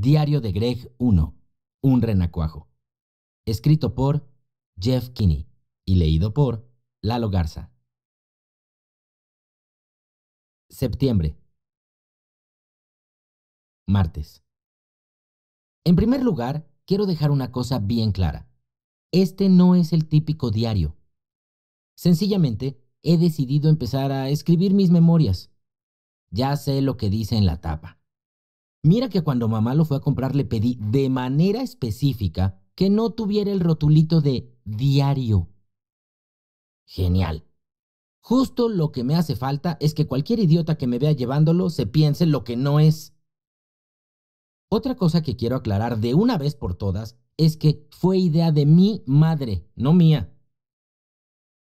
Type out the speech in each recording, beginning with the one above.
Diario de Greg 1. Un renacuajo. Escrito por Jeff Kinney y leído por Lalo Garza. Septiembre. Martes. En primer lugar, quiero dejar una cosa bien clara. Este no es el típico diario. Sencillamente, he decidido empezar a escribir mis memorias. Ya sé lo que dice en la tapa Mira que cuando mamá lo fue a comprar le pedí de manera específica que no tuviera el rotulito de diario. Genial. Justo lo que me hace falta es que cualquier idiota que me vea llevándolo se piense lo que no es. Otra cosa que quiero aclarar de una vez por todas es que fue idea de mi madre, no mía.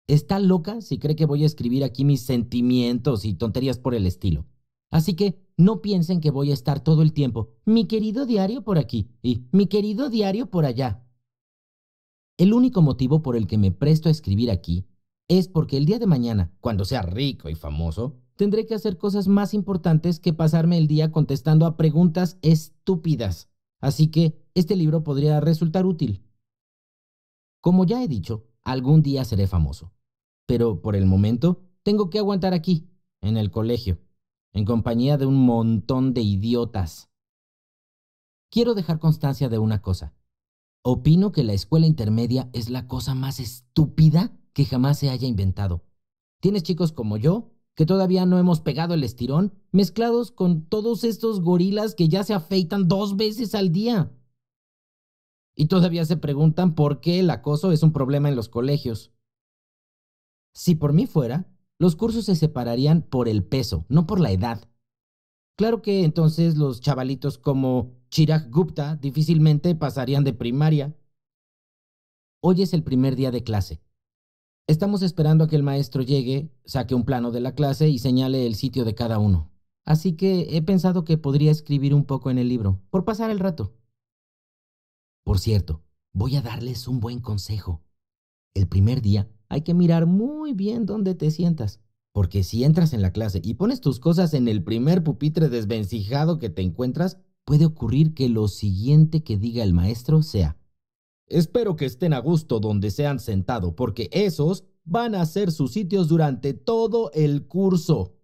Está loca si cree que voy a escribir aquí mis sentimientos y tonterías por el estilo. Así que no piensen que voy a estar todo el tiempo, mi querido diario por aquí y mi querido diario por allá. El único motivo por el que me presto a escribir aquí es porque el día de mañana, cuando sea rico y famoso, tendré que hacer cosas más importantes que pasarme el día contestando a preguntas estúpidas. Así que este libro podría resultar útil. Como ya he dicho, algún día seré famoso. Pero por el momento, tengo que aguantar aquí, en el colegio en compañía de un montón de idiotas. Quiero dejar constancia de una cosa. Opino que la escuela intermedia es la cosa más estúpida que jamás se haya inventado. Tienes chicos como yo, que todavía no hemos pegado el estirón, mezclados con todos estos gorilas que ya se afeitan dos veces al día. Y todavía se preguntan por qué el acoso es un problema en los colegios. Si por mí fuera, los cursos se separarían por el peso, no por la edad. Claro que entonces los chavalitos como Chirag Gupta difícilmente pasarían de primaria. Hoy es el primer día de clase. Estamos esperando a que el maestro llegue, saque un plano de la clase y señale el sitio de cada uno. Así que he pensado que podría escribir un poco en el libro, por pasar el rato. Por cierto, voy a darles un buen consejo. El primer día hay que mirar muy bien dónde te sientas. Porque si entras en la clase y pones tus cosas en el primer pupitre desvencijado que te encuentras, puede ocurrir que lo siguiente que diga el maestro sea, espero que estén a gusto donde se han sentado, porque esos van a ser sus sitios durante todo el curso.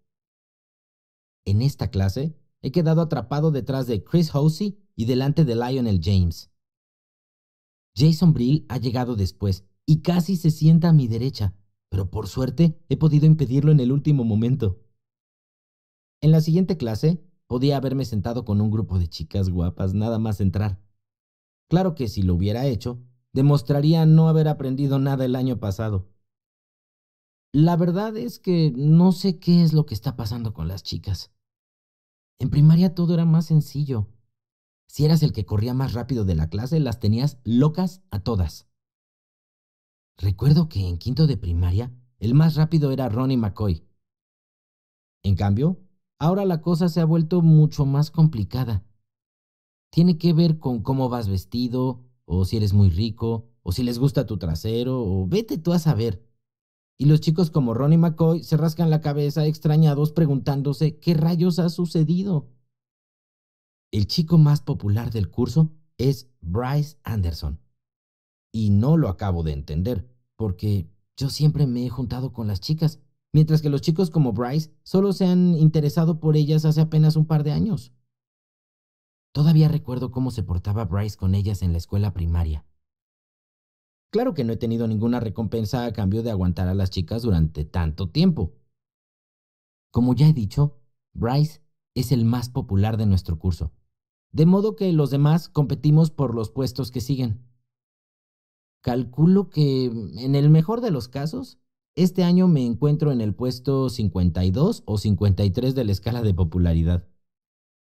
En esta clase, he quedado atrapado detrás de Chris Hosey y delante de Lionel James. Jason Brill ha llegado después y casi se sienta a mi derecha, pero por suerte he podido impedirlo en el último momento. En la siguiente clase, podía haberme sentado con un grupo de chicas guapas nada más entrar. Claro que si lo hubiera hecho, demostraría no haber aprendido nada el año pasado. La verdad es que no sé qué es lo que está pasando con las chicas. En primaria todo era más sencillo. Si eras el que corría más rápido de la clase, las tenías locas a todas. Recuerdo que en quinto de primaria el más rápido era Ronnie McCoy. En cambio, ahora la cosa se ha vuelto mucho más complicada. Tiene que ver con cómo vas vestido, o si eres muy rico, o si les gusta tu trasero, o vete tú a saber. Y los chicos como Ronnie McCoy se rascan la cabeza extrañados preguntándose qué rayos ha sucedido. El chico más popular del curso es Bryce Anderson, y no lo acabo de entender, porque yo siempre me he juntado con las chicas, mientras que los chicos como Bryce solo se han interesado por ellas hace apenas un par de años. Todavía recuerdo cómo se portaba Bryce con ellas en la escuela primaria. Claro que no he tenido ninguna recompensa a cambio de aguantar a las chicas durante tanto tiempo. Como ya he dicho, Bryce es el más popular de nuestro curso, de modo que los demás competimos por los puestos que siguen. Calculo que mm, en el mejor de los casos, este año me encuentro en el puesto 52 o 53 de la escala de popularidad.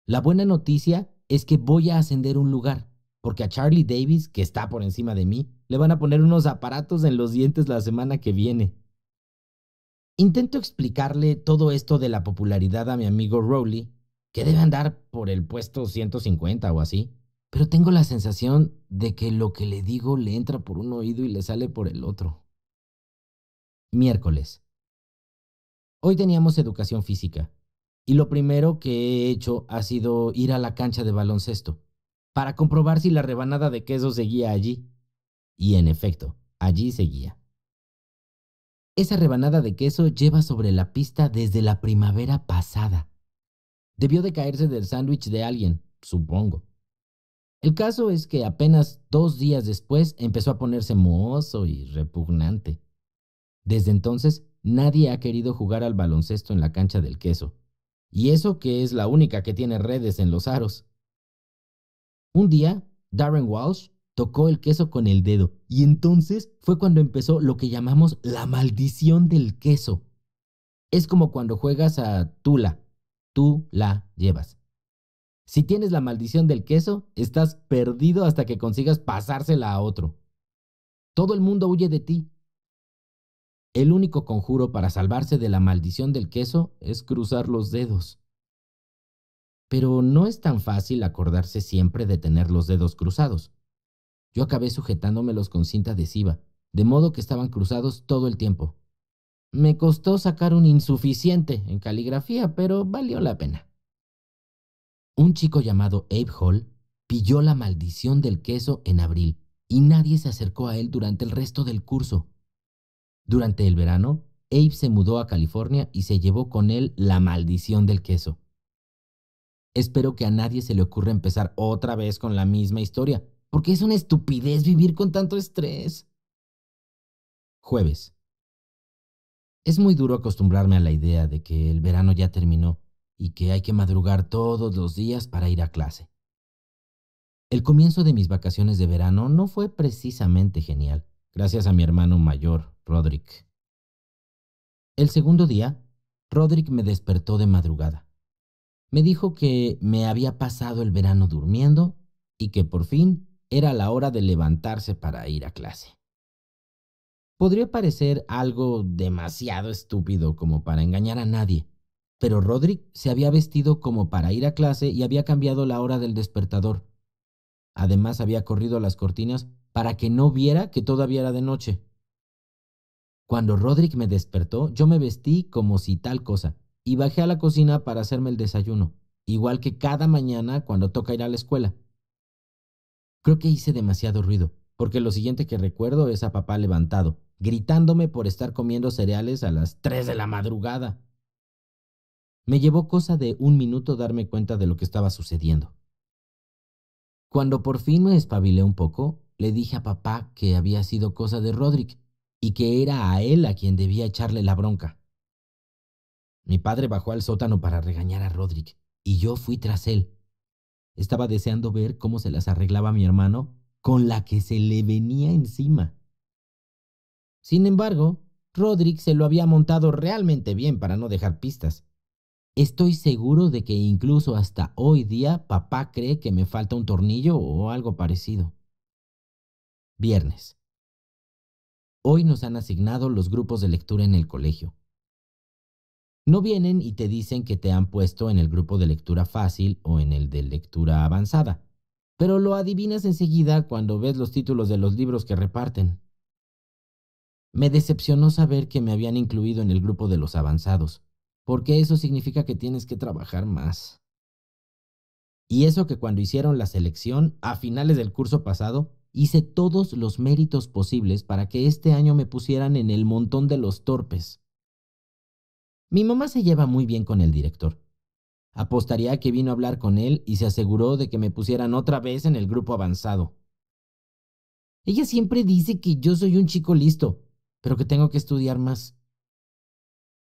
La buena noticia es que voy a ascender un lugar, porque a Charlie Davis, que está por encima de mí, le van a poner unos aparatos en los dientes la semana que viene. Intento explicarle todo esto de la popularidad a mi amigo Rowley, que debe andar por el puesto 150 o así, pero tengo la sensación de que lo que le digo le entra por un oído y le sale por el otro. Miércoles. Hoy teníamos educación física, y lo primero que he hecho ha sido ir a la cancha de baloncesto, para comprobar si la rebanada de queso seguía allí. Y en efecto, allí seguía. Esa rebanada de queso lleva sobre la pista desde la primavera pasada. Debió de caerse del sándwich de alguien, supongo. El caso es que apenas dos días después empezó a ponerse mohoso y repugnante. Desde entonces, nadie ha querido jugar al baloncesto en la cancha del queso. Y eso que es la única que tiene redes en los aros. Un día, Darren Walsh tocó el queso con el dedo y entonces fue cuando empezó lo que llamamos la maldición del queso. Es como cuando juegas a tula. tú la llevas. Si tienes la maldición del queso, estás perdido hasta que consigas pasársela a otro. Todo el mundo huye de ti. El único conjuro para salvarse de la maldición del queso es cruzar los dedos. Pero no es tan fácil acordarse siempre de tener los dedos cruzados. Yo acabé sujetándomelos con cinta adhesiva, de modo que estaban cruzados todo el tiempo. Me costó sacar un insuficiente en caligrafía, pero valió la pena. Un chico llamado Abe Hall pilló la maldición del queso en abril y nadie se acercó a él durante el resto del curso. Durante el verano, Abe se mudó a California y se llevó con él la maldición del queso. Espero que a nadie se le ocurra empezar otra vez con la misma historia, porque es una estupidez vivir con tanto estrés. Jueves. Es muy duro acostumbrarme a la idea de que el verano ya terminó y que hay que madrugar todos los días para ir a clase. El comienzo de mis vacaciones de verano no fue precisamente genial, gracias a mi hermano mayor, Roderick. El segundo día, Roderick me despertó de madrugada. Me dijo que me había pasado el verano durmiendo y que por fin era la hora de levantarse para ir a clase. Podría parecer algo demasiado estúpido como para engañar a nadie, pero Rodrick se había vestido como para ir a clase y había cambiado la hora del despertador. Además había corrido las cortinas para que no viera que todavía era de noche. Cuando Rodrick me despertó, yo me vestí como si tal cosa, y bajé a la cocina para hacerme el desayuno, igual que cada mañana cuando toca ir a la escuela. Creo que hice demasiado ruido, porque lo siguiente que recuerdo es a papá levantado, gritándome por estar comiendo cereales a las tres de la madrugada. Me llevó cosa de un minuto darme cuenta de lo que estaba sucediendo. Cuando por fin me espabilé un poco, le dije a papá que había sido cosa de Roderick y que era a él a quien debía echarle la bronca. Mi padre bajó al sótano para regañar a Roderick y yo fui tras él. Estaba deseando ver cómo se las arreglaba mi hermano con la que se le venía encima. Sin embargo, Roderick se lo había montado realmente bien para no dejar pistas. Estoy seguro de que incluso hasta hoy día papá cree que me falta un tornillo o algo parecido. Viernes. Hoy nos han asignado los grupos de lectura en el colegio. No vienen y te dicen que te han puesto en el grupo de lectura fácil o en el de lectura avanzada, pero lo adivinas enseguida cuando ves los títulos de los libros que reparten. Me decepcionó saber que me habían incluido en el grupo de los avanzados porque eso significa que tienes que trabajar más. Y eso que cuando hicieron la selección, a finales del curso pasado, hice todos los méritos posibles para que este año me pusieran en el montón de los torpes. Mi mamá se lleva muy bien con el director. Apostaría que vino a hablar con él y se aseguró de que me pusieran otra vez en el grupo avanzado. Ella siempre dice que yo soy un chico listo, pero que tengo que estudiar más.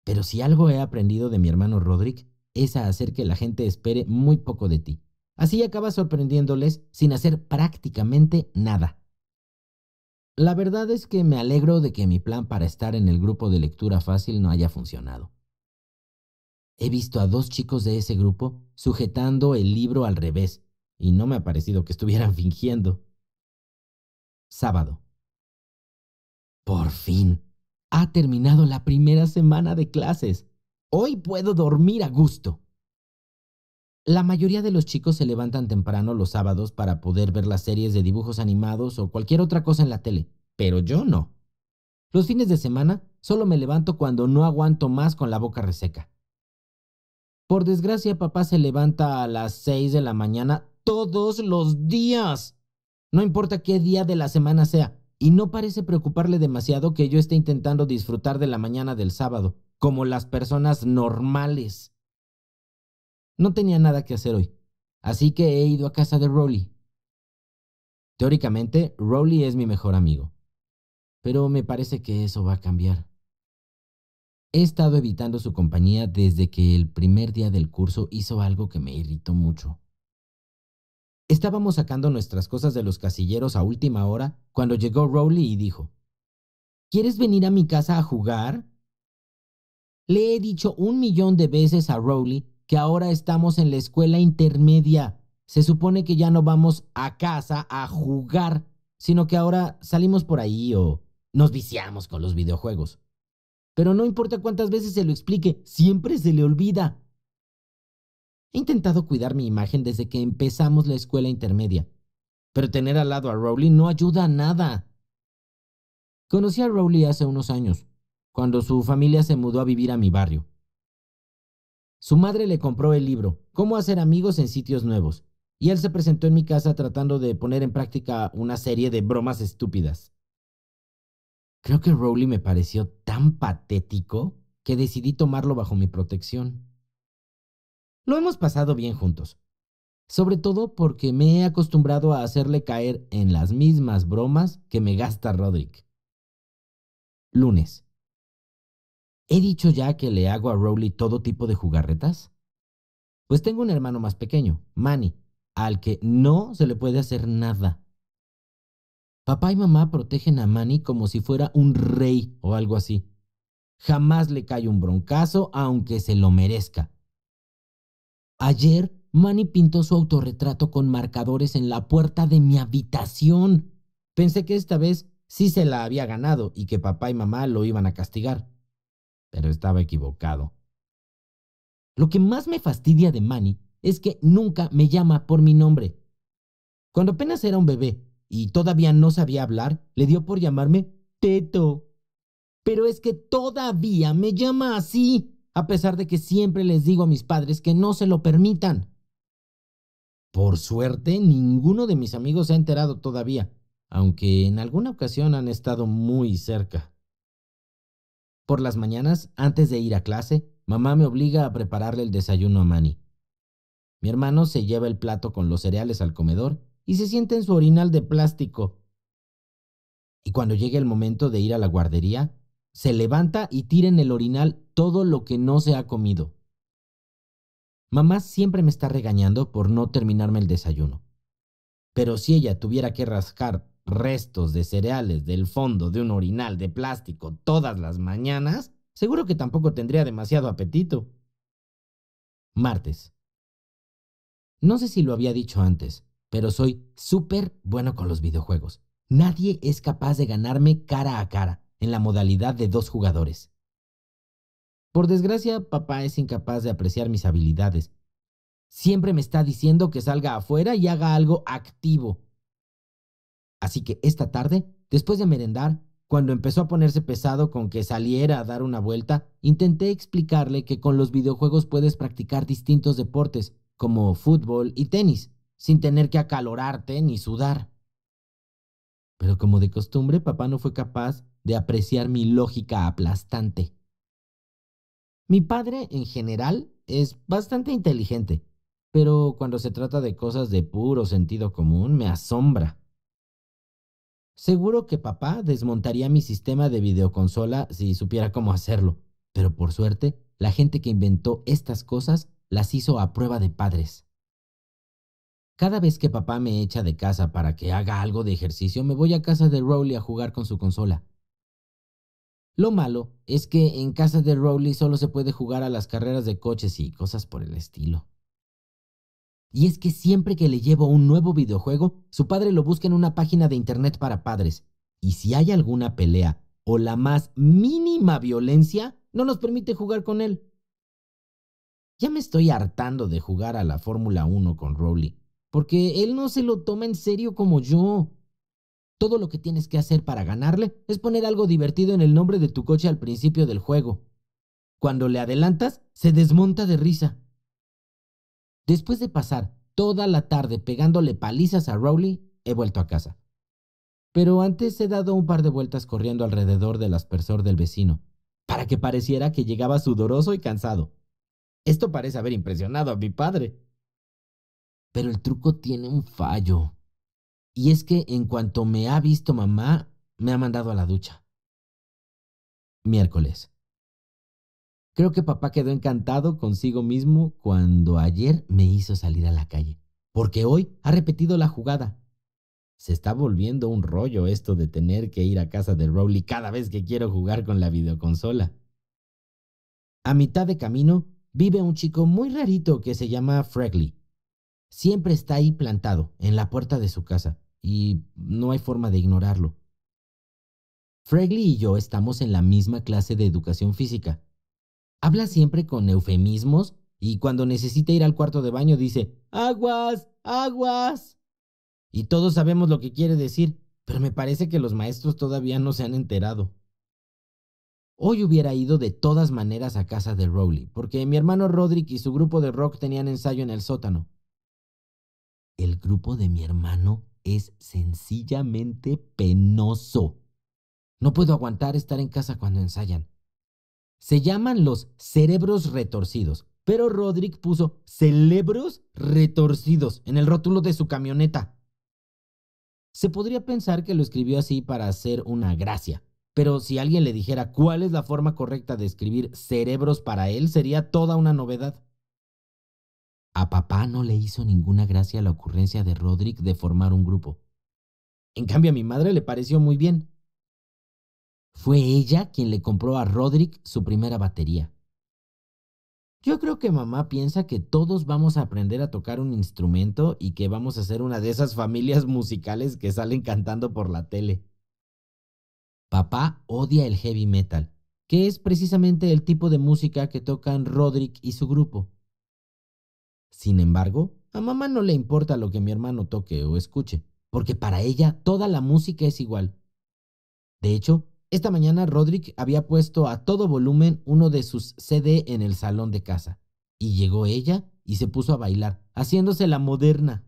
Pero si algo he aprendido de mi hermano Roderick, es a hacer que la gente espere muy poco de ti. Así acabas sorprendiéndoles sin hacer prácticamente nada. La verdad es que me alegro de que mi plan para estar en el grupo de lectura fácil no haya funcionado. He visto a dos chicos de ese grupo sujetando el libro al revés, y no me ha parecido que estuvieran fingiendo. Sábado. Por fin. Ha terminado la primera semana de clases. Hoy puedo dormir a gusto. La mayoría de los chicos se levantan temprano los sábados para poder ver las series de dibujos animados o cualquier otra cosa en la tele, pero yo no. Los fines de semana solo me levanto cuando no aguanto más con la boca reseca. Por desgracia, papá se levanta a las seis de la mañana todos los días. No importa qué día de la semana sea, y no parece preocuparle demasiado que yo esté intentando disfrutar de la mañana del sábado, como las personas normales. No tenía nada que hacer hoy, así que he ido a casa de Rowley. Teóricamente, Rowley es mi mejor amigo, pero me parece que eso va a cambiar. He estado evitando su compañía desde que el primer día del curso hizo algo que me irritó mucho. Estábamos sacando nuestras cosas de los casilleros a última hora cuando llegó Rowley y dijo, ¿Quieres venir a mi casa a jugar? Le he dicho un millón de veces a Rowley que ahora estamos en la escuela intermedia. Se supone que ya no vamos a casa a jugar, sino que ahora salimos por ahí o nos viciamos con los videojuegos. Pero no importa cuántas veces se lo explique, siempre se le olvida. He intentado cuidar mi imagen desde que empezamos la escuela intermedia, pero tener al lado a Rowley no ayuda a nada. Conocí a Rowley hace unos años, cuando su familia se mudó a vivir a mi barrio. Su madre le compró el libro, Cómo hacer amigos en sitios nuevos, y él se presentó en mi casa tratando de poner en práctica una serie de bromas estúpidas. Creo que Rowley me pareció tan patético que decidí tomarlo bajo mi protección. Lo hemos pasado bien juntos. Sobre todo porque me he acostumbrado a hacerle caer en las mismas bromas que me gasta Roderick. Lunes. ¿He dicho ya que le hago a Rowley todo tipo de jugarretas? Pues tengo un hermano más pequeño, Manny, al que no se le puede hacer nada. Papá y mamá protegen a Manny como si fuera un rey o algo así. Jamás le cae un broncazo, aunque se lo merezca. Ayer, Manny pintó su autorretrato con marcadores en la puerta de mi habitación. Pensé que esta vez sí se la había ganado y que papá y mamá lo iban a castigar. Pero estaba equivocado. Lo que más me fastidia de Manny es que nunca me llama por mi nombre. Cuando apenas era un bebé y todavía no sabía hablar, le dio por llamarme Teto. Pero es que todavía me llama así a pesar de que siempre les digo a mis padres que no se lo permitan. Por suerte, ninguno de mis amigos se ha enterado todavía, aunque en alguna ocasión han estado muy cerca. Por las mañanas, antes de ir a clase, mamá me obliga a prepararle el desayuno a Manny. Mi hermano se lleva el plato con los cereales al comedor y se sienta en su orinal de plástico. Y cuando llega el momento de ir a la guardería, se levanta y tira en el orinal todo lo que no se ha comido. Mamá siempre me está regañando por no terminarme el desayuno. Pero si ella tuviera que rascar restos de cereales del fondo de un orinal de plástico todas las mañanas, seguro que tampoco tendría demasiado apetito. Martes. No sé si lo había dicho antes, pero soy súper bueno con los videojuegos. Nadie es capaz de ganarme cara a cara en la modalidad de dos jugadores. Por desgracia, papá es incapaz de apreciar mis habilidades. Siempre me está diciendo que salga afuera y haga algo activo. Así que esta tarde, después de merendar, cuando empezó a ponerse pesado con que saliera a dar una vuelta, intenté explicarle que con los videojuegos puedes practicar distintos deportes, como fútbol y tenis, sin tener que acalorarte ni sudar. Pero como de costumbre, papá no fue capaz de apreciar mi lógica aplastante. Mi padre, en general, es bastante inteligente, pero cuando se trata de cosas de puro sentido común, me asombra. Seguro que papá desmontaría mi sistema de videoconsola si supiera cómo hacerlo, pero por suerte, la gente que inventó estas cosas las hizo a prueba de padres. Cada vez que papá me echa de casa para que haga algo de ejercicio, me voy a casa de Rowley a jugar con su consola. Lo malo es que en casa de Rowley solo se puede jugar a las carreras de coches y cosas por el estilo. Y es que siempre que le llevo un nuevo videojuego, su padre lo busca en una página de internet para padres. Y si hay alguna pelea o la más mínima violencia, no nos permite jugar con él. Ya me estoy hartando de jugar a la Fórmula 1 con Rowley, porque él no se lo toma en serio como yo. Todo lo que tienes que hacer para ganarle es poner algo divertido en el nombre de tu coche al principio del juego. Cuando le adelantas, se desmonta de risa. Después de pasar toda la tarde pegándole palizas a Rowley, he vuelto a casa. Pero antes he dado un par de vueltas corriendo alrededor del aspersor del vecino, para que pareciera que llegaba sudoroso y cansado. Esto parece haber impresionado a mi padre. Pero el truco tiene un fallo. Y es que en cuanto me ha visto mamá, me ha mandado a la ducha. Miércoles. Creo que papá quedó encantado consigo mismo cuando ayer me hizo salir a la calle, porque hoy ha repetido la jugada. Se está volviendo un rollo esto de tener que ir a casa de Rowley cada vez que quiero jugar con la videoconsola. A mitad de camino vive un chico muy rarito que se llama Fregley. Siempre está ahí plantado, en la puerta de su casa, y no hay forma de ignorarlo. Fregley y yo estamos en la misma clase de educación física. Habla siempre con eufemismos y cuando necesita ir al cuarto de baño dice, aguas, aguas. Y todos sabemos lo que quiere decir, pero me parece que los maestros todavía no se han enterado. Hoy hubiera ido de todas maneras a casa de Rowley, porque mi hermano Roderick y su grupo de rock tenían ensayo en el sótano. El grupo de mi hermano es sencillamente penoso. No puedo aguantar estar en casa cuando ensayan. Se llaman los cerebros retorcidos, pero Roderick puso cerebros retorcidos en el rótulo de su camioneta. Se podría pensar que lo escribió así para hacer una gracia, pero si alguien le dijera cuál es la forma correcta de escribir cerebros para él, sería toda una novedad. A papá no le hizo ninguna gracia la ocurrencia de Roderick de formar un grupo. En cambio, a mi madre le pareció muy bien. Fue ella quien le compró a Roderick su primera batería. Yo creo que mamá piensa que todos vamos a aprender a tocar un instrumento y que vamos a ser una de esas familias musicales que salen cantando por la tele. Papá odia el heavy metal, que es precisamente el tipo de música que tocan Roderick y su grupo. Sin embargo, a mamá no le importa lo que mi hermano toque o escuche, porque para ella toda la música es igual. De hecho, esta mañana Roderick había puesto a todo volumen uno de sus CD en el salón de casa, y llegó ella y se puso a bailar, haciéndose la moderna.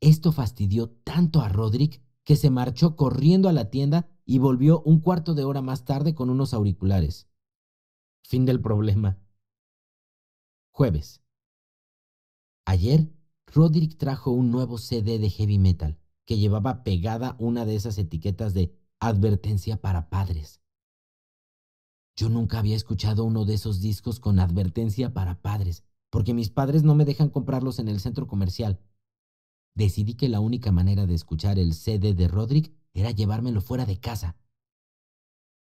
Esto fastidió tanto a Rodrick que se marchó corriendo a la tienda y volvió un cuarto de hora más tarde con unos auriculares. Fin del problema. Jueves. Ayer, Roderick trajo un nuevo CD de heavy metal que llevaba pegada una de esas etiquetas de advertencia para padres. Yo nunca había escuchado uno de esos discos con advertencia para padres, porque mis padres no me dejan comprarlos en el centro comercial. Decidí que la única manera de escuchar el CD de Roderick era llevármelo fuera de casa.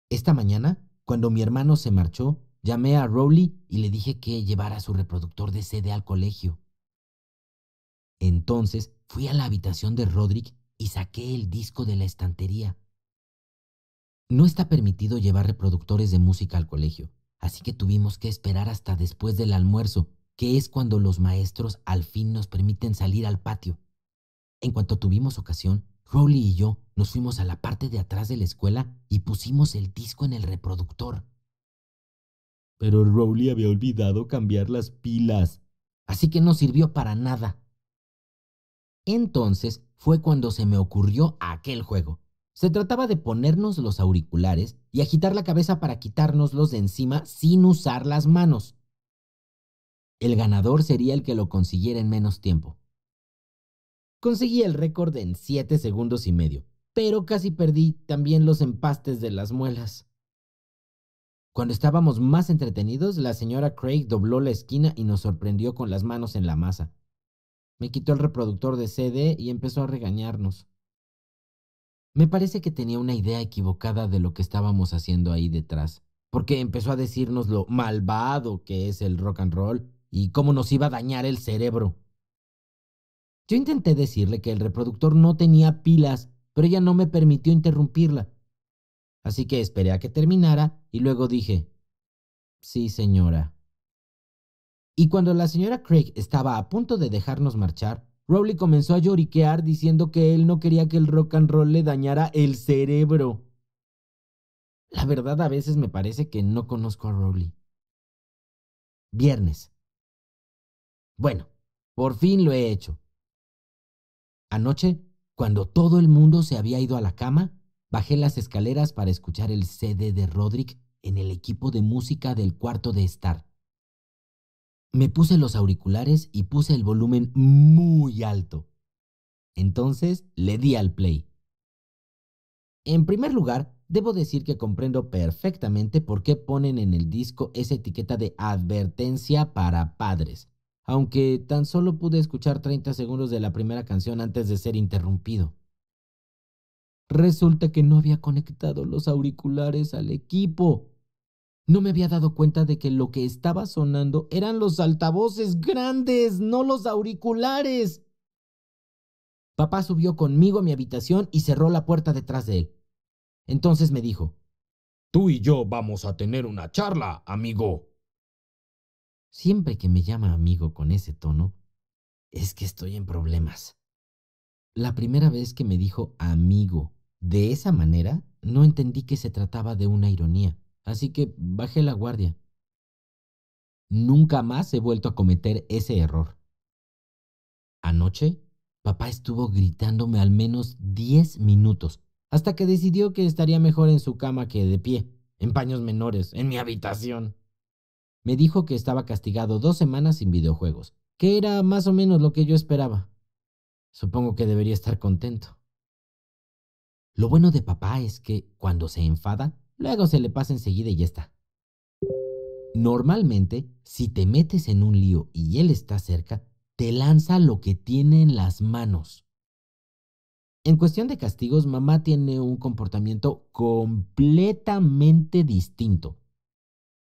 Esta mañana, cuando mi hermano se marchó, llamé a Rowley y le dije que llevara su reproductor de CD al colegio. Entonces fui a la habitación de Roderick y saqué el disco de la estantería. No está permitido llevar reproductores de música al colegio, así que tuvimos que esperar hasta después del almuerzo, que es cuando los maestros al fin nos permiten salir al patio. En cuanto tuvimos ocasión, Rowley y yo nos fuimos a la parte de atrás de la escuela y pusimos el disco en el reproductor. Pero Rowley había olvidado cambiar las pilas, así que no sirvió para nada. Entonces fue cuando se me ocurrió aquel juego. Se trataba de ponernos los auriculares y agitar la cabeza para quitárnoslos de encima sin usar las manos. El ganador sería el que lo consiguiera en menos tiempo. Conseguí el récord en 7 segundos y medio, pero casi perdí también los empastes de las muelas. Cuando estábamos más entretenidos, la señora Craig dobló la esquina y nos sorprendió con las manos en la masa. Me quitó el reproductor de CD y empezó a regañarnos. Me parece que tenía una idea equivocada de lo que estábamos haciendo ahí detrás, porque empezó a decirnos lo malvado que es el rock and roll y cómo nos iba a dañar el cerebro. Yo intenté decirle que el reproductor no tenía pilas, pero ella no me permitió interrumpirla. Así que esperé a que terminara y luego dije, Sí, señora. Y cuando la señora Craig estaba a punto de dejarnos marchar, Rowley comenzó a lloriquear diciendo que él no quería que el rock and roll le dañara el cerebro. La verdad a veces me parece que no conozco a Rowley. Viernes. Bueno, por fin lo he hecho. Anoche, cuando todo el mundo se había ido a la cama, bajé las escaleras para escuchar el CD de Roderick en el equipo de música del cuarto de estar me puse los auriculares y puse el volumen muy alto. Entonces le di al play. En primer lugar, debo decir que comprendo perfectamente por qué ponen en el disco esa etiqueta de advertencia para padres, aunque tan solo pude escuchar 30 segundos de la primera canción antes de ser interrumpido. Resulta que no había conectado los auriculares al equipo. No me había dado cuenta de que lo que estaba sonando eran los altavoces grandes, no los auriculares. Papá subió conmigo a mi habitación y cerró la puerta detrás de él. Entonces me dijo, Tú y yo vamos a tener una charla, amigo. Siempre que me llama amigo con ese tono, es que estoy en problemas. La primera vez que me dijo amigo de esa manera, no entendí que se trataba de una ironía. Así que bajé la guardia. Nunca más he vuelto a cometer ese error. Anoche, papá estuvo gritándome al menos 10 minutos, hasta que decidió que estaría mejor en su cama que de pie, en paños menores, en mi habitación. Me dijo que estaba castigado dos semanas sin videojuegos, que era más o menos lo que yo esperaba. Supongo que debería estar contento. Lo bueno de papá es que, cuando se enfada, Luego se le pasa enseguida y ya está. Normalmente, si te metes en un lío y él está cerca, te lanza lo que tiene en las manos. En cuestión de castigos, mamá tiene un comportamiento completamente distinto.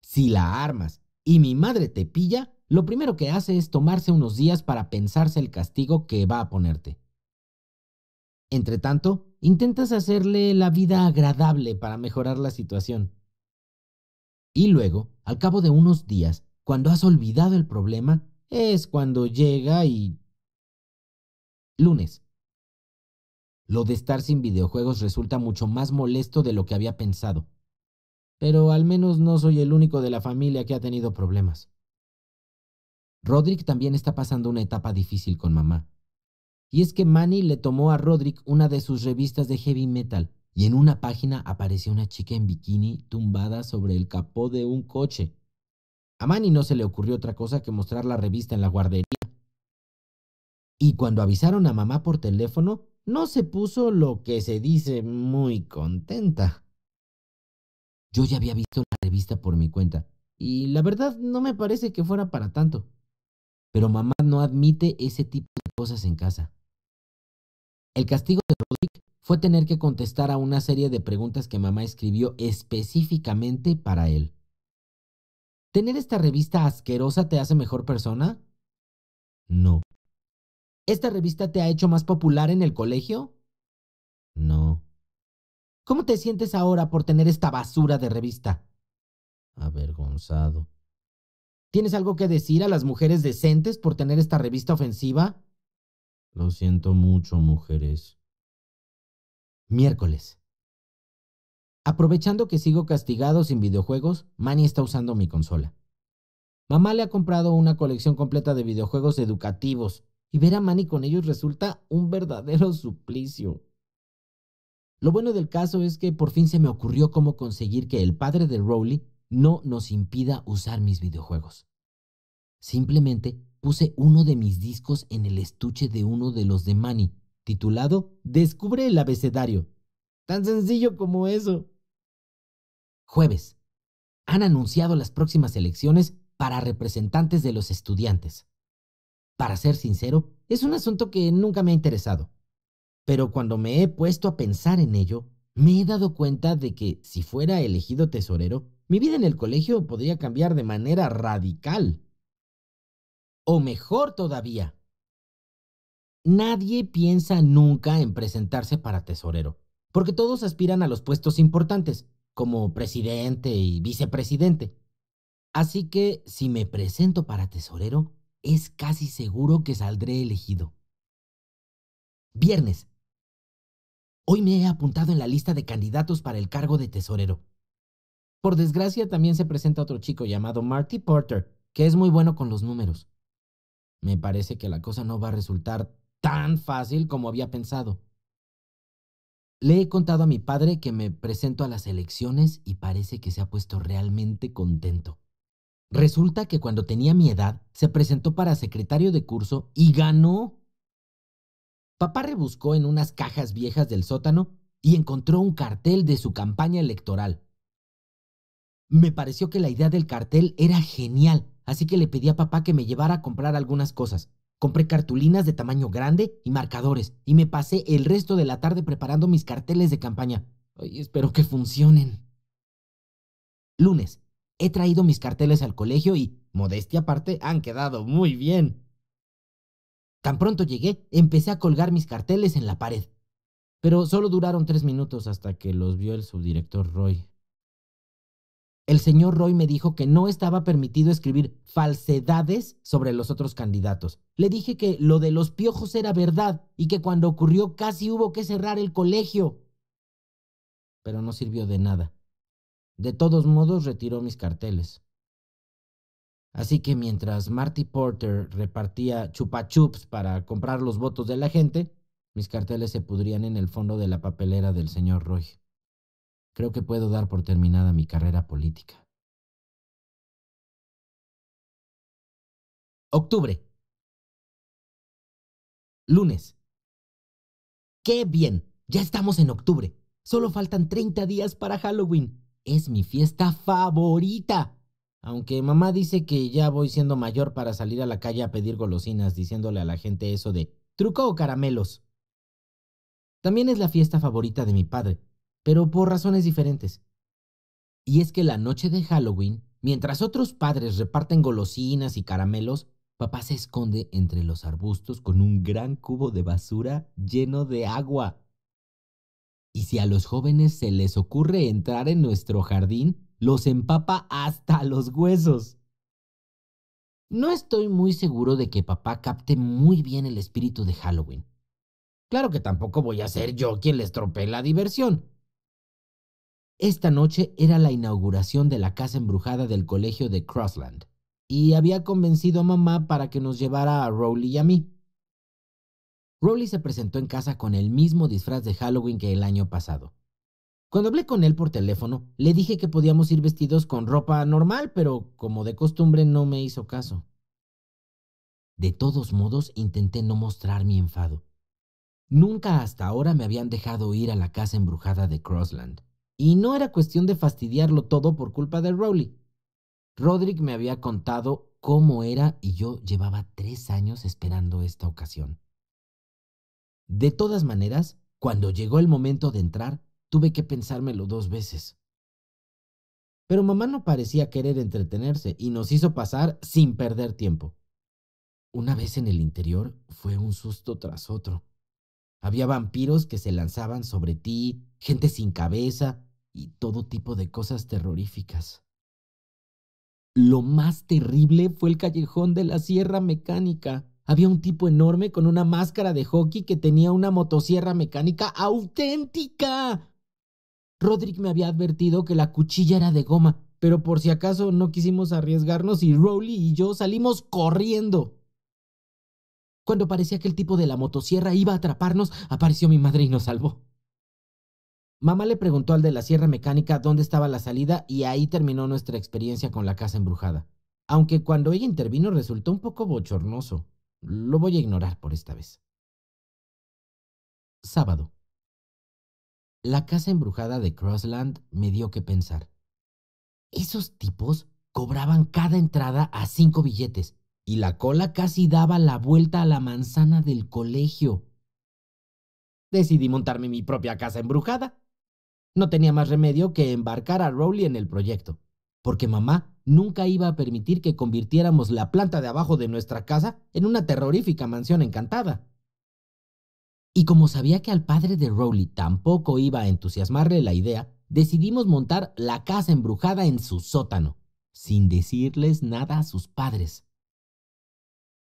Si la armas y mi madre te pilla, lo primero que hace es tomarse unos días para pensarse el castigo que va a ponerte. Entre tanto, intentas hacerle la vida agradable para mejorar la situación. Y luego, al cabo de unos días, cuando has olvidado el problema, es cuando llega y... Lunes. Lo de estar sin videojuegos resulta mucho más molesto de lo que había pensado. Pero al menos no soy el único de la familia que ha tenido problemas. Roderick también está pasando una etapa difícil con mamá. Y es que Manny le tomó a Roderick una de sus revistas de heavy metal y en una página apareció una chica en bikini tumbada sobre el capó de un coche. A Manny no se le ocurrió otra cosa que mostrar la revista en la guardería. Y cuando avisaron a mamá por teléfono, no se puso lo que se dice muy contenta. Yo ya había visto la revista por mi cuenta, y la verdad no me parece que fuera para tanto. Pero mamá no admite ese tipo de cosas en casa. El castigo de Rodrick fue tener que contestar a una serie de preguntas que mamá escribió específicamente para él. ¿Tener esta revista asquerosa te hace mejor persona? No. ¿Esta revista te ha hecho más popular en el colegio? No. ¿Cómo te sientes ahora por tener esta basura de revista? Avergonzado. ¿Tienes algo que decir a las mujeres decentes por tener esta revista ofensiva? Lo siento mucho, mujeres. Miércoles. Aprovechando que sigo castigado sin videojuegos, Manny está usando mi consola. Mamá le ha comprado una colección completa de videojuegos educativos y ver a Manny con ellos resulta un verdadero suplicio. Lo bueno del caso es que por fin se me ocurrió cómo conseguir que el padre de Rowley no nos impida usar mis videojuegos. Simplemente puse uno de mis discos en el estuche de uno de los de Manny, titulado Descubre el abecedario. Tan sencillo como eso. Jueves. Han anunciado las próximas elecciones para representantes de los estudiantes. Para ser sincero, es un asunto que nunca me ha interesado. Pero cuando me he puesto a pensar en ello, me he dado cuenta de que si fuera elegido tesorero, mi vida en el colegio podría cambiar de manera radical o mejor todavía, nadie piensa nunca en presentarse para tesorero, porque todos aspiran a los puestos importantes, como presidente y vicepresidente. Así que si me presento para tesorero, es casi seguro que saldré elegido. Viernes. Hoy me he apuntado en la lista de candidatos para el cargo de tesorero. Por desgracia, también se presenta otro chico llamado Marty Porter, que es muy bueno con los números. Me parece que la cosa no va a resultar tan fácil como había pensado. Le he contado a mi padre que me presento a las elecciones y parece que se ha puesto realmente contento. Resulta que cuando tenía mi edad, se presentó para secretario de curso y ganó. Papá rebuscó en unas cajas viejas del sótano y encontró un cartel de su campaña electoral. Me pareció que la idea del cartel era genial así que le pedí a papá que me llevara a comprar algunas cosas. Compré cartulinas de tamaño grande y marcadores, y me pasé el resto de la tarde preparando mis carteles de campaña. Ay, espero que funcionen. Lunes. He traído mis carteles al colegio y, modestia aparte, han quedado muy bien. Tan pronto llegué, empecé a colgar mis carteles en la pared. Pero solo duraron tres minutos hasta que los vio el subdirector Roy el señor Roy me dijo que no estaba permitido escribir falsedades sobre los otros candidatos. Le dije que lo de los piojos era verdad y que cuando ocurrió casi hubo que cerrar el colegio. Pero no sirvió de nada. De todos modos, retiró mis carteles. Así que mientras Marty Porter repartía chupachups para comprar los votos de la gente, mis carteles se pudrían en el fondo de la papelera del señor Roy creo que puedo dar por terminada mi carrera política. Octubre. Lunes. ¡Qué bien! Ya estamos en octubre. Solo faltan 30 días para Halloween. Es mi fiesta favorita. Aunque mamá dice que ya voy siendo mayor para salir a la calle a pedir golosinas diciéndole a la gente eso de truco o caramelos. También es la fiesta favorita de mi padre, pero por razones diferentes. Y es que la noche de Halloween, mientras otros padres reparten golosinas y caramelos, papá se esconde entre los arbustos con un gran cubo de basura lleno de agua. Y si a los jóvenes se les ocurre entrar en nuestro jardín, los empapa hasta los huesos. No estoy muy seguro de que papá capte muy bien el espíritu de Halloween. Claro que tampoco voy a ser yo quien les tropee la diversión, esta noche era la inauguración de la casa embrujada del colegio de Crossland, y había convencido a mamá para que nos llevara a Rowley y a mí. Rowley se presentó en casa con el mismo disfraz de Halloween que el año pasado. Cuando hablé con él por teléfono, le dije que podíamos ir vestidos con ropa normal, pero como de costumbre no me hizo caso. De todos modos, intenté no mostrar mi enfado. Nunca hasta ahora me habían dejado ir a la casa embrujada de Crossland. Y no era cuestión de fastidiarlo todo por culpa de Rowley. Roderick me había contado cómo era y yo llevaba tres años esperando esta ocasión. De todas maneras, cuando llegó el momento de entrar, tuve que pensármelo dos veces. Pero mamá no parecía querer entretenerse y nos hizo pasar sin perder tiempo. Una vez en el interior fue un susto tras otro. Había vampiros que se lanzaban sobre ti, gente sin cabeza, y todo tipo de cosas terroríficas. Lo más terrible fue el callejón de la sierra mecánica. Había un tipo enorme con una máscara de hockey que tenía una motosierra mecánica auténtica. Roderick me había advertido que la cuchilla era de goma, pero por si acaso no quisimos arriesgarnos y Rowley y yo salimos corriendo. Cuando parecía que el tipo de la motosierra iba a atraparnos, apareció mi madre y nos salvó. Mamá le preguntó al de la sierra mecánica dónde estaba la salida y ahí terminó nuestra experiencia con la casa embrujada. Aunque cuando ella intervino resultó un poco bochornoso. Lo voy a ignorar por esta vez. Sábado. La casa embrujada de Crossland me dio que pensar. Esos tipos cobraban cada entrada a cinco billetes y la cola casi daba la vuelta a la manzana del colegio. Decidí montarme mi propia casa embrujada no tenía más remedio que embarcar a Rowley en el proyecto, porque mamá nunca iba a permitir que convirtiéramos la planta de abajo de nuestra casa en una terrorífica mansión encantada. Y como sabía que al padre de Rowley tampoco iba a entusiasmarle la idea, decidimos montar la casa embrujada en su sótano, sin decirles nada a sus padres.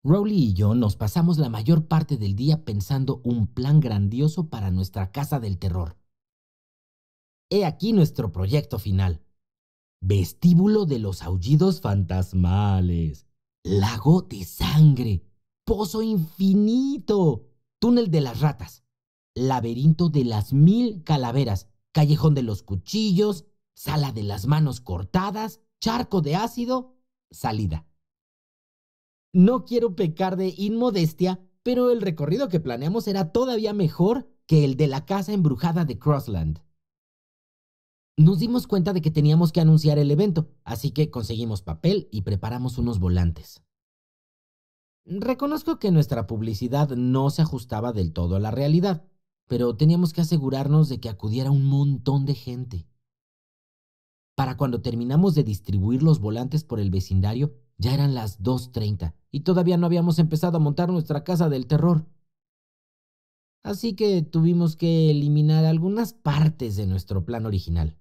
Rowley y yo nos pasamos la mayor parte del día pensando un plan grandioso para nuestra casa del terror. He aquí nuestro proyecto final. Vestíbulo de los aullidos fantasmales. Lago de sangre. Pozo infinito. Túnel de las ratas. Laberinto de las mil calaveras. Callejón de los cuchillos. Sala de las manos cortadas. Charco de ácido. Salida. No quiero pecar de inmodestia, pero el recorrido que planeamos era todavía mejor que el de la casa embrujada de Crossland nos dimos cuenta de que teníamos que anunciar el evento, así que conseguimos papel y preparamos unos volantes. Reconozco que nuestra publicidad no se ajustaba del todo a la realidad, pero teníamos que asegurarnos de que acudiera un montón de gente. Para cuando terminamos de distribuir los volantes por el vecindario, ya eran las 2.30 y todavía no habíamos empezado a montar nuestra casa del terror. Así que tuvimos que eliminar algunas partes de nuestro plan original.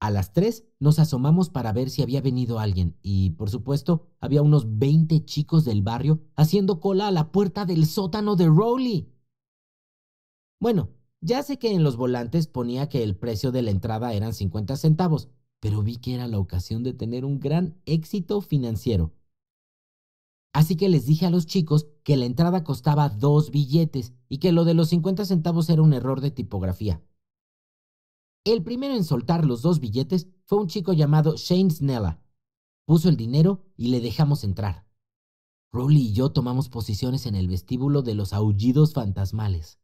A las 3 nos asomamos para ver si había venido alguien y, por supuesto, había unos 20 chicos del barrio haciendo cola a la puerta del sótano de Rowley. Bueno, ya sé que en los volantes ponía que el precio de la entrada eran 50 centavos, pero vi que era la ocasión de tener un gran éxito financiero. Así que les dije a los chicos que la entrada costaba dos billetes y que lo de los 50 centavos era un error de tipografía. El primero en soltar los dos billetes fue un chico llamado Shane Snella. Puso el dinero y le dejamos entrar. Rowley y yo tomamos posiciones en el vestíbulo de los aullidos fantasmales.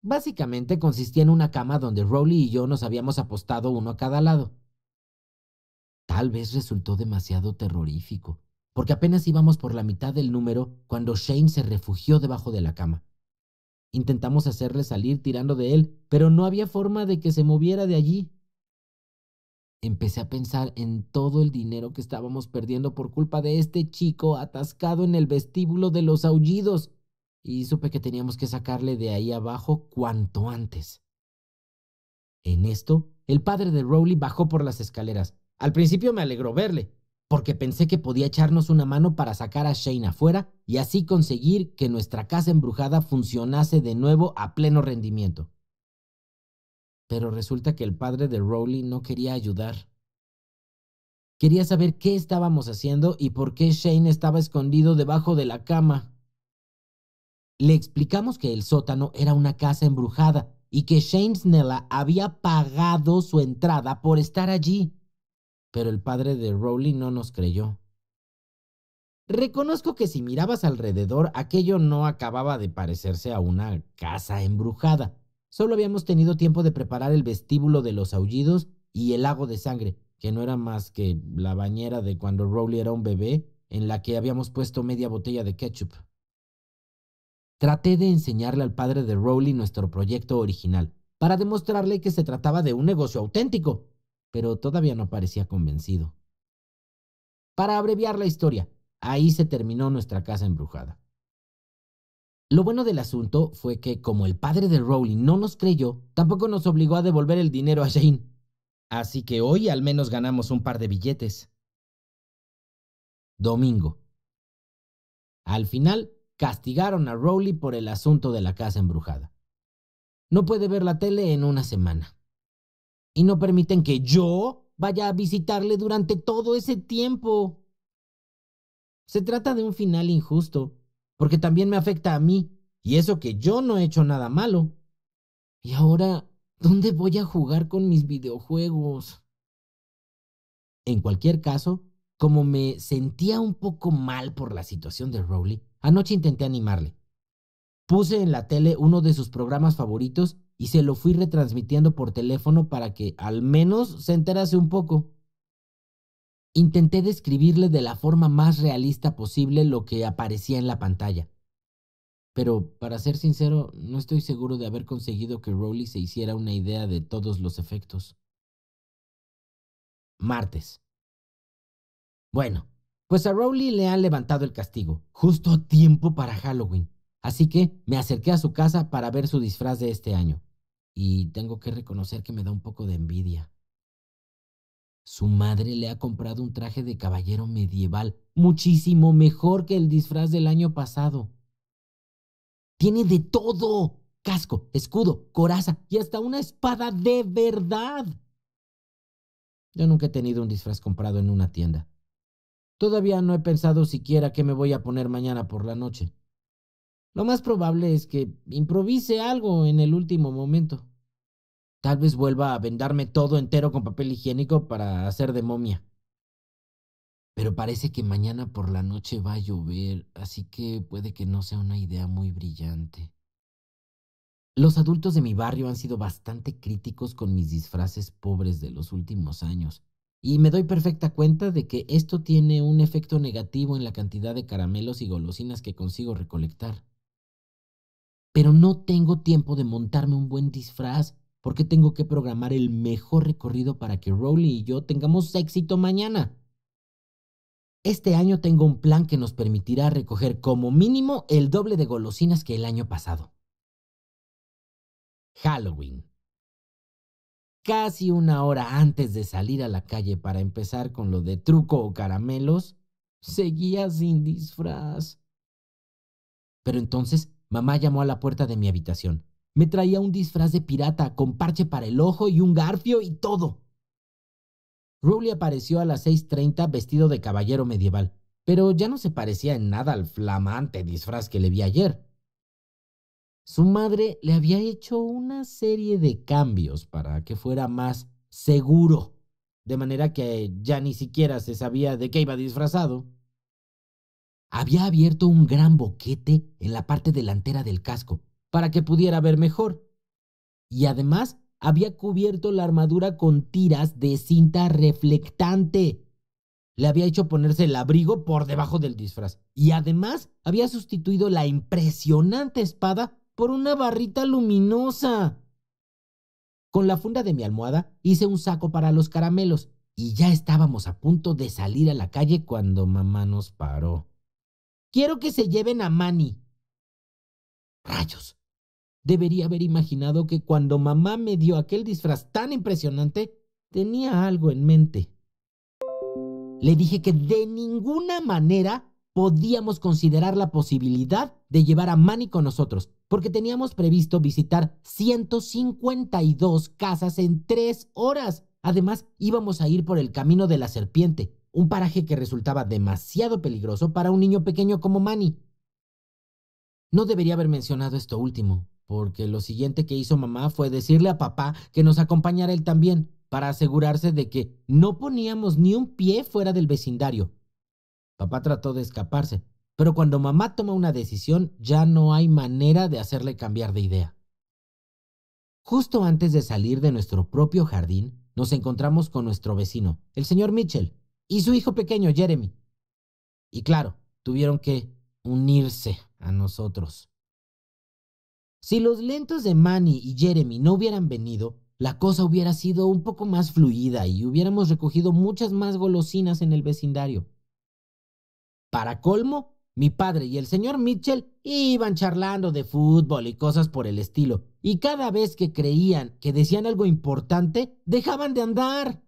Básicamente consistía en una cama donde Rowley y yo nos habíamos apostado uno a cada lado. Tal vez resultó demasiado terrorífico, porque apenas íbamos por la mitad del número cuando Shane se refugió debajo de la cama. Intentamos hacerle salir tirando de él, pero no había forma de que se moviera de allí. Empecé a pensar en todo el dinero que estábamos perdiendo por culpa de este chico atascado en el vestíbulo de los aullidos, y supe que teníamos que sacarle de ahí abajo cuanto antes. En esto, el padre de Rowley bajó por las escaleras. Al principio me alegró verle, porque pensé que podía echarnos una mano para sacar a Shane afuera y así conseguir que nuestra casa embrujada funcionase de nuevo a pleno rendimiento. Pero resulta que el padre de Rowley no quería ayudar. Quería saber qué estábamos haciendo y por qué Shane estaba escondido debajo de la cama. Le explicamos que el sótano era una casa embrujada y que Shane Snella había pagado su entrada por estar allí pero el padre de Rowley no nos creyó. Reconozco que si mirabas alrededor, aquello no acababa de parecerse a una casa embrujada. Solo habíamos tenido tiempo de preparar el vestíbulo de los aullidos y el lago de sangre, que no era más que la bañera de cuando Rowley era un bebé, en la que habíamos puesto media botella de ketchup. Traté de enseñarle al padre de Rowley nuestro proyecto original, para demostrarle que se trataba de un negocio auténtico, pero todavía no parecía convencido. Para abreviar la historia, ahí se terminó nuestra casa embrujada. Lo bueno del asunto fue que, como el padre de Rowley no nos creyó, tampoco nos obligó a devolver el dinero a Jane. Así que hoy al menos ganamos un par de billetes. Domingo. Al final, castigaron a Rowley por el asunto de la casa embrujada. No puede ver la tele en una semana y no permiten que yo vaya a visitarle durante todo ese tiempo. Se trata de un final injusto, porque también me afecta a mí, y eso que yo no he hecho nada malo. Y ahora, ¿dónde voy a jugar con mis videojuegos? En cualquier caso, como me sentía un poco mal por la situación de Rowley, anoche intenté animarle. Puse en la tele uno de sus programas favoritos y se lo fui retransmitiendo por teléfono para que al menos se enterase un poco. Intenté describirle de la forma más realista posible lo que aparecía en la pantalla. Pero, para ser sincero, no estoy seguro de haber conseguido que Rowley se hiciera una idea de todos los efectos. Martes. Bueno, pues a Rowley le han levantado el castigo, justo a tiempo para Halloween. Así que me acerqué a su casa para ver su disfraz de este año y tengo que reconocer que me da un poco de envidia. Su madre le ha comprado un traje de caballero medieval, muchísimo mejor que el disfraz del año pasado. Tiene de todo, casco, escudo, coraza y hasta una espada de verdad. Yo nunca he tenido un disfraz comprado en una tienda. Todavía no he pensado siquiera qué me voy a poner mañana por la noche. Lo más probable es que improvise algo en el último momento. Tal vez vuelva a vendarme todo entero con papel higiénico para hacer de momia. Pero parece que mañana por la noche va a llover, así que puede que no sea una idea muy brillante. Los adultos de mi barrio han sido bastante críticos con mis disfraces pobres de los últimos años, y me doy perfecta cuenta de que esto tiene un efecto negativo en la cantidad de caramelos y golosinas que consigo recolectar. Pero no tengo tiempo de montarme un buen disfraz ¿Por qué tengo que programar el mejor recorrido para que Rowley y yo tengamos éxito mañana? Este año tengo un plan que nos permitirá recoger como mínimo el doble de golosinas que el año pasado. Halloween. Casi una hora antes de salir a la calle para empezar con lo de truco o caramelos, seguía sin disfraz. Pero entonces mamá llamó a la puerta de mi habitación. Me traía un disfraz de pirata con parche para el ojo y un garfio y todo. Rowley apareció a las 6.30 vestido de caballero medieval, pero ya no se parecía en nada al flamante disfraz que le vi ayer. Su madre le había hecho una serie de cambios para que fuera más seguro, de manera que ya ni siquiera se sabía de qué iba disfrazado. Había abierto un gran boquete en la parte delantera del casco para que pudiera ver mejor. Y además había cubierto la armadura con tiras de cinta reflectante. Le había hecho ponerse el abrigo por debajo del disfraz. Y además había sustituido la impresionante espada por una barrita luminosa. Con la funda de mi almohada hice un saco para los caramelos y ya estábamos a punto de salir a la calle cuando mamá nos paró. Quiero que se lleven a Manny. Rayos, debería haber imaginado que cuando mamá me dio aquel disfraz tan impresionante, tenía algo en mente. Le dije que de ninguna manera podíamos considerar la posibilidad de llevar a Manny con nosotros, porque teníamos previsto visitar 152 casas en tres horas. Además, íbamos a ir por el camino de la serpiente, un paraje que resultaba demasiado peligroso para un niño pequeño como Manny. No debería haber mencionado esto último, porque lo siguiente que hizo mamá fue decirle a papá que nos acompañara él también, para asegurarse de que no poníamos ni un pie fuera del vecindario. Papá trató de escaparse, pero cuando mamá toma una decisión ya no hay manera de hacerle cambiar de idea. Justo antes de salir de nuestro propio jardín, nos encontramos con nuestro vecino, el señor Mitchell, y su hijo pequeño, Jeremy. Y claro, tuvieron que unirse a nosotros. Si los lentos de Manny y Jeremy no hubieran venido, la cosa hubiera sido un poco más fluida y hubiéramos recogido muchas más golosinas en el vecindario. Para colmo, mi padre y el señor Mitchell iban charlando de fútbol y cosas por el estilo, y cada vez que creían que decían algo importante, dejaban de andar.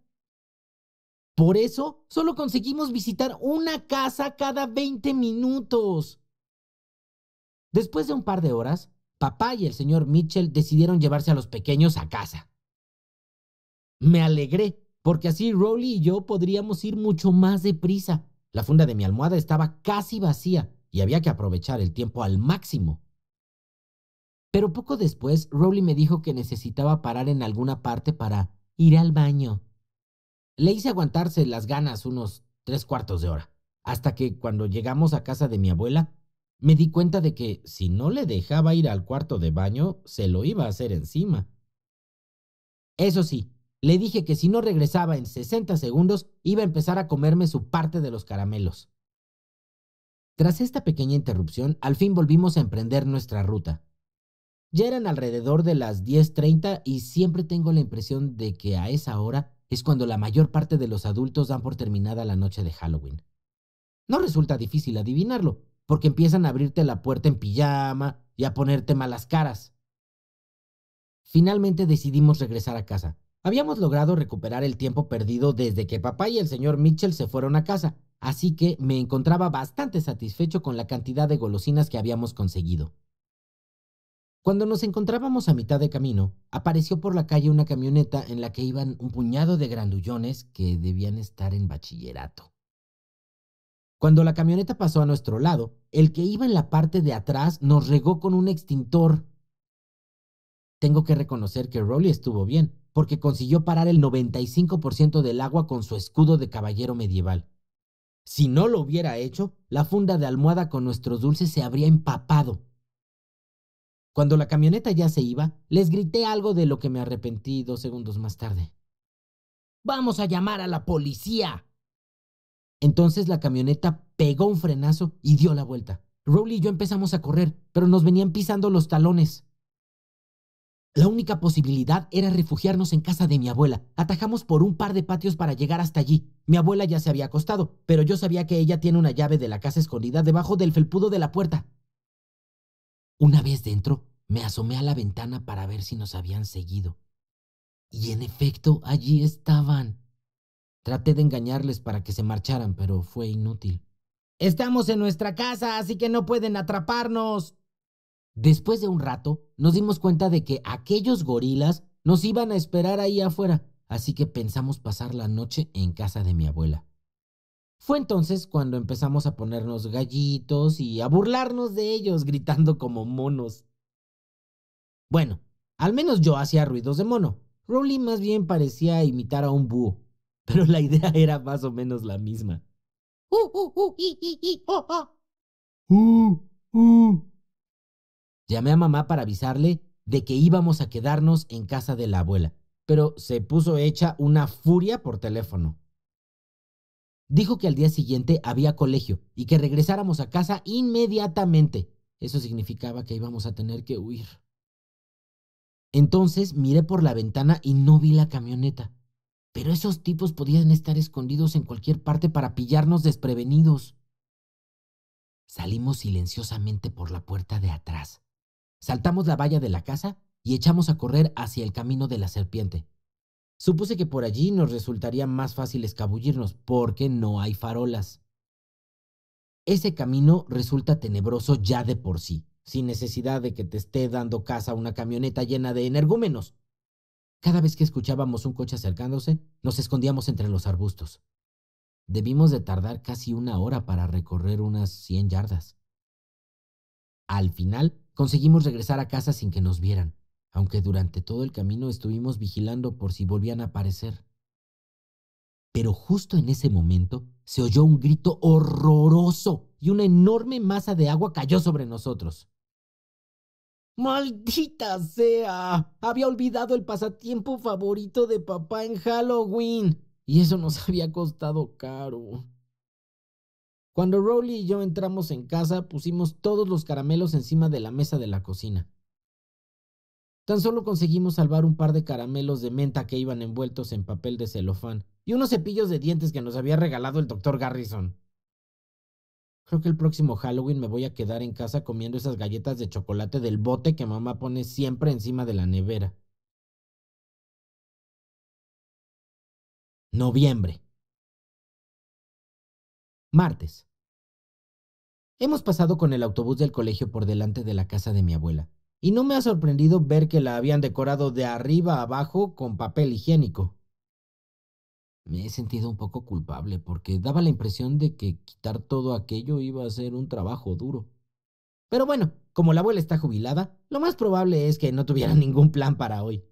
Por eso, solo conseguimos visitar una casa cada 20 minutos. Después de un par de horas, papá y el señor Mitchell decidieron llevarse a los pequeños a casa. Me alegré, porque así Rowley y yo podríamos ir mucho más deprisa. La funda de mi almohada estaba casi vacía y había que aprovechar el tiempo al máximo. Pero poco después, Rowley me dijo que necesitaba parar en alguna parte para ir al baño. Le hice aguantarse las ganas unos tres cuartos de hora, hasta que cuando llegamos a casa de mi abuela, me di cuenta de que si no le dejaba ir al cuarto de baño, se lo iba a hacer encima. Eso sí, le dije que si no regresaba en 60 segundos, iba a empezar a comerme su parte de los caramelos. Tras esta pequeña interrupción, al fin volvimos a emprender nuestra ruta. Ya eran alrededor de las 10.30 y siempre tengo la impresión de que a esa hora es cuando la mayor parte de los adultos dan por terminada la noche de Halloween. No resulta difícil adivinarlo, porque empiezan a abrirte la puerta en pijama y a ponerte malas caras. Finalmente decidimos regresar a casa. Habíamos logrado recuperar el tiempo perdido desde que papá y el señor Mitchell se fueron a casa, así que me encontraba bastante satisfecho con la cantidad de golosinas que habíamos conseguido. Cuando nos encontrábamos a mitad de camino, apareció por la calle una camioneta en la que iban un puñado de grandullones que debían estar en bachillerato. Cuando la camioneta pasó a nuestro lado, el que iba en la parte de atrás nos regó con un extintor. Tengo que reconocer que Rolly estuvo bien, porque consiguió parar el 95% del agua con su escudo de caballero medieval. Si no lo hubiera hecho, la funda de almohada con nuestros dulces se habría empapado. Cuando la camioneta ya se iba, les grité algo de lo que me arrepentí dos segundos más tarde. ¡Vamos a llamar a la policía! Entonces la camioneta pegó un frenazo y dio la vuelta. Rowley y yo empezamos a correr, pero nos venían pisando los talones. La única posibilidad era refugiarnos en casa de mi abuela. Atajamos por un par de patios para llegar hasta allí. Mi abuela ya se había acostado, pero yo sabía que ella tiene una llave de la casa escondida debajo del felpudo de la puerta. Una vez dentro, me asomé a la ventana para ver si nos habían seguido. Y en efecto, allí estaban. Traté de engañarles para que se marcharan, pero fue inútil. Estamos en nuestra casa, así que no pueden atraparnos. Después de un rato, nos dimos cuenta de que aquellos gorilas nos iban a esperar ahí afuera, así que pensamos pasar la noche en casa de mi abuela. Fue entonces cuando empezamos a ponernos gallitos y a burlarnos de ellos, gritando como monos. Bueno, al menos yo hacía ruidos de mono. Rowley más bien parecía imitar a un búho pero la idea era más o menos la misma. Llamé a mamá para avisarle de que íbamos a quedarnos en casa de la abuela, pero se puso hecha una furia por teléfono. Dijo que al día siguiente había colegio y que regresáramos a casa inmediatamente. Eso significaba que íbamos a tener que huir. Entonces miré por la ventana y no vi la camioneta. Pero esos tipos podían estar escondidos en cualquier parte para pillarnos desprevenidos. Salimos silenciosamente por la puerta de atrás. Saltamos la valla de la casa y echamos a correr hacia el camino de la serpiente. Supuse que por allí nos resultaría más fácil escabullirnos porque no hay farolas. Ese camino resulta tenebroso ya de por sí, sin necesidad de que te esté dando casa una camioneta llena de energúmenos. Cada vez que escuchábamos un coche acercándose, nos escondíamos entre los arbustos. Debimos de tardar casi una hora para recorrer unas 100 yardas. Al final, conseguimos regresar a casa sin que nos vieran, aunque durante todo el camino estuvimos vigilando por si volvían a aparecer. Pero justo en ese momento se oyó un grito horroroso y una enorme masa de agua cayó sobre nosotros. Maldita sea. Había olvidado el pasatiempo favorito de papá en Halloween. Y eso nos había costado caro. Cuando Rowley y yo entramos en casa, pusimos todos los caramelos encima de la mesa de la cocina. Tan solo conseguimos salvar un par de caramelos de menta que iban envueltos en papel de celofán y unos cepillos de dientes que nos había regalado el doctor Garrison. Creo que el próximo Halloween me voy a quedar en casa comiendo esas galletas de chocolate del bote que mamá pone siempre encima de la nevera. Noviembre. Martes. Hemos pasado con el autobús del colegio por delante de la casa de mi abuela, y no me ha sorprendido ver que la habían decorado de arriba a abajo con papel higiénico me he sentido un poco culpable porque daba la impresión de que quitar todo aquello iba a ser un trabajo duro. Pero bueno, como la abuela está jubilada, lo más probable es que no tuviera ningún plan para hoy.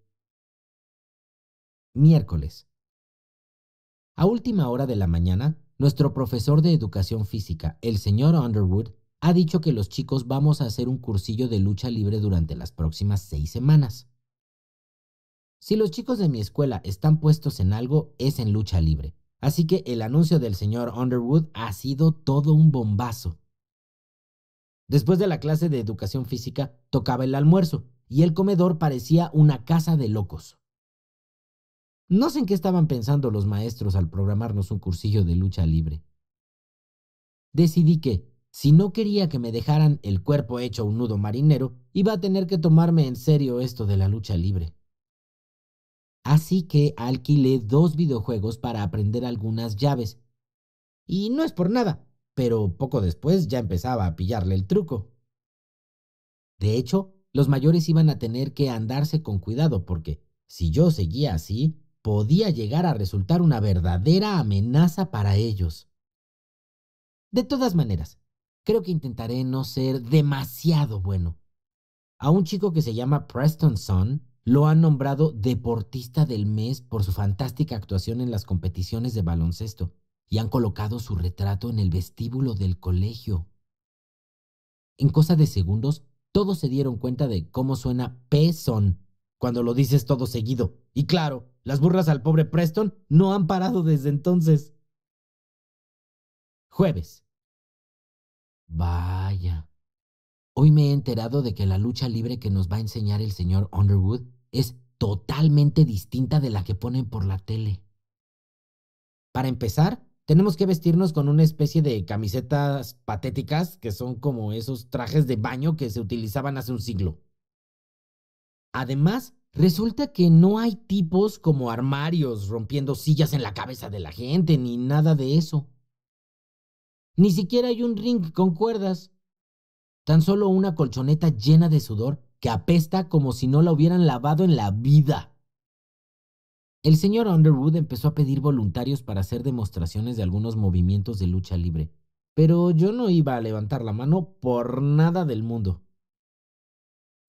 Miércoles. A última hora de la mañana, nuestro profesor de educación física, el señor Underwood, ha dicho que los chicos vamos a hacer un cursillo de lucha libre durante las próximas seis semanas. Si los chicos de mi escuela están puestos en algo, es en lucha libre. Así que el anuncio del señor Underwood ha sido todo un bombazo. Después de la clase de educación física, tocaba el almuerzo, y el comedor parecía una casa de locos. No sé en qué estaban pensando los maestros al programarnos un cursillo de lucha libre. Decidí que, si no quería que me dejaran el cuerpo hecho un nudo marinero, iba a tener que tomarme en serio esto de la lucha libre así que alquilé dos videojuegos para aprender algunas llaves. Y no es por nada, pero poco después ya empezaba a pillarle el truco. De hecho, los mayores iban a tener que andarse con cuidado porque, si yo seguía así, podía llegar a resultar una verdadera amenaza para ellos. De todas maneras, creo que intentaré no ser demasiado bueno. A un chico que se llama Preston Son lo han nombrado deportista del mes por su fantástica actuación en las competiciones de baloncesto y han colocado su retrato en el vestíbulo del colegio. En cosa de segundos, todos se dieron cuenta de cómo suena Peson cuando lo dices todo seguido. Y claro, las burlas al pobre Preston no han parado desde entonces. Jueves. Vaya. Hoy me he enterado de que la lucha libre que nos va a enseñar el señor Underwood es totalmente distinta de la que ponen por la tele. Para empezar, tenemos que vestirnos con una especie de camisetas patéticas que son como esos trajes de baño que se utilizaban hace un siglo. Además, resulta que no hay tipos como armarios rompiendo sillas en la cabeza de la gente ni nada de eso. Ni siquiera hay un ring con cuerdas. Tan solo una colchoneta llena de sudor que apesta como si no la hubieran lavado en la vida. El señor Underwood empezó a pedir voluntarios para hacer demostraciones de algunos movimientos de lucha libre, pero yo no iba a levantar la mano por nada del mundo.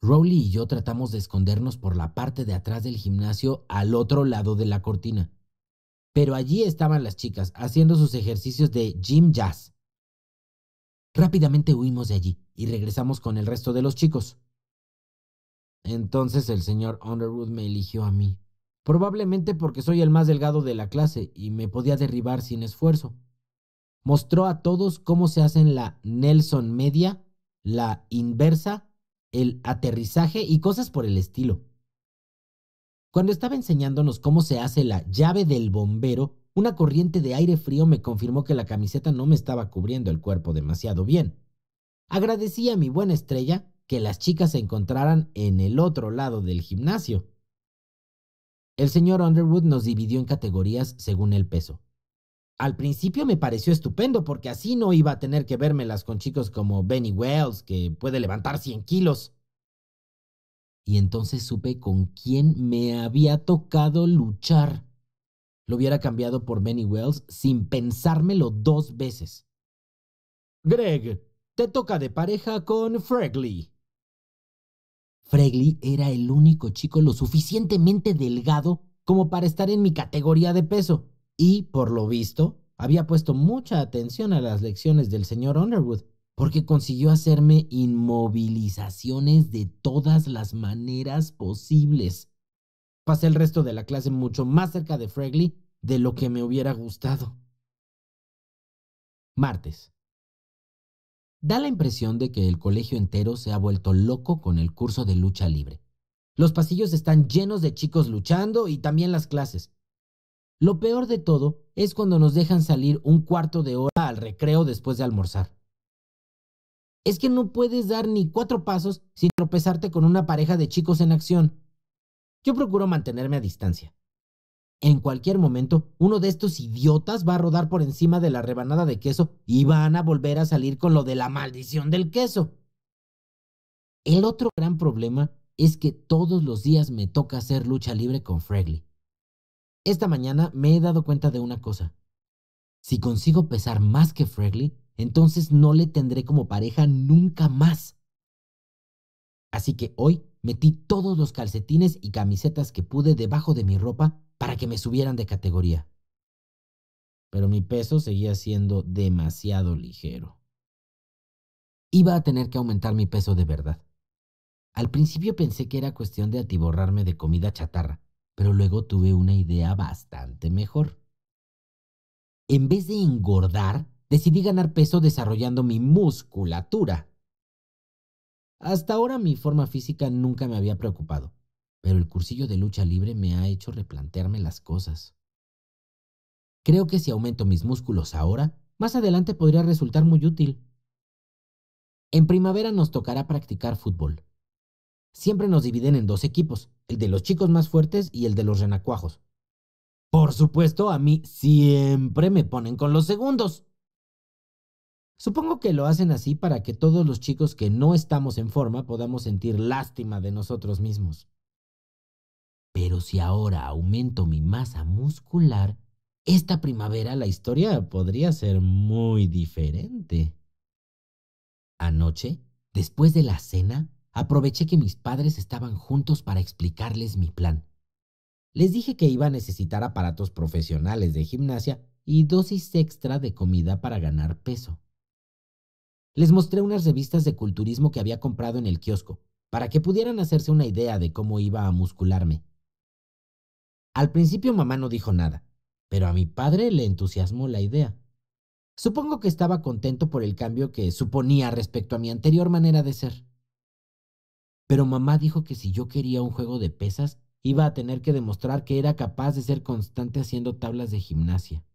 Rowley y yo tratamos de escondernos por la parte de atrás del gimnasio al otro lado de la cortina. Pero allí estaban las chicas haciendo sus ejercicios de gym jazz. Rápidamente huimos de allí y regresamos con el resto de los chicos. Entonces el señor Underwood me eligió a mí, probablemente porque soy el más delgado de la clase y me podía derribar sin esfuerzo. Mostró a todos cómo se hacen la Nelson media, la inversa, el aterrizaje y cosas por el estilo. Cuando estaba enseñándonos cómo se hace la llave del bombero, una corriente de aire frío me confirmó que la camiseta no me estaba cubriendo el cuerpo demasiado bien. Agradecí a mi buena estrella que las chicas se encontraran en el otro lado del gimnasio. El señor Underwood nos dividió en categorías según el peso. Al principio me pareció estupendo porque así no iba a tener que vérmelas con chicos como Benny Wells, que puede levantar 100 kilos. Y entonces supe con quién me había tocado luchar. Lo hubiera cambiado por Benny Wells sin pensármelo dos veces. Greg, te toca de pareja con Fragley. Fregley era el único chico lo suficientemente delgado como para estar en mi categoría de peso, y, por lo visto, había puesto mucha atención a las lecciones del señor Underwood, porque consiguió hacerme inmovilizaciones de todas las maneras posibles. Pasé el resto de la clase mucho más cerca de Fregley de lo que me hubiera gustado. Martes. Da la impresión de que el colegio entero se ha vuelto loco con el curso de lucha libre. Los pasillos están llenos de chicos luchando y también las clases. Lo peor de todo es cuando nos dejan salir un cuarto de hora al recreo después de almorzar. Es que no puedes dar ni cuatro pasos sin tropezarte con una pareja de chicos en acción. Yo procuro mantenerme a distancia. En cualquier momento, uno de estos idiotas va a rodar por encima de la rebanada de queso y van a volver a salir con lo de la maldición del queso. El otro gran problema es que todos los días me toca hacer lucha libre con Fregley. Esta mañana me he dado cuenta de una cosa. Si consigo pesar más que Fregley, entonces no le tendré como pareja nunca más. Así que hoy metí todos los calcetines y camisetas que pude debajo de mi ropa para que me subieran de categoría. Pero mi peso seguía siendo demasiado ligero. Iba a tener que aumentar mi peso de verdad. Al principio pensé que era cuestión de atiborrarme de comida chatarra, pero luego tuve una idea bastante mejor. En vez de engordar, decidí ganar peso desarrollando mi musculatura. Hasta ahora mi forma física nunca me había preocupado, pero el cursillo de lucha libre me ha hecho replantearme las cosas. Creo que si aumento mis músculos ahora, más adelante podría resultar muy útil. En primavera nos tocará practicar fútbol. Siempre nos dividen en dos equipos, el de los chicos más fuertes y el de los renacuajos. Por supuesto, a mí siempre me ponen con los segundos. Supongo que lo hacen así para que todos los chicos que no estamos en forma podamos sentir lástima de nosotros mismos. Pero si ahora aumento mi masa muscular, esta primavera la historia podría ser muy diferente. Anoche, después de la cena, aproveché que mis padres estaban juntos para explicarles mi plan. Les dije que iba a necesitar aparatos profesionales de gimnasia y dosis extra de comida para ganar peso. Les mostré unas revistas de culturismo que había comprado en el kiosco, para que pudieran hacerse una idea de cómo iba a muscularme. Al principio mamá no dijo nada, pero a mi padre le entusiasmó la idea. Supongo que estaba contento por el cambio que suponía respecto a mi anterior manera de ser. Pero mamá dijo que si yo quería un juego de pesas, iba a tener que demostrar que era capaz de ser constante haciendo tablas de gimnasia.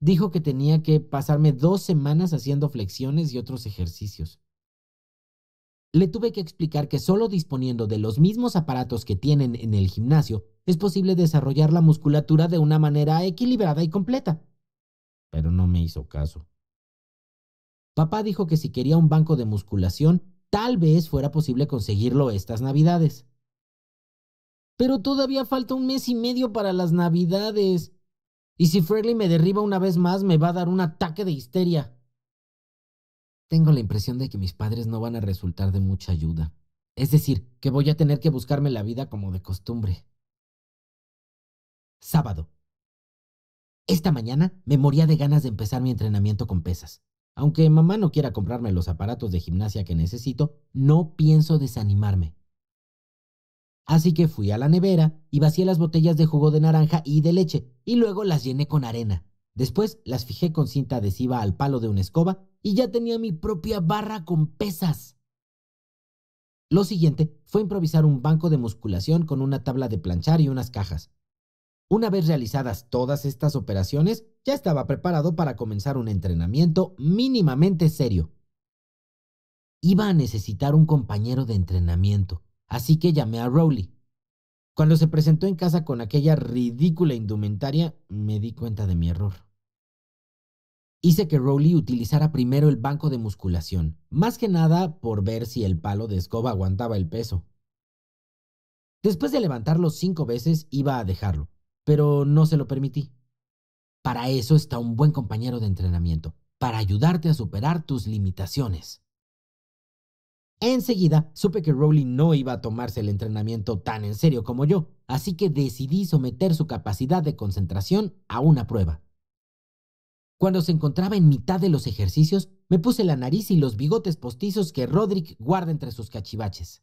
Dijo que tenía que pasarme dos semanas haciendo flexiones y otros ejercicios. Le tuve que explicar que solo disponiendo de los mismos aparatos que tienen en el gimnasio es posible desarrollar la musculatura de una manera equilibrada y completa. Pero no me hizo caso. Papá dijo que si quería un banco de musculación, tal vez fuera posible conseguirlo estas navidades. Pero todavía falta un mes y medio para las navidades. Y si Fredley me derriba una vez más, me va a dar un ataque de histeria. Tengo la impresión de que mis padres no van a resultar de mucha ayuda. Es decir, que voy a tener que buscarme la vida como de costumbre. Sábado. Esta mañana me moría de ganas de empezar mi entrenamiento con pesas. Aunque mamá no quiera comprarme los aparatos de gimnasia que necesito, no pienso desanimarme. Así que fui a la nevera y vacié las botellas de jugo de naranja y de leche, y luego las llené con arena. Después las fijé con cinta adhesiva al palo de una escoba y ya tenía mi propia barra con pesas. Lo siguiente fue improvisar un banco de musculación con una tabla de planchar y unas cajas. Una vez realizadas todas estas operaciones, ya estaba preparado para comenzar un entrenamiento mínimamente serio. Iba a necesitar un compañero de entrenamiento, así que llamé a Rowley. Cuando se presentó en casa con aquella ridícula indumentaria, me di cuenta de mi error. Hice que Rowley utilizara primero el banco de musculación, más que nada por ver si el palo de escoba aguantaba el peso. Después de levantarlo cinco veces, iba a dejarlo, pero no se lo permití. Para eso está un buen compañero de entrenamiento, para ayudarte a superar tus limitaciones. Enseguida supe que Rowling no iba a tomarse el entrenamiento tan en serio como yo, así que decidí someter su capacidad de concentración a una prueba. Cuando se encontraba en mitad de los ejercicios, me puse la nariz y los bigotes postizos que Roderick guarda entre sus cachivaches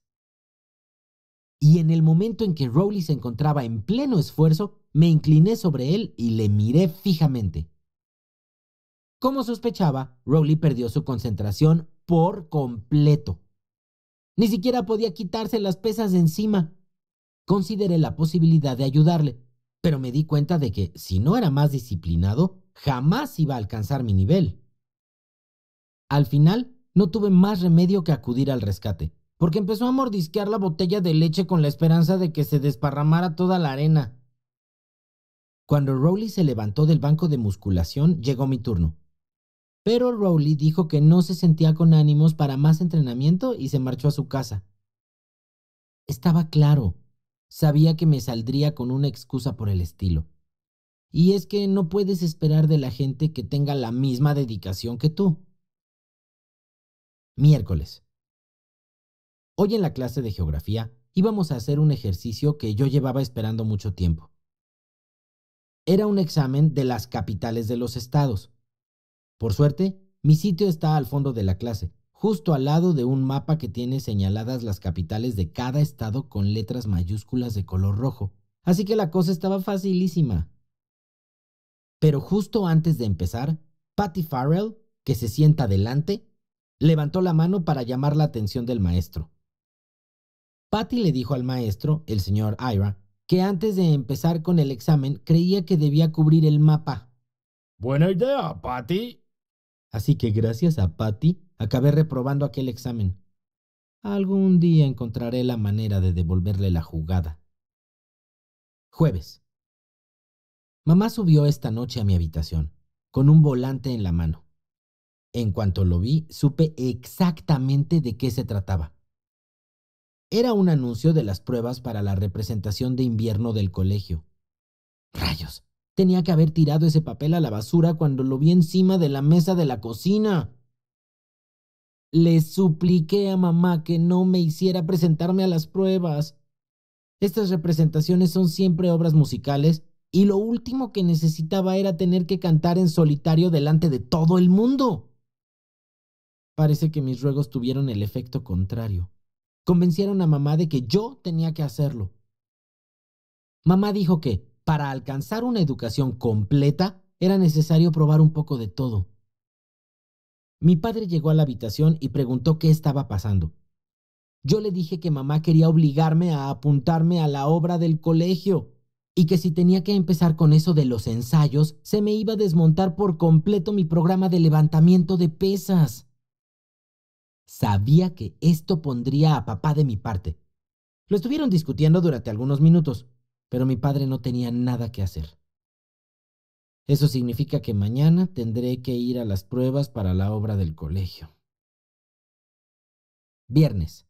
y en el momento en que Rowley se encontraba en pleno esfuerzo, me incliné sobre él y le miré fijamente. Como sospechaba, Rowley perdió su concentración por completo. Ni siquiera podía quitarse las pesas de encima. Consideré la posibilidad de ayudarle, pero me di cuenta de que, si no era más disciplinado, jamás iba a alcanzar mi nivel. Al final, no tuve más remedio que acudir al rescate porque empezó a mordisquear la botella de leche con la esperanza de que se desparramara toda la arena. Cuando Rowley se levantó del banco de musculación, llegó mi turno. Pero Rowley dijo que no se sentía con ánimos para más entrenamiento y se marchó a su casa. Estaba claro, sabía que me saldría con una excusa por el estilo. Y es que no puedes esperar de la gente que tenga la misma dedicación que tú. Miércoles. Hoy en la clase de geografía íbamos a hacer un ejercicio que yo llevaba esperando mucho tiempo. Era un examen de las capitales de los estados. Por suerte, mi sitio está al fondo de la clase, justo al lado de un mapa que tiene señaladas las capitales de cada estado con letras mayúsculas de color rojo, así que la cosa estaba facilísima. Pero justo antes de empezar, Patty Farrell, que se sienta delante, levantó la mano para llamar la atención del maestro. Patty le dijo al maestro, el señor Ira, que antes de empezar con el examen creía que debía cubrir el mapa. Buena idea, Patty. Así que gracias a Patty acabé reprobando aquel examen. Algún día encontraré la manera de devolverle la jugada. Jueves. Mamá subió esta noche a mi habitación, con un volante en la mano. En cuanto lo vi, supe exactamente de qué se trataba. Era un anuncio de las pruebas para la representación de invierno del colegio. Rayos, tenía que haber tirado ese papel a la basura cuando lo vi encima de la mesa de la cocina. Le supliqué a mamá que no me hiciera presentarme a las pruebas. Estas representaciones son siempre obras musicales y lo último que necesitaba era tener que cantar en solitario delante de todo el mundo. Parece que mis ruegos tuvieron el efecto contrario convencieron a mamá de que yo tenía que hacerlo. Mamá dijo que para alcanzar una educación completa era necesario probar un poco de todo. Mi padre llegó a la habitación y preguntó qué estaba pasando. Yo le dije que mamá quería obligarme a apuntarme a la obra del colegio y que si tenía que empezar con eso de los ensayos, se me iba a desmontar por completo mi programa de levantamiento de pesas. Sabía que esto pondría a papá de mi parte. Lo estuvieron discutiendo durante algunos minutos, pero mi padre no tenía nada que hacer. Eso significa que mañana tendré que ir a las pruebas para la obra del colegio. Viernes.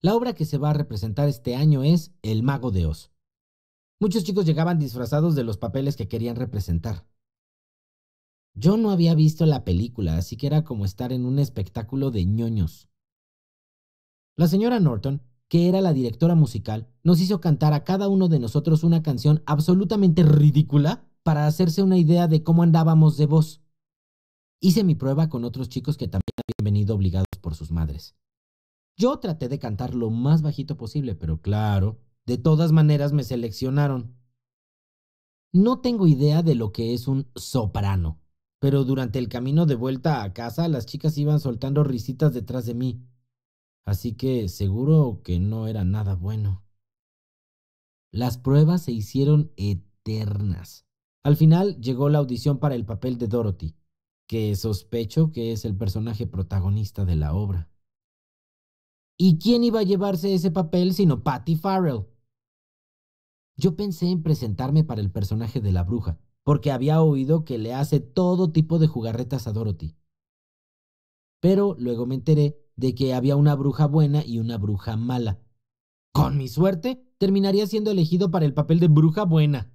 La obra que se va a representar este año es El Mago de Oz. Muchos chicos llegaban disfrazados de los papeles que querían representar. Yo no había visto la película, así que era como estar en un espectáculo de ñoños. La señora Norton, que era la directora musical, nos hizo cantar a cada uno de nosotros una canción absolutamente ridícula para hacerse una idea de cómo andábamos de voz. Hice mi prueba con otros chicos que también habían venido obligados por sus madres. Yo traté de cantar lo más bajito posible, pero claro, de todas maneras me seleccionaron. No tengo idea de lo que es un soprano, pero durante el camino de vuelta a casa las chicas iban soltando risitas detrás de mí, así que seguro que no era nada bueno. Las pruebas se hicieron eternas. Al final llegó la audición para el papel de Dorothy, que sospecho que es el personaje protagonista de la obra. ¿Y quién iba a llevarse ese papel sino Patty Farrell? Yo pensé en presentarme para el personaje de la bruja, porque había oído que le hace todo tipo de jugarretas a Dorothy. Pero luego me enteré de que había una bruja buena y una bruja mala. Con mi suerte, terminaría siendo elegido para el papel de bruja buena.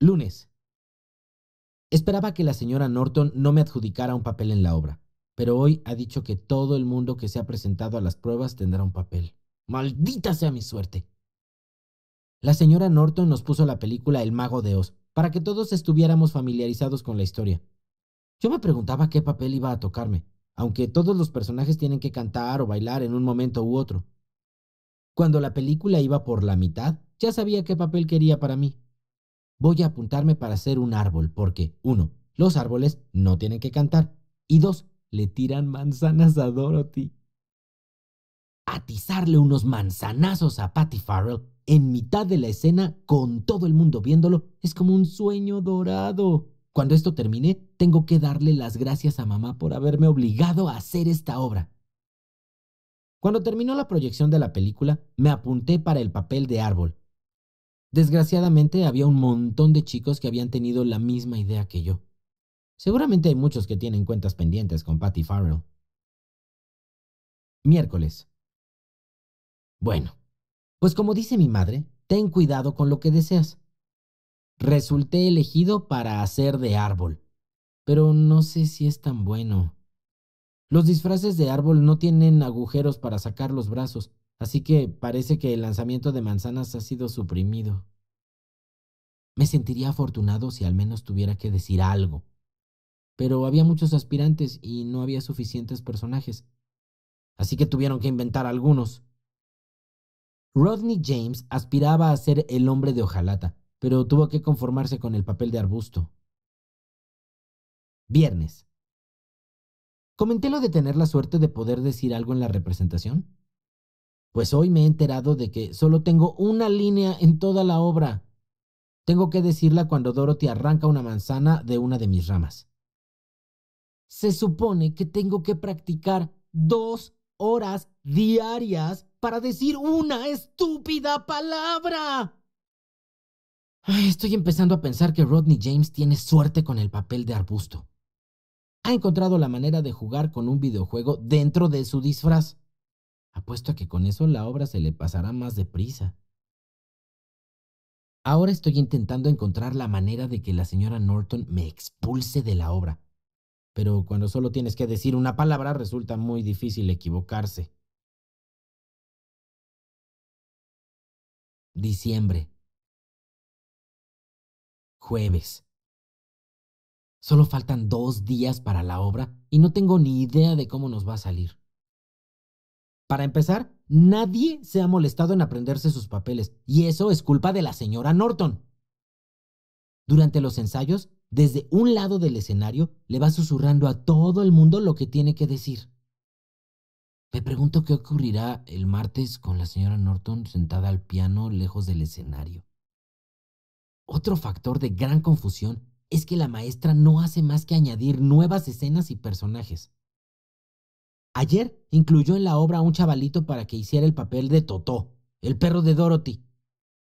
Lunes. Esperaba que la señora Norton no me adjudicara un papel en la obra, pero hoy ha dicho que todo el mundo que se ha presentado a las pruebas tendrá un papel. Maldita sea mi suerte. La señora Norton nos puso la película El mago de Oz, para que todos estuviéramos familiarizados con la historia. Yo me preguntaba qué papel iba a tocarme, aunque todos los personajes tienen que cantar o bailar en un momento u otro. Cuando la película iba por la mitad, ya sabía qué papel quería para mí. Voy a apuntarme para ser un árbol, porque, uno, los árboles no tienen que cantar, y dos, le tiran manzanas a Dorothy. Atizarle unos manzanazos a Patty Farrell en mitad de la escena con todo el mundo viéndolo es como un sueño dorado. Cuando esto termine, tengo que darle las gracias a mamá por haberme obligado a hacer esta obra. Cuando terminó la proyección de la película, me apunté para el papel de árbol. Desgraciadamente había un montón de chicos que habían tenido la misma idea que yo. Seguramente hay muchos que tienen cuentas pendientes con Patty Farrell. Miércoles. Bueno, pues como dice mi madre, ten cuidado con lo que deseas. Resulté elegido para hacer de árbol, pero no sé si es tan bueno. Los disfraces de árbol no tienen agujeros para sacar los brazos, así que parece que el lanzamiento de manzanas ha sido suprimido. Me sentiría afortunado si al menos tuviera que decir algo. Pero había muchos aspirantes y no había suficientes personajes, así que tuvieron que inventar algunos. Rodney James aspiraba a ser el hombre de hojalata, pero tuvo que conformarse con el papel de arbusto. Viernes. ¿Comenté lo de tener la suerte de poder decir algo en la representación? Pues hoy me he enterado de que solo tengo una línea en toda la obra. Tengo que decirla cuando Dorothy arranca una manzana de una de mis ramas. Se supone que tengo que practicar dos horas diarias para decir una estúpida palabra. estoy empezando a pensar que Rodney James tiene suerte con el papel de arbusto. Ha encontrado la manera de jugar con un videojuego dentro de su disfraz. Apuesto a que con eso la obra se le pasará más deprisa. Ahora estoy intentando encontrar la manera de que la señora Norton me expulse de la obra. Pero cuando solo tienes que decir una palabra resulta muy difícil equivocarse. Diciembre. Jueves. Solo faltan dos días para la obra y no tengo ni idea de cómo nos va a salir. Para empezar, nadie se ha molestado en aprenderse sus papeles y eso es culpa de la señora Norton. Durante los ensayos, desde un lado del escenario, le va susurrando a todo el mundo lo que tiene que decir. Me pregunto qué ocurrirá el martes con la señora Norton sentada al piano lejos del escenario. Otro factor de gran confusión es que la maestra no hace más que añadir nuevas escenas y personajes. Ayer incluyó en la obra a un chavalito para que hiciera el papel de Totó, el perro de Dorothy.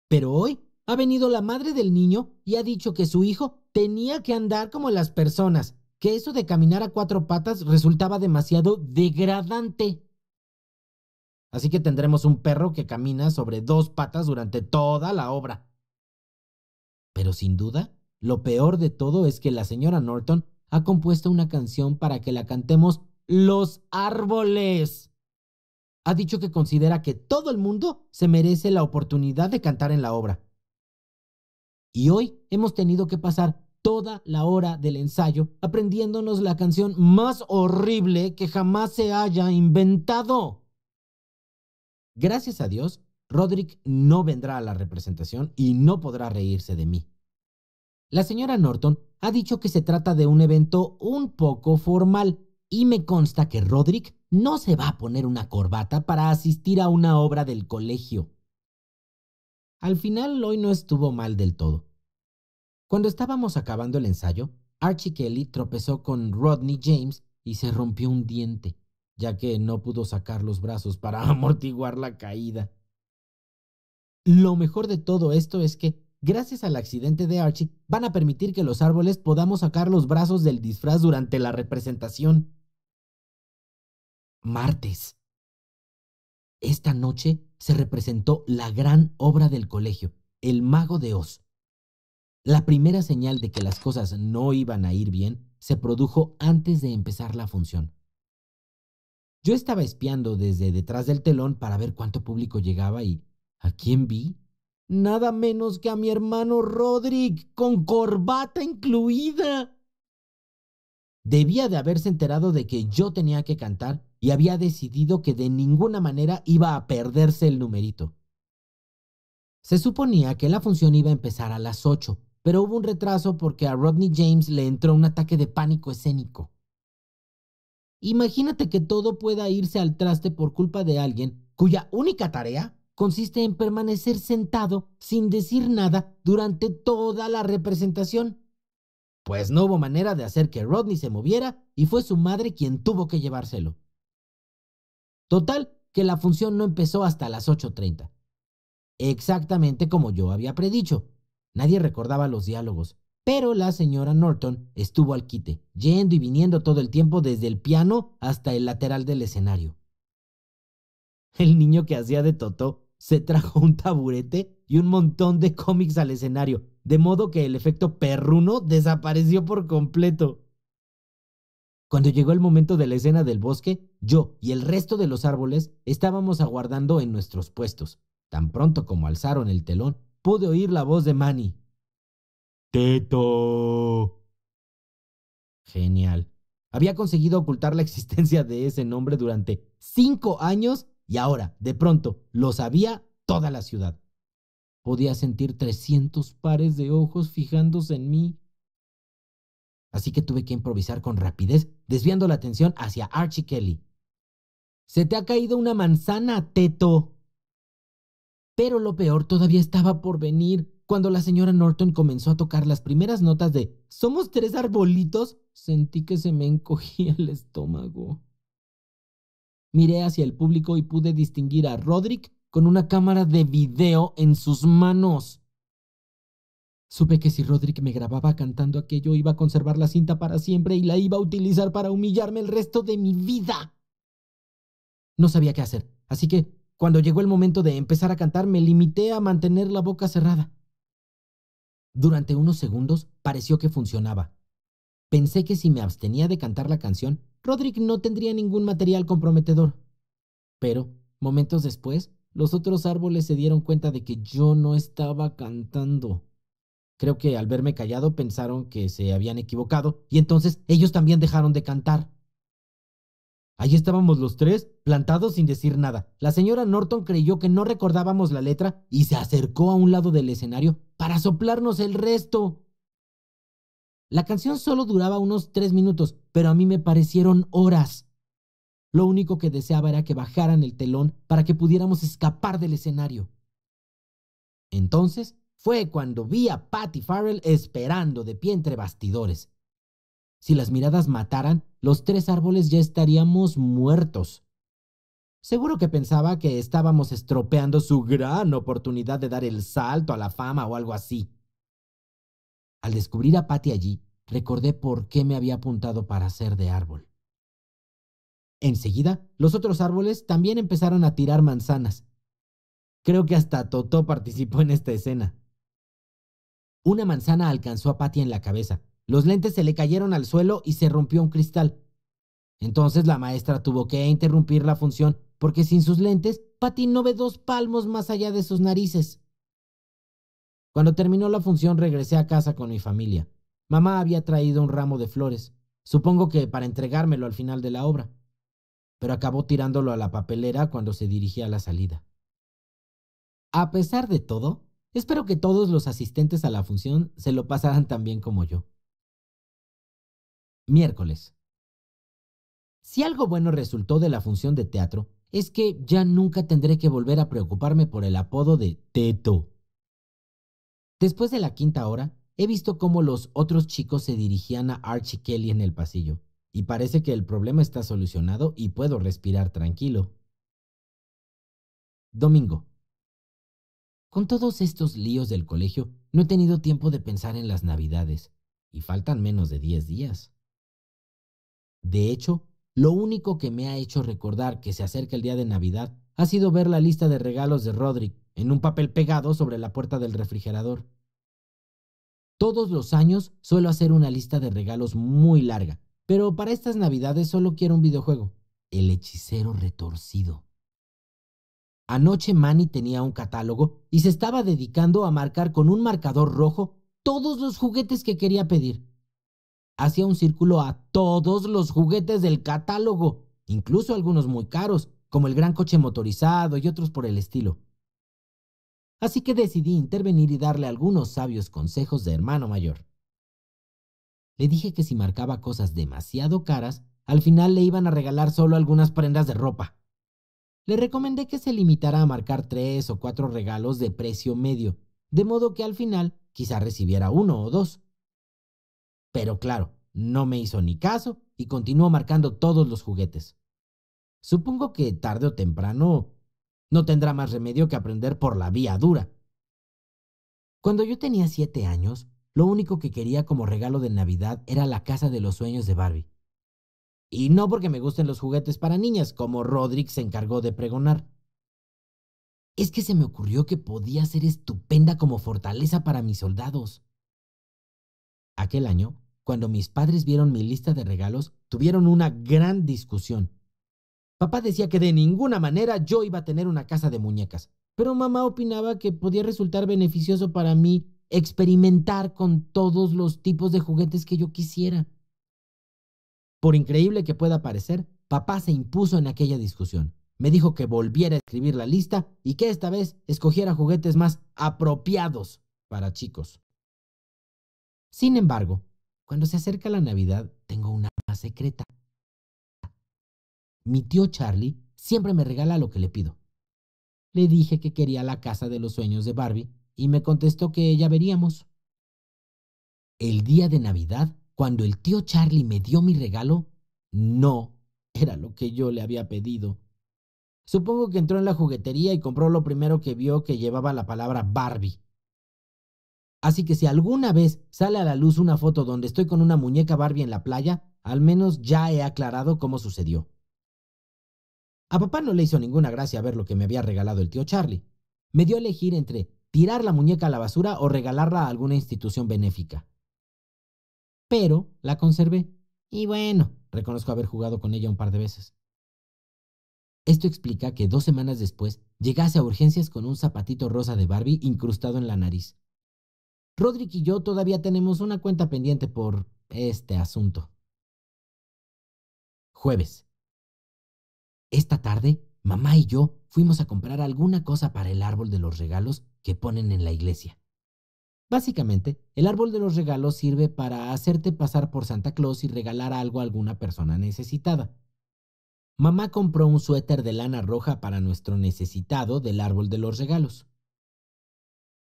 Pero hoy ha venido la madre del niño y ha dicho que su hijo tenía que andar como las personas, que eso de caminar a cuatro patas resultaba demasiado degradante. Así que tendremos un perro que camina sobre dos patas durante toda la obra. Pero sin duda, lo peor de todo es que la señora Norton ha compuesto una canción para que la cantemos los árboles. Ha dicho que considera que todo el mundo se merece la oportunidad de cantar en la obra. Y hoy hemos tenido que pasar toda la hora del ensayo aprendiéndonos la canción más horrible que jamás se haya inventado. Gracias a Dios, Roderick no vendrá a la representación y no podrá reírse de mí. La señora Norton ha dicho que se trata de un evento un poco formal y me consta que Roderick no se va a poner una corbata para asistir a una obra del colegio. Al final hoy no estuvo mal del todo. Cuando estábamos acabando el ensayo, Archie Kelly tropezó con Rodney James y se rompió un diente ya que no pudo sacar los brazos para amortiguar la caída. Lo mejor de todo esto es que, gracias al accidente de Archie, van a permitir que los árboles podamos sacar los brazos del disfraz durante la representación. Martes. Esta noche se representó la gran obra del colegio, El Mago de Oz. La primera señal de que las cosas no iban a ir bien se produjo antes de empezar la función. Yo estaba espiando desde detrás del telón para ver cuánto público llegaba y ¿a quién vi? Nada menos que a mi hermano Roderick, con corbata incluida. Debía de haberse enterado de que yo tenía que cantar y había decidido que de ninguna manera iba a perderse el numerito. Se suponía que la función iba a empezar a las 8, pero hubo un retraso porque a Rodney James le entró un ataque de pánico escénico. Imagínate que todo pueda irse al traste por culpa de alguien cuya única tarea consiste en permanecer sentado sin decir nada durante toda la representación. Pues no hubo manera de hacer que Rodney se moviera y fue su madre quien tuvo que llevárselo. Total, que la función no empezó hasta las 8.30. Exactamente como yo había predicho. Nadie recordaba los diálogos. Pero la señora Norton estuvo al quite, yendo y viniendo todo el tiempo desde el piano hasta el lateral del escenario. El niño que hacía de Toto se trajo un taburete y un montón de cómics al escenario, de modo que el efecto perruno desapareció por completo. Cuando llegó el momento de la escena del bosque, yo y el resto de los árboles estábamos aguardando en nuestros puestos. Tan pronto como alzaron el telón, pude oír la voz de Manny. Teto. Genial. Había conseguido ocultar la existencia de ese nombre durante cinco años y ahora, de pronto, lo sabía toda la ciudad. Podía sentir 300 pares de ojos fijándose en mí. Así que tuve que improvisar con rapidez, desviando la atención hacia Archie Kelly. Se te ha caído una manzana, Teto. Pero lo peor todavía estaba por venir. Cuando la señora Norton comenzó a tocar las primeras notas de Somos tres arbolitos, sentí que se me encogía el estómago. Miré hacia el público y pude distinguir a Roderick con una cámara de video en sus manos. Supe que si Roderick me grababa cantando aquello, iba a conservar la cinta para siempre y la iba a utilizar para humillarme el resto de mi vida. No sabía qué hacer, así que cuando llegó el momento de empezar a cantar, me limité a mantener la boca cerrada. Durante unos segundos pareció que funcionaba. Pensé que si me abstenía de cantar la canción, Roderick no tendría ningún material comprometedor. Pero, momentos después, los otros árboles se dieron cuenta de que yo no estaba cantando. Creo que al verme callado pensaron que se habían equivocado y entonces ellos también dejaron de cantar. Allí estábamos los tres, plantados sin decir nada. La señora Norton creyó que no recordábamos la letra y se acercó a un lado del escenario para soplarnos el resto. La canción solo duraba unos tres minutos, pero a mí me parecieron horas. Lo único que deseaba era que bajaran el telón para que pudiéramos escapar del escenario. Entonces fue cuando vi a Patty Farrell esperando de pie entre bastidores. Si las miradas mataran, los tres árboles ya estaríamos muertos. Seguro que pensaba que estábamos estropeando su gran oportunidad de dar el salto a la fama o algo así. Al descubrir a Patty allí, recordé por qué me había apuntado para ser de árbol. Enseguida, los otros árboles también empezaron a tirar manzanas. Creo que hasta Toto participó en esta escena. Una manzana alcanzó a Patty en la cabeza, los lentes se le cayeron al suelo y se rompió un cristal. Entonces la maestra tuvo que interrumpir la función porque sin sus lentes, Patty no ve dos palmos más allá de sus narices. Cuando terminó la función regresé a casa con mi familia. Mamá había traído un ramo de flores, supongo que para entregármelo al final de la obra, pero acabó tirándolo a la papelera cuando se dirigía a la salida. A pesar de todo, espero que todos los asistentes a la función se lo pasaran tan bien como yo. Miércoles. Si algo bueno resultó de la función de teatro, es que ya nunca tendré que volver a preocuparme por el apodo de Teto. Después de la quinta hora, he visto cómo los otros chicos se dirigían a Archie Kelly en el pasillo, y parece que el problema está solucionado y puedo respirar tranquilo. Domingo. Con todos estos líos del colegio, no he tenido tiempo de pensar en las navidades, y faltan menos de diez días. De hecho, lo único que me ha hecho recordar que se acerca el día de Navidad ha sido ver la lista de regalos de Roderick en un papel pegado sobre la puerta del refrigerador. Todos los años suelo hacer una lista de regalos muy larga, pero para estas Navidades solo quiero un videojuego, El hechicero retorcido. Anoche Manny tenía un catálogo y se estaba dedicando a marcar con un marcador rojo todos los juguetes que quería pedir hacía un círculo a todos los juguetes del catálogo, incluso algunos muy caros, como el gran coche motorizado y otros por el estilo. Así que decidí intervenir y darle algunos sabios consejos de hermano mayor. Le dije que si marcaba cosas demasiado caras, al final le iban a regalar solo algunas prendas de ropa. Le recomendé que se limitara a marcar tres o cuatro regalos de precio medio, de modo que al final quizá recibiera uno o dos. Pero claro, no me hizo ni caso y continuó marcando todos los juguetes. Supongo que tarde o temprano no tendrá más remedio que aprender por la vía dura. Cuando yo tenía siete años, lo único que quería como regalo de Navidad era la casa de los sueños de Barbie. Y no porque me gusten los juguetes para niñas, como Roderick se encargó de pregonar. Es que se me ocurrió que podía ser estupenda como fortaleza para mis soldados. Aquel año, cuando mis padres vieron mi lista de regalos, tuvieron una gran discusión. Papá decía que de ninguna manera yo iba a tener una casa de muñecas, pero mamá opinaba que podía resultar beneficioso para mí experimentar con todos los tipos de juguetes que yo quisiera. Por increíble que pueda parecer, papá se impuso en aquella discusión. Me dijo que volviera a escribir la lista y que esta vez escogiera juguetes más apropiados para chicos. Sin embargo, cuando se acerca la Navidad, tengo una más secreta. Mi tío Charlie siempre me regala lo que le pido. Le dije que quería la casa de los sueños de Barbie y me contestó que ya veríamos. El día de Navidad, cuando el tío Charlie me dio mi regalo, no era lo que yo le había pedido. Supongo que entró en la juguetería y compró lo primero que vio que llevaba la palabra Barbie. Así que si alguna vez sale a la luz una foto donde estoy con una muñeca Barbie en la playa, al menos ya he aclarado cómo sucedió. A papá no le hizo ninguna gracia ver lo que me había regalado el tío Charlie. Me dio a elegir entre tirar la muñeca a la basura o regalarla a alguna institución benéfica. Pero la conservé. Y bueno, reconozco haber jugado con ella un par de veces. Esto explica que dos semanas después llegase a urgencias con un zapatito rosa de Barbie incrustado en la nariz. Rodrick y yo todavía tenemos una cuenta pendiente por este asunto. Jueves. Esta tarde, mamá y yo fuimos a comprar alguna cosa para el árbol de los regalos que ponen en la iglesia. Básicamente, el árbol de los regalos sirve para hacerte pasar por Santa Claus y regalar algo a alguna persona necesitada. Mamá compró un suéter de lana roja para nuestro necesitado del árbol de los regalos.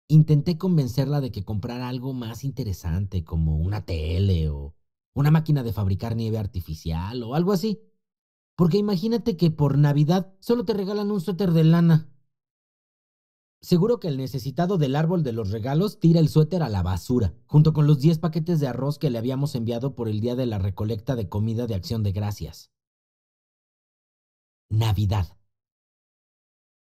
Intenté convencerla de que comprara algo más interesante, como una tele o una máquina de fabricar nieve artificial o algo así. Porque imagínate que por Navidad solo te regalan un suéter de lana. Seguro que el necesitado del árbol de los regalos tira el suéter a la basura, junto con los 10 paquetes de arroz que le habíamos enviado por el día de la recolecta de comida de acción de gracias. Navidad.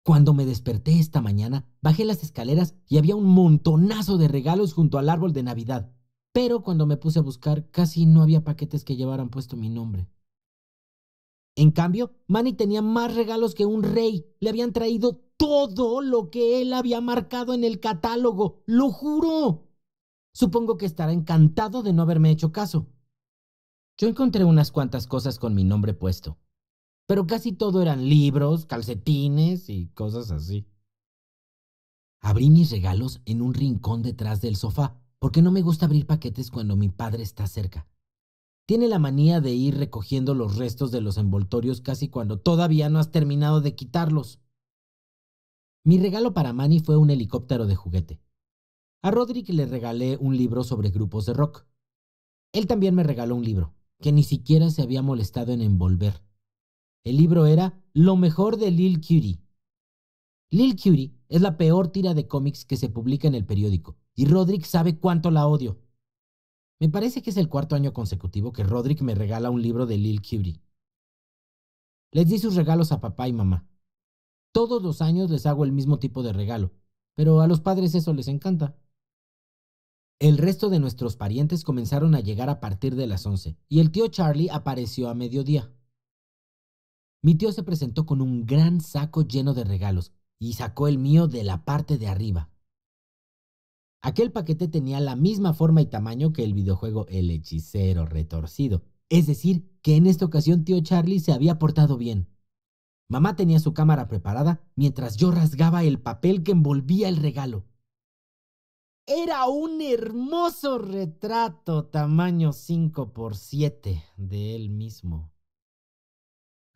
Cuando me desperté esta mañana, bajé las escaleras y había un montonazo de regalos junto al árbol de Navidad. Pero cuando me puse a buscar, casi no había paquetes que llevaran puesto mi nombre. En cambio, Manny tenía más regalos que un rey. Le habían traído todo lo que él había marcado en el catálogo. ¡Lo juro! Supongo que estará encantado de no haberme hecho caso. Yo encontré unas cuantas cosas con mi nombre puesto, pero casi todo eran libros, calcetines y cosas así. Abrí mis regalos en un rincón detrás del sofá, porque no me gusta abrir paquetes cuando mi padre está cerca. Tiene la manía de ir recogiendo los restos de los envoltorios casi cuando todavía no has terminado de quitarlos. Mi regalo para Manny fue un helicóptero de juguete. A Rodrick le regalé un libro sobre grupos de rock. Él también me regaló un libro, que ni siquiera se había molestado en envolver. El libro era Lo mejor de Lil Curie. Lil Cutie es la peor tira de cómics que se publica en el periódico, y Roderick sabe cuánto la odio. Me parece que es el cuarto año consecutivo que Roderick me regala un libro de Lil Curie. Les di sus regalos a papá y mamá. Todos los años les hago el mismo tipo de regalo, pero a los padres eso les encanta. El resto de nuestros parientes comenzaron a llegar a partir de las 11, y el tío Charlie apareció a mediodía. Mi tío se presentó con un gran saco lleno de regalos y sacó el mío de la parte de arriba. Aquel paquete tenía la misma forma y tamaño que el videojuego El hechicero retorcido, es decir, que en esta ocasión tío Charlie se había portado bien. Mamá tenía su cámara preparada mientras yo rasgaba el papel que envolvía el regalo. Era un hermoso retrato tamaño 5 por 7 de él mismo.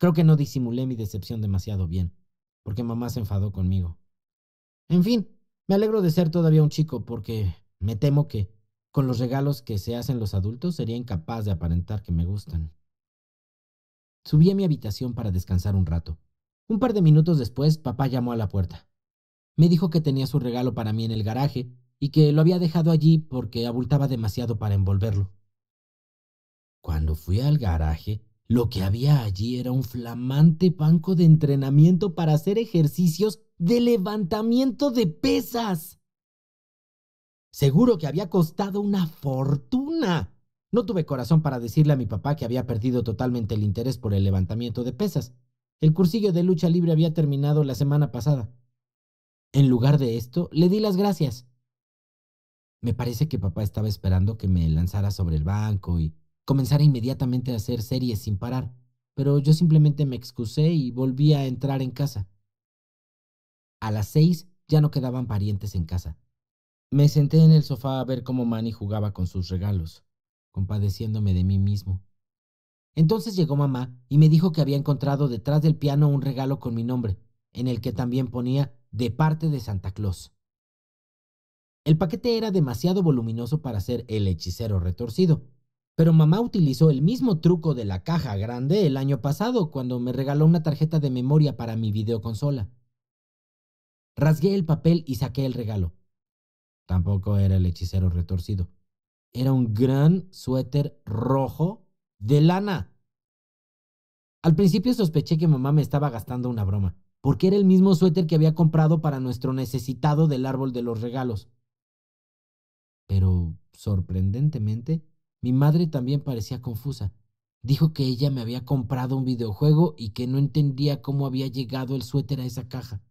Creo que no disimulé mi decepción demasiado bien, porque mamá se enfadó conmigo. En fin, me alegro de ser todavía un chico porque me temo que, con los regalos que se hacen los adultos, sería incapaz de aparentar que me gustan. Subí a mi habitación para descansar un rato. Un par de minutos después, papá llamó a la puerta. Me dijo que tenía su regalo para mí en el garaje y que lo había dejado allí porque abultaba demasiado para envolverlo. Cuando fui al garaje, lo que había allí era un flamante banco de entrenamiento para hacer ejercicios de levantamiento de pesas. Seguro que había costado una fortuna. No tuve corazón para decirle a mi papá que había perdido totalmente el interés por el levantamiento de pesas. El cursillo de lucha libre había terminado la semana pasada. En lugar de esto, le di las gracias. Me parece que papá estaba esperando que me lanzara sobre el banco y comenzara inmediatamente a hacer series sin parar, pero yo simplemente me excusé y volví a entrar en casa. A las seis ya no quedaban parientes en casa. Me senté en el sofá a ver cómo Manny jugaba con sus regalos, compadeciéndome de mí mismo. Entonces llegó mamá y me dijo que había encontrado detrás del piano un regalo con mi nombre, en el que también ponía de parte de Santa Claus. El paquete era demasiado voluminoso para ser el hechicero retorcido, pero mamá utilizó el mismo truco de la caja grande el año pasado cuando me regaló una tarjeta de memoria para mi videoconsola. Rasgué el papel y saqué el regalo. Tampoco era el hechicero retorcido. Era un gran suéter rojo de lana. Al principio sospeché que mamá me estaba gastando una broma, porque era el mismo suéter que había comprado para nuestro necesitado del árbol de los regalos. Pero, sorprendentemente, mi madre también parecía confusa. Dijo que ella me había comprado un videojuego y que no entendía cómo había llegado el suéter a esa caja.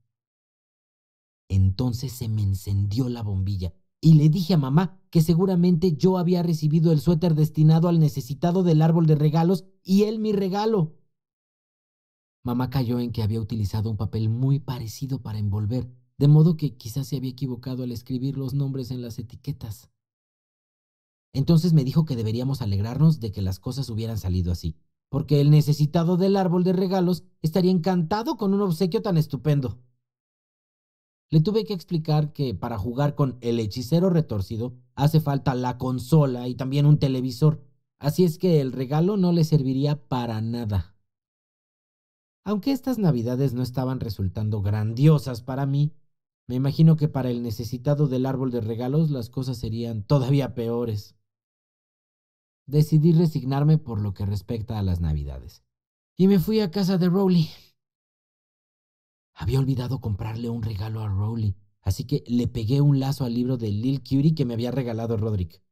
Entonces se me encendió la bombilla y le dije a mamá que seguramente yo había recibido el suéter destinado al necesitado del árbol de regalos y él mi regalo. Mamá cayó en que había utilizado un papel muy parecido para envolver, de modo que quizás se había equivocado al escribir los nombres en las etiquetas. Entonces me dijo que deberíamos alegrarnos de que las cosas hubieran salido así, porque el necesitado del árbol de regalos estaría encantado con un obsequio tan estupendo. Le tuve que explicar que para jugar con el hechicero retorcido hace falta la consola y también un televisor, así es que el regalo no le serviría para nada. Aunque estas navidades no estaban resultando grandiosas para mí, me imagino que para el necesitado del árbol de regalos las cosas serían todavía peores decidí resignarme por lo que respecta a las navidades. Y me fui a casa de Rowley. Había olvidado comprarle un regalo a Rowley, así que le pegué un lazo al libro de Lil Curie que me había regalado Roderick.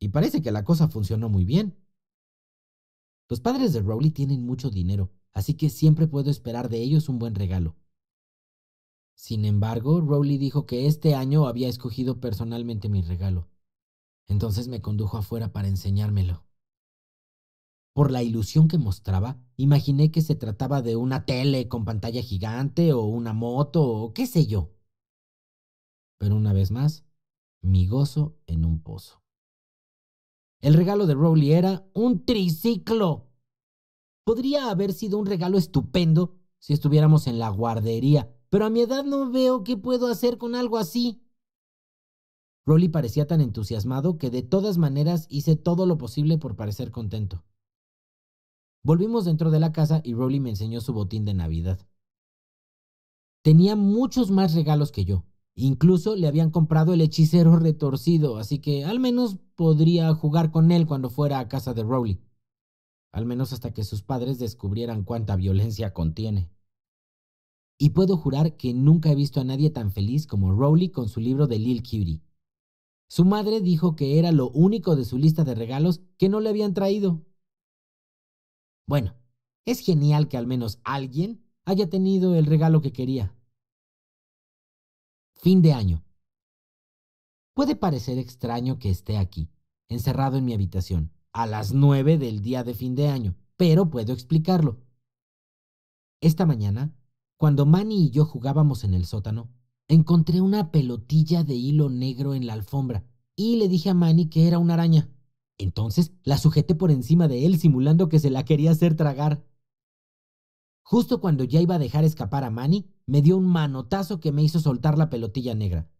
Y parece que la cosa funcionó muy bien. Los padres de Rowley tienen mucho dinero, así que siempre puedo esperar de ellos un buen regalo. Sin embargo, Rowley dijo que este año había escogido personalmente mi regalo. Entonces me condujo afuera para enseñármelo. Por la ilusión que mostraba, imaginé que se trataba de una tele con pantalla gigante o una moto o qué sé yo. Pero una vez más, mi gozo en un pozo. El regalo de Rowley era un triciclo. Podría haber sido un regalo estupendo si estuviéramos en la guardería, pero a mi edad no veo qué puedo hacer con algo así. Rowley parecía tan entusiasmado que de todas maneras hice todo lo posible por parecer contento. Volvimos dentro de la casa y Rowley me enseñó su botín de Navidad. Tenía muchos más regalos que yo. Incluso le habían comprado el hechicero retorcido, así que al menos podría jugar con él cuando fuera a casa de Rowley. Al menos hasta que sus padres descubrieran cuánta violencia contiene. Y puedo jurar que nunca he visto a nadie tan feliz como Rowley con su libro de Lil Cutie. Su madre dijo que era lo único de su lista de regalos que no le habían traído. Bueno, es genial que al menos alguien haya tenido el regalo que quería. Fin de año. Puede parecer extraño que esté aquí, encerrado en mi habitación, a las nueve del día de fin de año, pero puedo explicarlo. Esta mañana, cuando Manny y yo jugábamos en el sótano, Encontré una pelotilla de hilo negro en la alfombra y le dije a Manny que era una araña. Entonces la sujeté por encima de él simulando que se la quería hacer tragar. Justo cuando ya iba a dejar escapar a Manny, me dio un manotazo que me hizo soltar la pelotilla negra.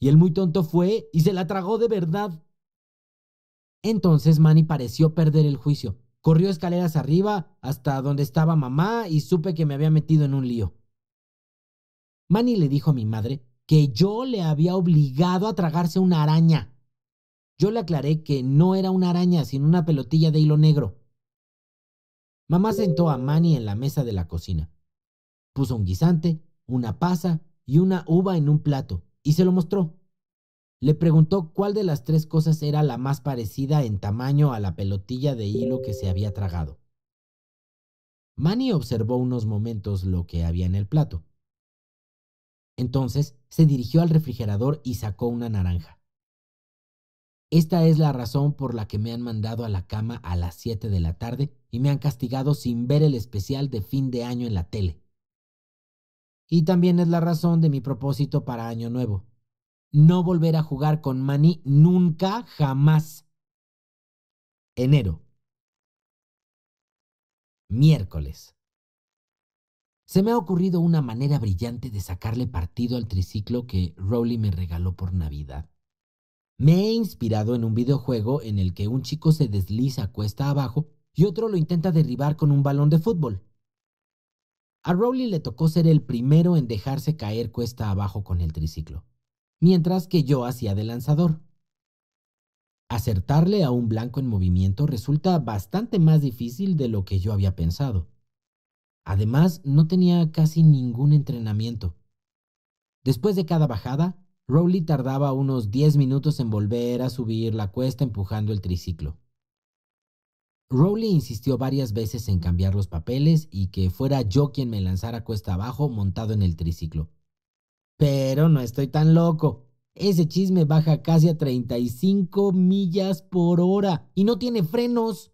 Y él muy tonto fue y se la tragó de verdad. Entonces Manny pareció perder el juicio. Corrió escaleras arriba hasta donde estaba mamá y supe que me había metido en un lío. Manny le dijo a mi madre que yo le había obligado a tragarse una araña. Yo le aclaré que no era una araña, sino una pelotilla de hilo negro. Mamá sentó a Manny en la mesa de la cocina. Puso un guisante, una pasa y una uva en un plato, y se lo mostró. Le preguntó cuál de las tres cosas era la más parecida en tamaño a la pelotilla de hilo que se había tragado. Manny observó unos momentos lo que había en el plato. Entonces se dirigió al refrigerador y sacó una naranja. Esta es la razón por la que me han mandado a la cama a las 7 de la tarde y me han castigado sin ver el especial de fin de año en la tele. Y también es la razón de mi propósito para Año Nuevo. No volver a jugar con Manny nunca, jamás. Enero. Miércoles. Se me ha ocurrido una manera brillante de sacarle partido al triciclo que Rowley me regaló por Navidad. Me he inspirado en un videojuego en el que un chico se desliza cuesta abajo y otro lo intenta derribar con un balón de fútbol. A Rowley le tocó ser el primero en dejarse caer cuesta abajo con el triciclo, mientras que yo hacía de lanzador. Acertarle a un blanco en movimiento resulta bastante más difícil de lo que yo había pensado. Además, no tenía casi ningún entrenamiento. Después de cada bajada, Rowley tardaba unos 10 minutos en volver a subir la cuesta empujando el triciclo. Rowley insistió varias veces en cambiar los papeles y que fuera yo quien me lanzara cuesta abajo montado en el triciclo. Pero no estoy tan loco. Ese chisme baja casi a 35 millas por hora y no tiene frenos.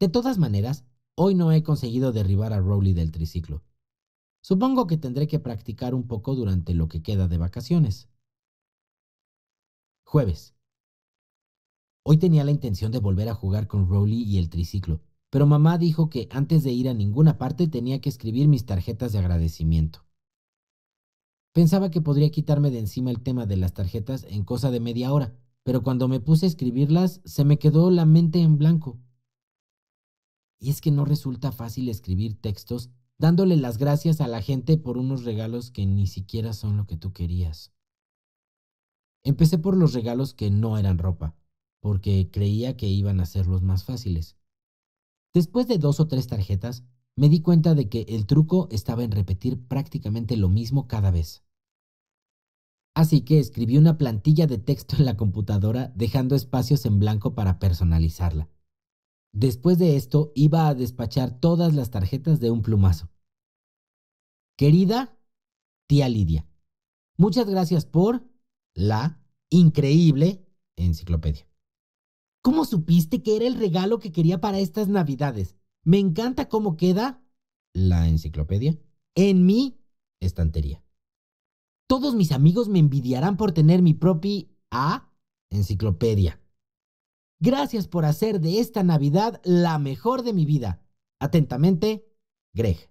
De todas maneras, Hoy no he conseguido derribar a Rowley del triciclo. Supongo que tendré que practicar un poco durante lo que queda de vacaciones. Jueves. Hoy tenía la intención de volver a jugar con Rowley y el triciclo, pero mamá dijo que antes de ir a ninguna parte tenía que escribir mis tarjetas de agradecimiento. Pensaba que podría quitarme de encima el tema de las tarjetas en cosa de media hora, pero cuando me puse a escribirlas se me quedó la mente en blanco. Y es que no resulta fácil escribir textos dándole las gracias a la gente por unos regalos que ni siquiera son lo que tú querías. Empecé por los regalos que no eran ropa, porque creía que iban a ser los más fáciles. Después de dos o tres tarjetas, me di cuenta de que el truco estaba en repetir prácticamente lo mismo cada vez. Así que escribí una plantilla de texto en la computadora dejando espacios en blanco para personalizarla. Después de esto iba a despachar todas las tarjetas de un plumazo. Querida tía Lidia, muchas gracias por la increíble enciclopedia. ¿Cómo supiste que era el regalo que quería para estas navidades? Me encanta cómo queda la enciclopedia en mi estantería. Todos mis amigos me envidiarán por tener mi propia enciclopedia. Gracias por hacer de esta Navidad la mejor de mi vida. Atentamente, Greg.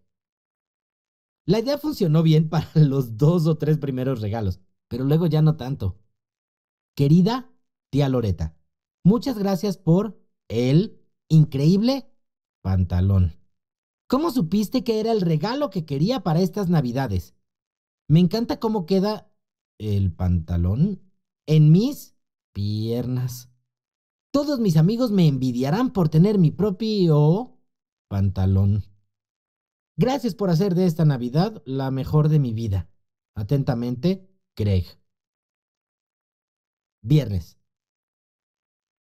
La idea funcionó bien para los dos o tres primeros regalos, pero luego ya no tanto. Querida tía Loreta, muchas gracias por el increíble pantalón. ¿Cómo supiste que era el regalo que quería para estas navidades? Me encanta cómo queda el pantalón en mis piernas. Todos mis amigos me envidiarán por tener mi propio pantalón. Gracias por hacer de esta Navidad la mejor de mi vida. Atentamente, Craig. Viernes.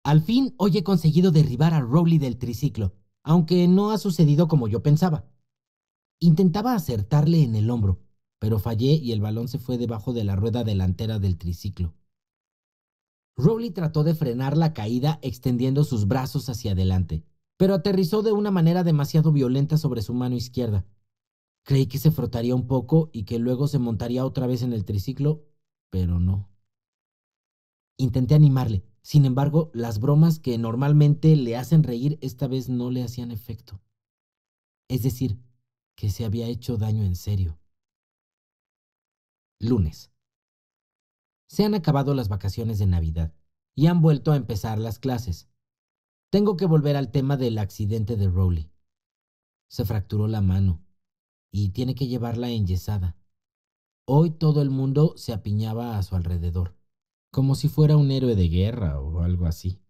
Al fin hoy he conseguido derribar a Rowley del triciclo, aunque no ha sucedido como yo pensaba. Intentaba acertarle en el hombro, pero fallé y el balón se fue debajo de la rueda delantera del triciclo. Rowley trató de frenar la caída extendiendo sus brazos hacia adelante, pero aterrizó de una manera demasiado violenta sobre su mano izquierda. Creí que se frotaría un poco y que luego se montaría otra vez en el triciclo, pero no. Intenté animarle, sin embargo, las bromas que normalmente le hacen reír esta vez no le hacían efecto. Es decir, que se había hecho daño en serio. Lunes. Se han acabado las vacaciones de Navidad y han vuelto a empezar las clases. Tengo que volver al tema del accidente de Rowley. Se fracturó la mano y tiene que llevarla enyesada. Hoy todo el mundo se apiñaba a su alrededor, como si fuera un héroe de guerra o algo así.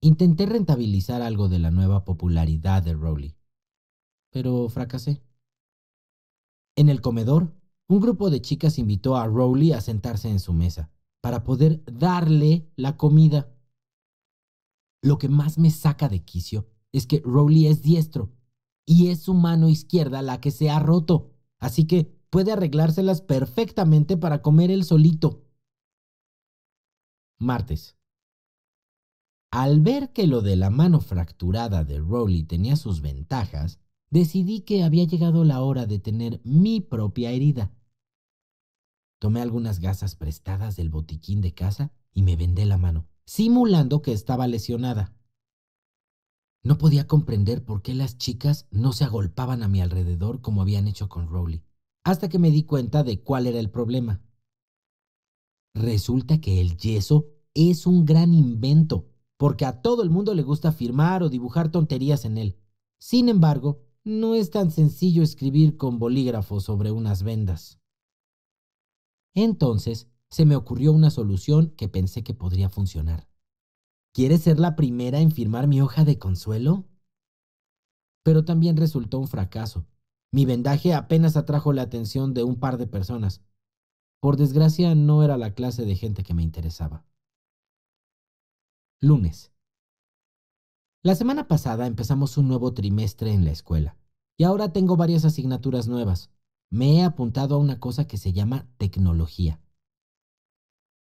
Intenté rentabilizar algo de la nueva popularidad de Rowley, pero fracasé. En el comedor un grupo de chicas invitó a Rowley a sentarse en su mesa para poder darle la comida. Lo que más me saca de quicio es que Rowley es diestro y es su mano izquierda la que se ha roto, así que puede arreglárselas perfectamente para comer él solito. Martes. Al ver que lo de la mano fracturada de Rowley tenía sus ventajas, decidí que había llegado la hora de tener mi propia herida. Tomé algunas gasas prestadas del botiquín de casa y me vendé la mano, simulando que estaba lesionada. No podía comprender por qué las chicas no se agolpaban a mi alrededor como habían hecho con Rowley, hasta que me di cuenta de cuál era el problema. Resulta que el yeso es un gran invento, porque a todo el mundo le gusta firmar o dibujar tonterías en él. Sin embargo, no es tan sencillo escribir con bolígrafo sobre unas vendas. Entonces, se me ocurrió una solución que pensé que podría funcionar. ¿Quieres ser la primera en firmar mi hoja de consuelo? Pero también resultó un fracaso. Mi vendaje apenas atrajo la atención de un par de personas. Por desgracia, no era la clase de gente que me interesaba. Lunes. La semana pasada empezamos un nuevo trimestre en la escuela y ahora tengo varias asignaturas nuevas. Me he apuntado a una cosa que se llama tecnología.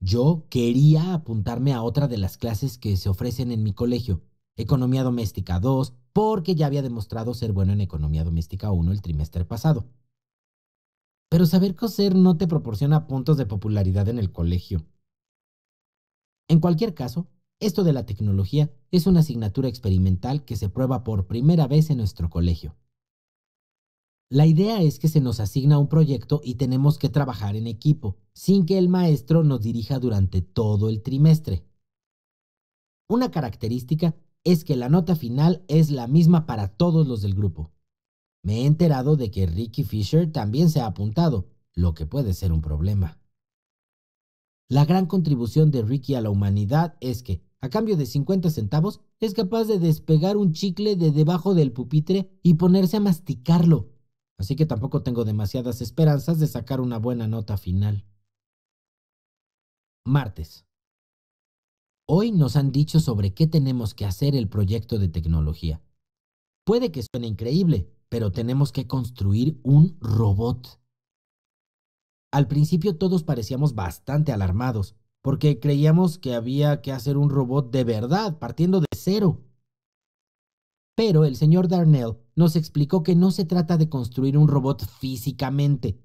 Yo quería apuntarme a otra de las clases que se ofrecen en mi colegio, Economía Doméstica 2, porque ya había demostrado ser bueno en Economía Doméstica 1 el trimestre pasado. Pero saber coser no te proporciona puntos de popularidad en el colegio. En cualquier caso, esto de la tecnología es una asignatura experimental que se prueba por primera vez en nuestro colegio. La idea es que se nos asigna un proyecto y tenemos que trabajar en equipo, sin que el maestro nos dirija durante todo el trimestre. Una característica es que la nota final es la misma para todos los del grupo. Me he enterado de que Ricky Fisher también se ha apuntado, lo que puede ser un problema. La gran contribución de Ricky a la humanidad es que, a cambio de 50 centavos, es capaz de despegar un chicle de debajo del pupitre y ponerse a masticarlo. Así que tampoco tengo demasiadas esperanzas de sacar una buena nota final. Martes. Hoy nos han dicho sobre qué tenemos que hacer el proyecto de tecnología. Puede que suene increíble, pero tenemos que construir un robot. Al principio todos parecíamos bastante alarmados, porque creíamos que había que hacer un robot de verdad, partiendo de cero. Pero el señor Darnell nos explicó que no se trata de construir un robot físicamente.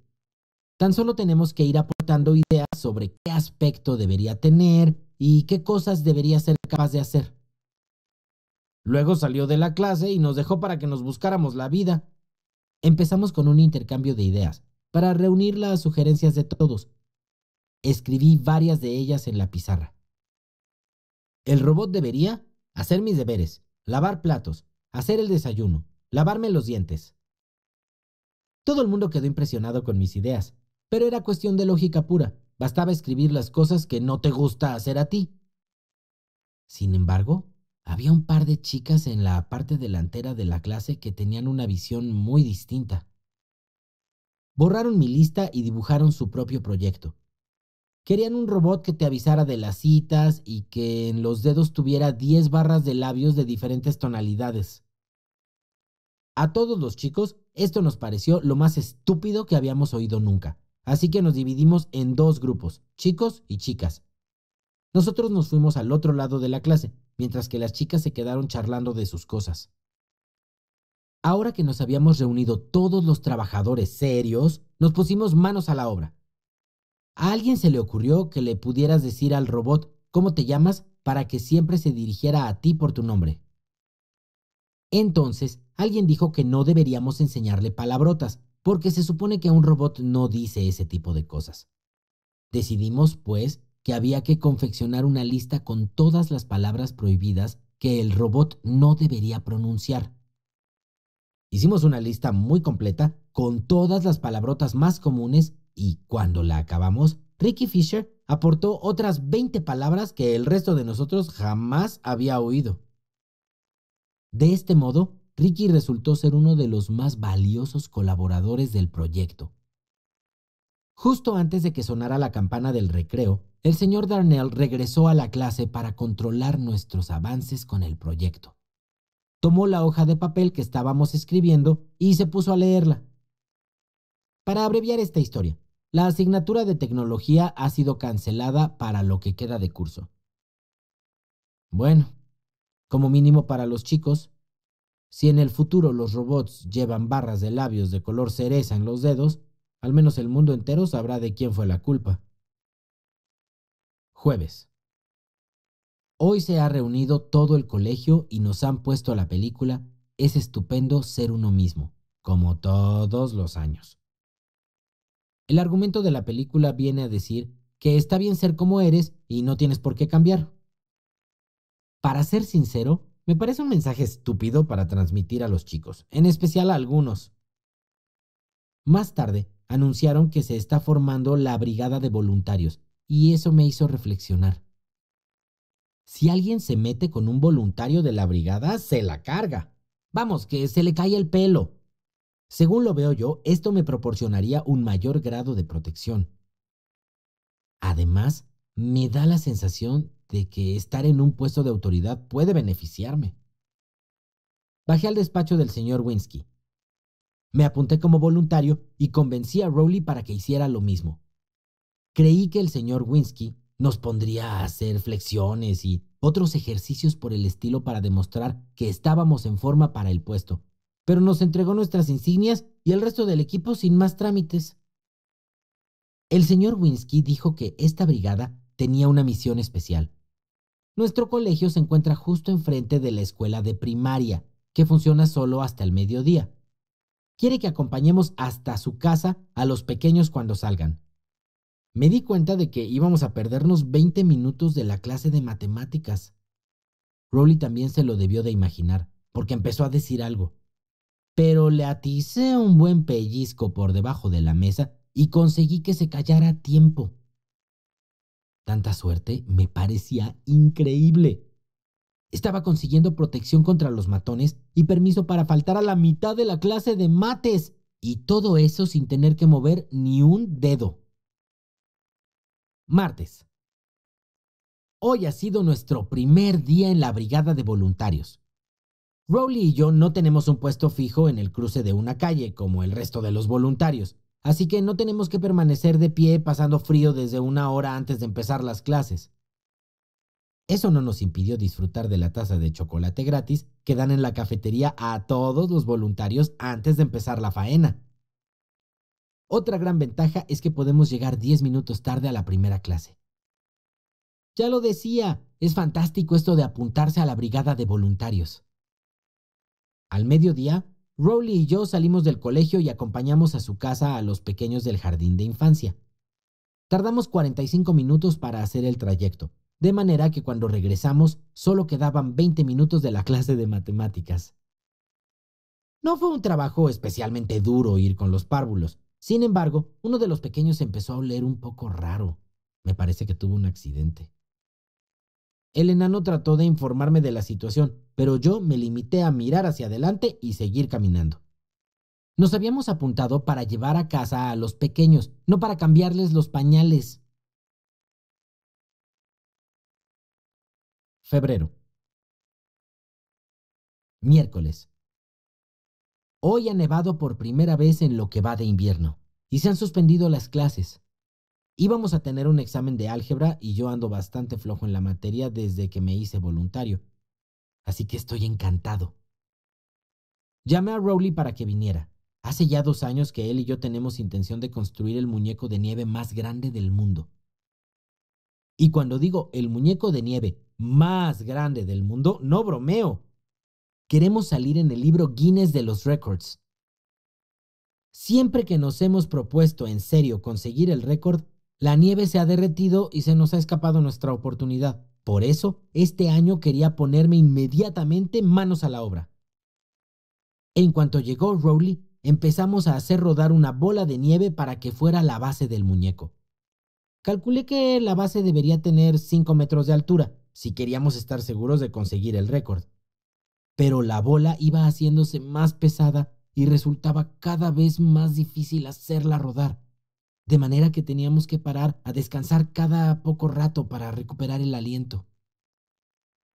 Tan solo tenemos que ir aportando ideas sobre qué aspecto debería tener y qué cosas debería ser capaz de hacer. Luego salió de la clase y nos dejó para que nos buscáramos la vida. Empezamos con un intercambio de ideas, para reunir las sugerencias de todos. Escribí varias de ellas en la pizarra. El robot debería hacer mis deberes, lavar platos, hacer el desayuno, lavarme los dientes. Todo el mundo quedó impresionado con mis ideas, pero era cuestión de lógica pura. Bastaba escribir las cosas que no te gusta hacer a ti. Sin embargo, había un par de chicas en la parte delantera de la clase que tenían una visión muy distinta borraron mi lista y dibujaron su propio proyecto. Querían un robot que te avisara de las citas y que en los dedos tuviera 10 barras de labios de diferentes tonalidades. A todos los chicos, esto nos pareció lo más estúpido que habíamos oído nunca, así que nos dividimos en dos grupos, chicos y chicas. Nosotros nos fuimos al otro lado de la clase, mientras que las chicas se quedaron charlando de sus cosas. Ahora que nos habíamos reunido todos los trabajadores serios, nos pusimos manos a la obra. A alguien se le ocurrió que le pudieras decir al robot cómo te llamas para que siempre se dirigiera a ti por tu nombre. Entonces, alguien dijo que no deberíamos enseñarle palabrotas, porque se supone que un robot no dice ese tipo de cosas. Decidimos, pues, que había que confeccionar una lista con todas las palabras prohibidas que el robot no debería pronunciar. Hicimos una lista muy completa con todas las palabrotas más comunes y cuando la acabamos, Ricky Fisher aportó otras 20 palabras que el resto de nosotros jamás había oído. De este modo, Ricky resultó ser uno de los más valiosos colaboradores del proyecto. Justo antes de que sonara la campana del recreo, el señor Darnell regresó a la clase para controlar nuestros avances con el proyecto tomó la hoja de papel que estábamos escribiendo y se puso a leerla. Para abreviar esta historia, la asignatura de tecnología ha sido cancelada para lo que queda de curso. Bueno, como mínimo para los chicos, si en el futuro los robots llevan barras de labios de color cereza en los dedos, al menos el mundo entero sabrá de quién fue la culpa. Jueves. Hoy se ha reunido todo el colegio y nos han puesto la película Es estupendo ser uno mismo, como todos los años. El argumento de la película viene a decir que está bien ser como eres y no tienes por qué cambiar. Para ser sincero, me parece un mensaje estúpido para transmitir a los chicos, en especial a algunos. Más tarde, anunciaron que se está formando la Brigada de Voluntarios, y eso me hizo reflexionar. Si alguien se mete con un voluntario de la brigada, se la carga. Vamos, que se le cae el pelo. Según lo veo yo, esto me proporcionaría un mayor grado de protección. Además, me da la sensación de que estar en un puesto de autoridad puede beneficiarme. Bajé al despacho del señor Winsky. Me apunté como voluntario y convencí a Rowley para que hiciera lo mismo. Creí que el señor Winsky nos pondría a hacer flexiones y otros ejercicios por el estilo para demostrar que estábamos en forma para el puesto, pero nos entregó nuestras insignias y el resto del equipo sin más trámites. El señor Winsky dijo que esta brigada tenía una misión especial. Nuestro colegio se encuentra justo enfrente de la escuela de primaria, que funciona solo hasta el mediodía. Quiere que acompañemos hasta su casa a los pequeños cuando salgan me di cuenta de que íbamos a perdernos 20 minutos de la clase de matemáticas. Rowley también se lo debió de imaginar, porque empezó a decir algo. Pero le aticé un buen pellizco por debajo de la mesa y conseguí que se callara a tiempo. Tanta suerte me parecía increíble. Estaba consiguiendo protección contra los matones y permiso para faltar a la mitad de la clase de mates, y todo eso sin tener que mover ni un dedo. Martes. Hoy ha sido nuestro primer día en la brigada de voluntarios. Rowley y yo no tenemos un puesto fijo en el cruce de una calle como el resto de los voluntarios, así que no tenemos que permanecer de pie pasando frío desde una hora antes de empezar las clases. Eso no nos impidió disfrutar de la taza de chocolate gratis que dan en la cafetería a todos los voluntarios antes de empezar la faena. Otra gran ventaja es que podemos llegar 10 minutos tarde a la primera clase. Ya lo decía, es fantástico esto de apuntarse a la brigada de voluntarios. Al mediodía, Rowley y yo salimos del colegio y acompañamos a su casa a los pequeños del jardín de infancia. Tardamos 45 minutos para hacer el trayecto, de manera que cuando regresamos solo quedaban 20 minutos de la clase de matemáticas. No fue un trabajo especialmente duro ir con los párvulos, sin embargo, uno de los pequeños empezó a oler un poco raro. Me parece que tuvo un accidente. El enano trató de informarme de la situación, pero yo me limité a mirar hacia adelante y seguir caminando. Nos habíamos apuntado para llevar a casa a los pequeños, no para cambiarles los pañales. Febrero. Miércoles. Hoy ha nevado por primera vez en lo que va de invierno y se han suspendido las clases. Íbamos a tener un examen de álgebra y yo ando bastante flojo en la materia desde que me hice voluntario. Así que estoy encantado. Llamé a Rowley para que viniera. Hace ya dos años que él y yo tenemos intención de construir el muñeco de nieve más grande del mundo. Y cuando digo el muñeco de nieve más grande del mundo, no bromeo queremos salir en el libro Guinness de los récords. Siempre que nos hemos propuesto en serio conseguir el récord, la nieve se ha derretido y se nos ha escapado nuestra oportunidad. Por eso, este año quería ponerme inmediatamente manos a la obra. En cuanto llegó Rowley, empezamos a hacer rodar una bola de nieve para que fuera la base del muñeco. Calculé que la base debería tener 5 metros de altura, si queríamos estar seguros de conseguir el récord pero la bola iba haciéndose más pesada y resultaba cada vez más difícil hacerla rodar, de manera que teníamos que parar a descansar cada poco rato para recuperar el aliento.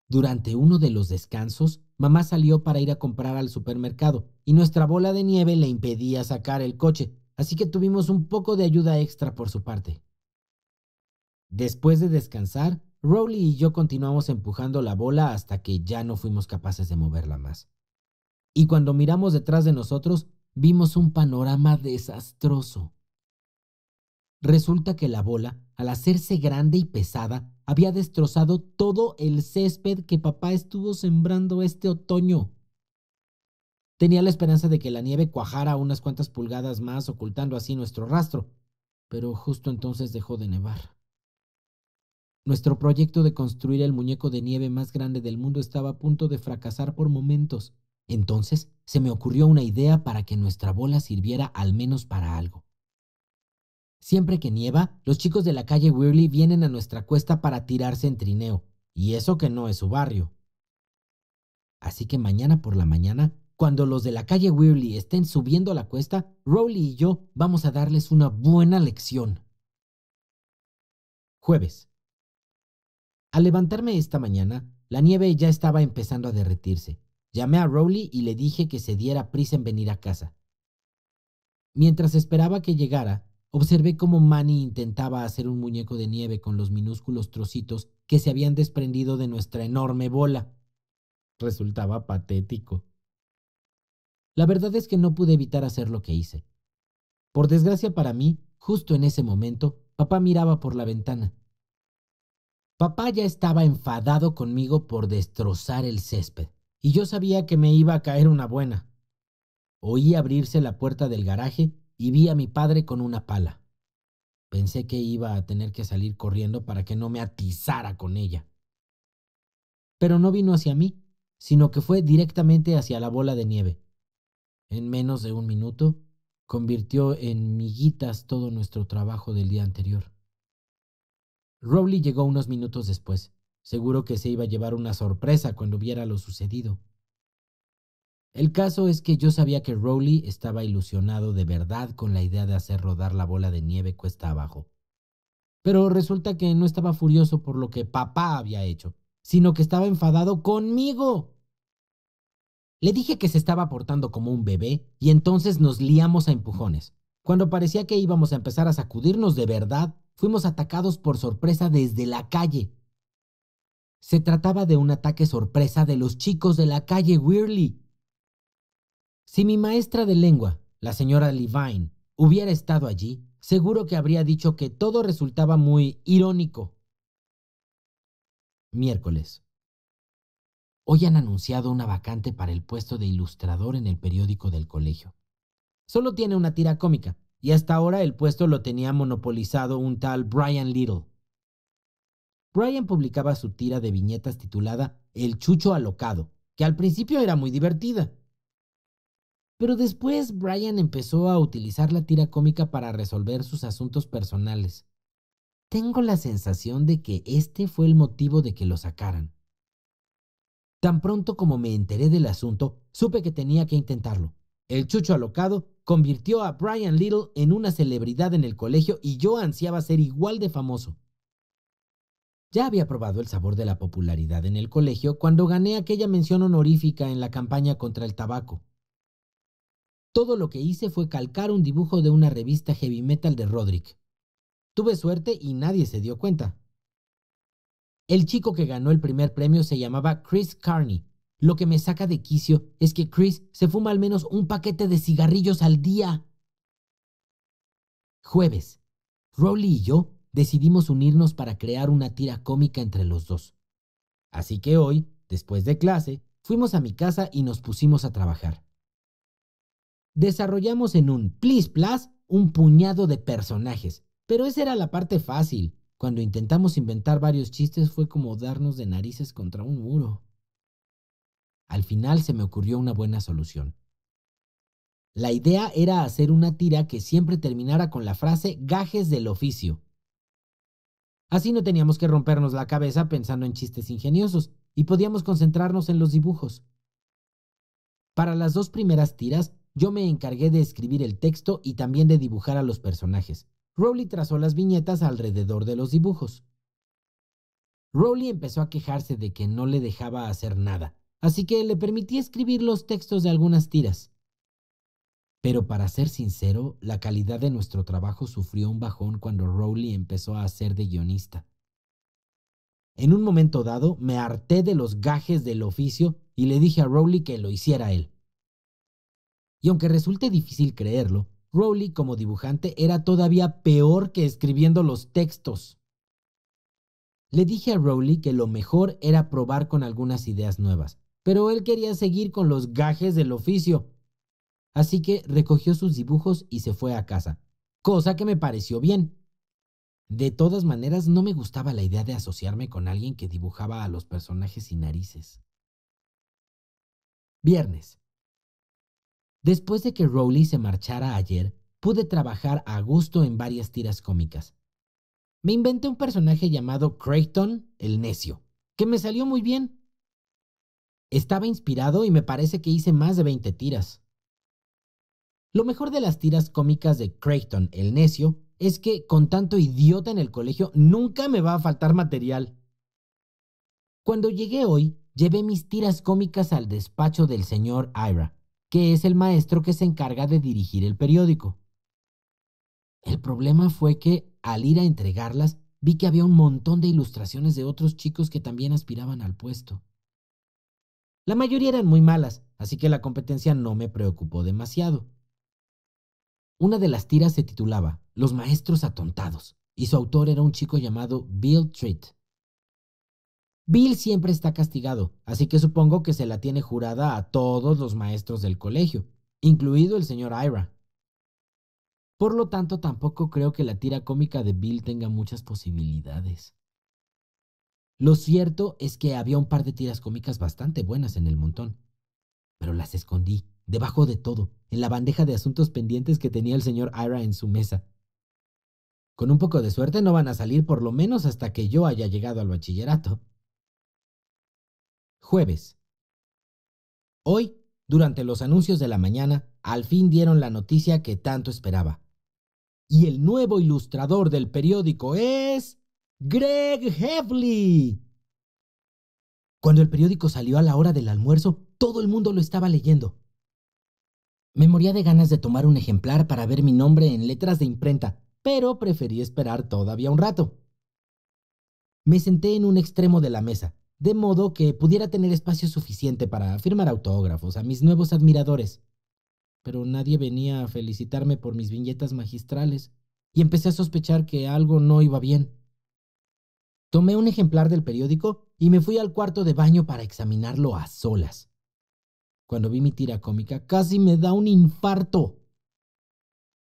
Durante uno de los descansos, mamá salió para ir a comprar al supermercado y nuestra bola de nieve le impedía sacar el coche, así que tuvimos un poco de ayuda extra por su parte. Después de descansar, Rowley y yo continuamos empujando la bola hasta que ya no fuimos capaces de moverla más. Y cuando miramos detrás de nosotros, vimos un panorama desastroso. Resulta que la bola, al hacerse grande y pesada, había destrozado todo el césped que papá estuvo sembrando este otoño. Tenía la esperanza de que la nieve cuajara unas cuantas pulgadas más, ocultando así nuestro rastro, pero justo entonces dejó de nevar. Nuestro proyecto de construir el muñeco de nieve más grande del mundo estaba a punto de fracasar por momentos. Entonces se me ocurrió una idea para que nuestra bola sirviera al menos para algo. Siempre que nieva, los chicos de la calle Weirley vienen a nuestra cuesta para tirarse en trineo, y eso que no es su barrio. Así que mañana por la mañana, cuando los de la calle Weirley estén subiendo la cuesta, Rowley y yo vamos a darles una buena lección. Jueves. Al levantarme esta mañana, la nieve ya estaba empezando a derretirse. Llamé a Rowley y le dije que se diera prisa en venir a casa. Mientras esperaba que llegara, observé cómo Manny intentaba hacer un muñeco de nieve con los minúsculos trocitos que se habían desprendido de nuestra enorme bola. Resultaba patético. La verdad es que no pude evitar hacer lo que hice. Por desgracia para mí, justo en ese momento, papá miraba por la ventana Papá ya estaba enfadado conmigo por destrozar el césped, y yo sabía que me iba a caer una buena. Oí abrirse la puerta del garaje y vi a mi padre con una pala. Pensé que iba a tener que salir corriendo para que no me atizara con ella. Pero no vino hacia mí, sino que fue directamente hacia la bola de nieve. En menos de un minuto, convirtió en miguitas todo nuestro trabajo del día anterior. Rowley llegó unos minutos después, seguro que se iba a llevar una sorpresa cuando viera lo sucedido. El caso es que yo sabía que Rowley estaba ilusionado de verdad con la idea de hacer rodar la bola de nieve cuesta abajo. Pero resulta que no estaba furioso por lo que papá había hecho, sino que estaba enfadado conmigo. Le dije que se estaba portando como un bebé y entonces nos liamos a empujones, cuando parecía que íbamos a empezar a sacudirnos de verdad fuimos atacados por sorpresa desde la calle. Se trataba de un ataque sorpresa de los chicos de la calle Weirley. Si mi maestra de lengua, la señora Levine, hubiera estado allí, seguro que habría dicho que todo resultaba muy irónico. Miércoles. Hoy han anunciado una vacante para el puesto de ilustrador en el periódico del colegio. Solo tiene una tira cómica, y hasta ahora el puesto lo tenía monopolizado un tal Brian Little. Brian publicaba su tira de viñetas titulada El Chucho Alocado, que al principio era muy divertida. Pero después Brian empezó a utilizar la tira cómica para resolver sus asuntos personales. Tengo la sensación de que este fue el motivo de que lo sacaran. Tan pronto como me enteré del asunto, supe que tenía que intentarlo. El chucho alocado convirtió a Brian Little en una celebridad en el colegio y yo ansiaba ser igual de famoso. Ya había probado el sabor de la popularidad en el colegio cuando gané aquella mención honorífica en la campaña contra el tabaco. Todo lo que hice fue calcar un dibujo de una revista heavy metal de Roderick. Tuve suerte y nadie se dio cuenta. El chico que ganó el primer premio se llamaba Chris Carney lo que me saca de quicio es que Chris se fuma al menos un paquete de cigarrillos al día. Jueves. Rowley y yo decidimos unirnos para crear una tira cómica entre los dos. Así que hoy, después de clase, fuimos a mi casa y nos pusimos a trabajar. Desarrollamos en un Please Plus un puñado de personajes, pero esa era la parte fácil. Cuando intentamos inventar varios chistes fue como darnos de narices contra un muro. Al final se me ocurrió una buena solución. La idea era hacer una tira que siempre terminara con la frase gajes del oficio. Así no teníamos que rompernos la cabeza pensando en chistes ingeniosos y podíamos concentrarnos en los dibujos. Para las dos primeras tiras, yo me encargué de escribir el texto y también de dibujar a los personajes. Rowley trazó las viñetas alrededor de los dibujos. Rowley empezó a quejarse de que no le dejaba hacer nada, así que le permití escribir los textos de algunas tiras. Pero para ser sincero, la calidad de nuestro trabajo sufrió un bajón cuando Rowley empezó a hacer de guionista. En un momento dado, me harté de los gajes del oficio y le dije a Rowley que lo hiciera él. Y aunque resulte difícil creerlo, Rowley como dibujante era todavía peor que escribiendo los textos. Le dije a Rowley que lo mejor era probar con algunas ideas nuevas, pero él quería seguir con los gajes del oficio. Así que recogió sus dibujos y se fue a casa, cosa que me pareció bien. De todas maneras, no me gustaba la idea de asociarme con alguien que dibujaba a los personajes sin narices. Viernes. Después de que Rowley se marchara ayer, pude trabajar a gusto en varias tiras cómicas. Me inventé un personaje llamado Creighton el Necio, que me salió muy bien. Estaba inspirado y me parece que hice más de 20 tiras. Lo mejor de las tiras cómicas de Creighton, el necio, es que con tanto idiota en el colegio nunca me va a faltar material. Cuando llegué hoy, llevé mis tiras cómicas al despacho del señor Ira, que es el maestro que se encarga de dirigir el periódico. El problema fue que, al ir a entregarlas, vi que había un montón de ilustraciones de otros chicos que también aspiraban al puesto. La mayoría eran muy malas, así que la competencia no me preocupó demasiado. Una de las tiras se titulaba Los Maestros Atontados, y su autor era un chico llamado Bill Treat. Bill siempre está castigado, así que supongo que se la tiene jurada a todos los maestros del colegio, incluido el señor Ira. Por lo tanto, tampoco creo que la tira cómica de Bill tenga muchas posibilidades. Lo cierto es que había un par de tiras cómicas bastante buenas en el montón, pero las escondí, debajo de todo, en la bandeja de asuntos pendientes que tenía el señor Ira en su mesa. Con un poco de suerte no van a salir por lo menos hasta que yo haya llegado al bachillerato. Jueves. Hoy, durante los anuncios de la mañana, al fin dieron la noticia que tanto esperaba. Y el nuevo ilustrador del periódico es... Greg Hefley! Cuando el periódico salió a la hora del almuerzo, todo el mundo lo estaba leyendo. Me moría de ganas de tomar un ejemplar para ver mi nombre en letras de imprenta, pero preferí esperar todavía un rato. Me senté en un extremo de la mesa, de modo que pudiera tener espacio suficiente para firmar autógrafos a mis nuevos admiradores. Pero nadie venía a felicitarme por mis viñetas magistrales, y empecé a sospechar que algo no iba bien. Tomé un ejemplar del periódico y me fui al cuarto de baño para examinarlo a solas. Cuando vi mi tira cómica, casi me da un infarto.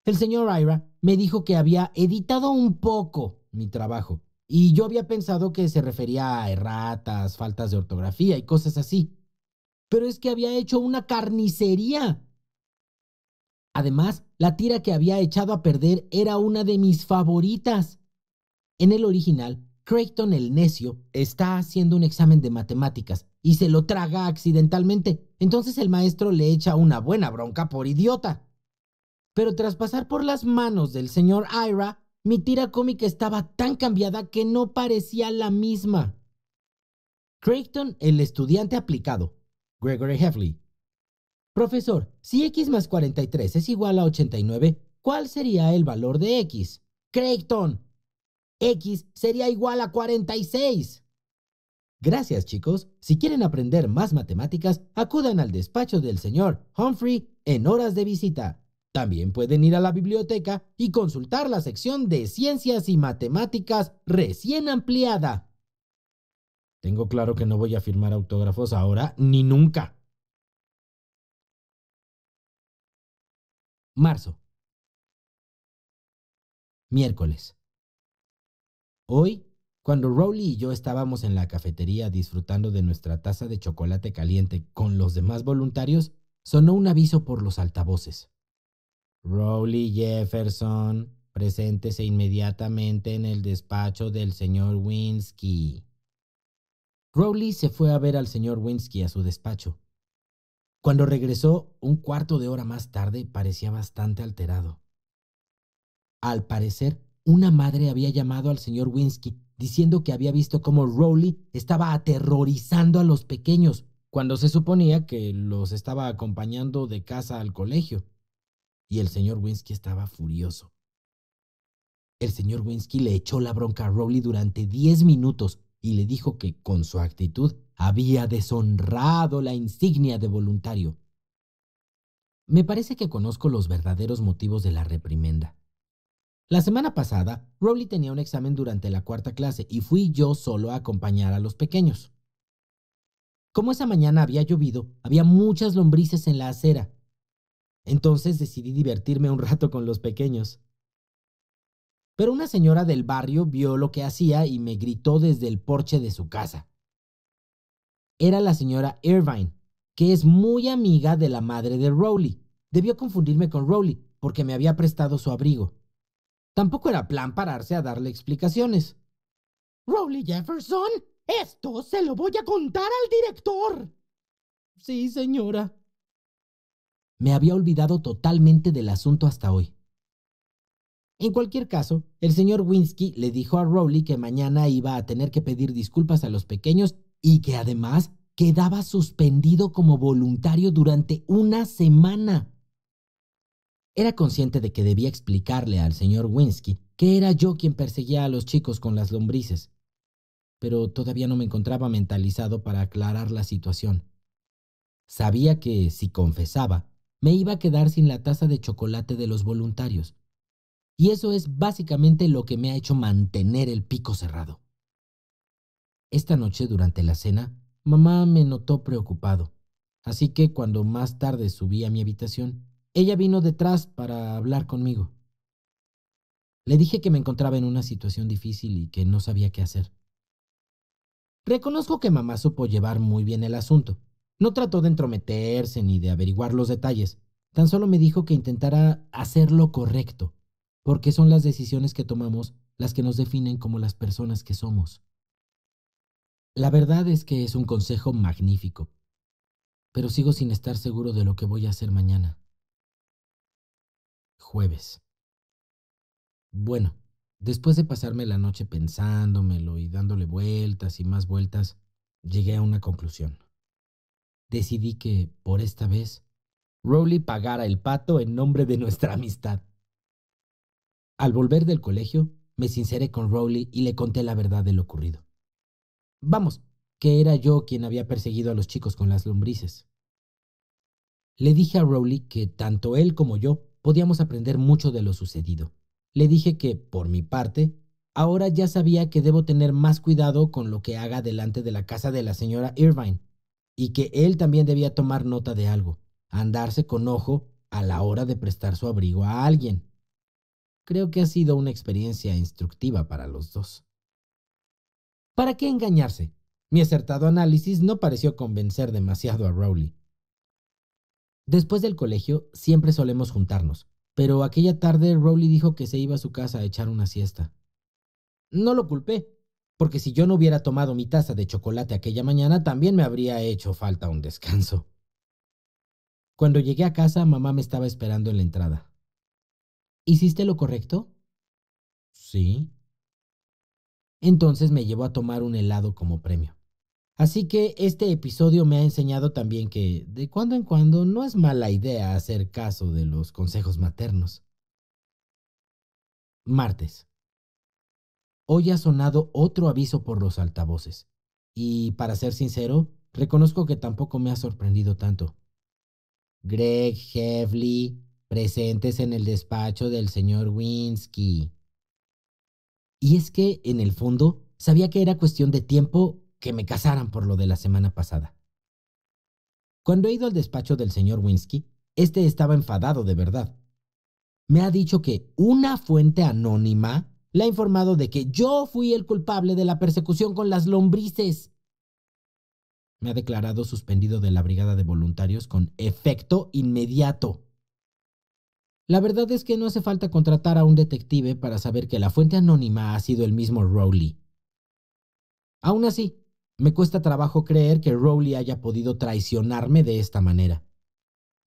El señor Ira me dijo que había editado un poco mi trabajo, y yo había pensado que se refería a erratas, faltas de ortografía y cosas así. Pero es que había hecho una carnicería. Además, la tira que había echado a perder era una de mis favoritas. En el original Creighton el necio está haciendo un examen de matemáticas y se lo traga accidentalmente. Entonces el maestro le echa una buena bronca por idiota. Pero tras pasar por las manos del señor Ira, mi tira cómica estaba tan cambiada que no parecía la misma. Creighton, el estudiante aplicado. Gregory Heffley. Profesor, si x más 43 es igual a 89, ¿cuál sería el valor de x? Creighton, x sería igual a 46. Gracias chicos, si quieren aprender más matemáticas, acudan al despacho del señor Humphrey en horas de visita. También pueden ir a la biblioteca y consultar la sección de ciencias y matemáticas recién ampliada. Tengo claro que no voy a firmar autógrafos ahora ni nunca. Marzo. Miércoles. Hoy, cuando Rowley y yo estábamos en la cafetería disfrutando de nuestra taza de chocolate caliente con los demás voluntarios, sonó un aviso por los altavoces. Rowley Jefferson, preséntese inmediatamente en el despacho del señor Winsky. Rowley se fue a ver al señor Winsky a su despacho. Cuando regresó, un cuarto de hora más tarde, parecía bastante alterado. Al parecer, una madre había llamado al señor Winsky diciendo que había visto cómo Rowley estaba aterrorizando a los pequeños cuando se suponía que los estaba acompañando de casa al colegio. Y el señor Winsky estaba furioso. El señor Winsky le echó la bronca a Rowley durante diez minutos y le dijo que con su actitud había deshonrado la insignia de voluntario. Me parece que conozco los verdaderos motivos de la reprimenda. La semana pasada, Rowley tenía un examen durante la cuarta clase y fui yo solo a acompañar a los pequeños. Como esa mañana había llovido, había muchas lombrices en la acera. Entonces decidí divertirme un rato con los pequeños. Pero una señora del barrio vio lo que hacía y me gritó desde el porche de su casa. Era la señora Irvine, que es muy amiga de la madre de Rowley. Debió confundirme con Rowley porque me había prestado su abrigo. Tampoco era plan pararse a darle explicaciones. Rowley Jefferson, esto se lo voy a contar al director. Sí, señora. Me había olvidado totalmente del asunto hasta hoy. En cualquier caso, el señor Winsky le dijo a Rowley que mañana iba a tener que pedir disculpas a los pequeños y que además quedaba suspendido como voluntario durante una semana. Era consciente de que debía explicarle al señor Winsky que era yo quien perseguía a los chicos con las lombrices, pero todavía no me encontraba mentalizado para aclarar la situación. Sabía que, si confesaba, me iba a quedar sin la taza de chocolate de los voluntarios. Y eso es básicamente lo que me ha hecho mantener el pico cerrado. Esta noche, durante la cena, mamá me notó preocupado, así que cuando más tarde subí a mi habitación, ella vino detrás para hablar conmigo. Le dije que me encontraba en una situación difícil y que no sabía qué hacer. Reconozco que mamá supo llevar muy bien el asunto. No trató de entrometerse ni de averiguar los detalles. Tan solo me dijo que intentara hacer lo correcto, porque son las decisiones que tomamos las que nos definen como las personas que somos. La verdad es que es un consejo magnífico, pero sigo sin estar seguro de lo que voy a hacer mañana. Jueves. Bueno, después de pasarme la noche pensándomelo y dándole vueltas y más vueltas, llegué a una conclusión. Decidí que, por esta vez, Rowley pagara el pato en nombre de nuestra amistad. Al volver del colegio, me sinceré con Rowley y le conté la verdad de lo ocurrido. Vamos, que era yo quien había perseguido a los chicos con las lombrices. Le dije a Rowley que tanto él como yo podíamos aprender mucho de lo sucedido. Le dije que, por mi parte, ahora ya sabía que debo tener más cuidado con lo que haga delante de la casa de la señora Irvine, y que él también debía tomar nota de algo, andarse con ojo a la hora de prestar su abrigo a alguien. Creo que ha sido una experiencia instructiva para los dos. ¿Para qué engañarse? Mi acertado análisis no pareció convencer demasiado a Rowley. Después del colegio siempre solemos juntarnos, pero aquella tarde Rowley dijo que se iba a su casa a echar una siesta. No lo culpé, porque si yo no hubiera tomado mi taza de chocolate aquella mañana también me habría hecho falta un descanso. Cuando llegué a casa, mamá me estaba esperando en la entrada. ¿Hiciste lo correcto? Sí. Entonces me llevó a tomar un helado como premio. Así que este episodio me ha enseñado también que de cuando en cuando no es mala idea hacer caso de los consejos maternos. Martes. Hoy ha sonado otro aviso por los altavoces. Y para ser sincero, reconozco que tampoco me ha sorprendido tanto. Greg Hevley, presentes en el despacho del señor Winsky. Y es que, en el fondo, sabía que era cuestión de tiempo que me casaran por lo de la semana pasada. Cuando he ido al despacho del señor Winsky, este estaba enfadado de verdad. Me ha dicho que una fuente anónima le ha informado de que yo fui el culpable de la persecución con las lombrices. Me ha declarado suspendido de la brigada de voluntarios con efecto inmediato. La verdad es que no hace falta contratar a un detective para saber que la fuente anónima ha sido el mismo Rowley. Aún así, me cuesta trabajo creer que Rowley haya podido traicionarme de esta manera.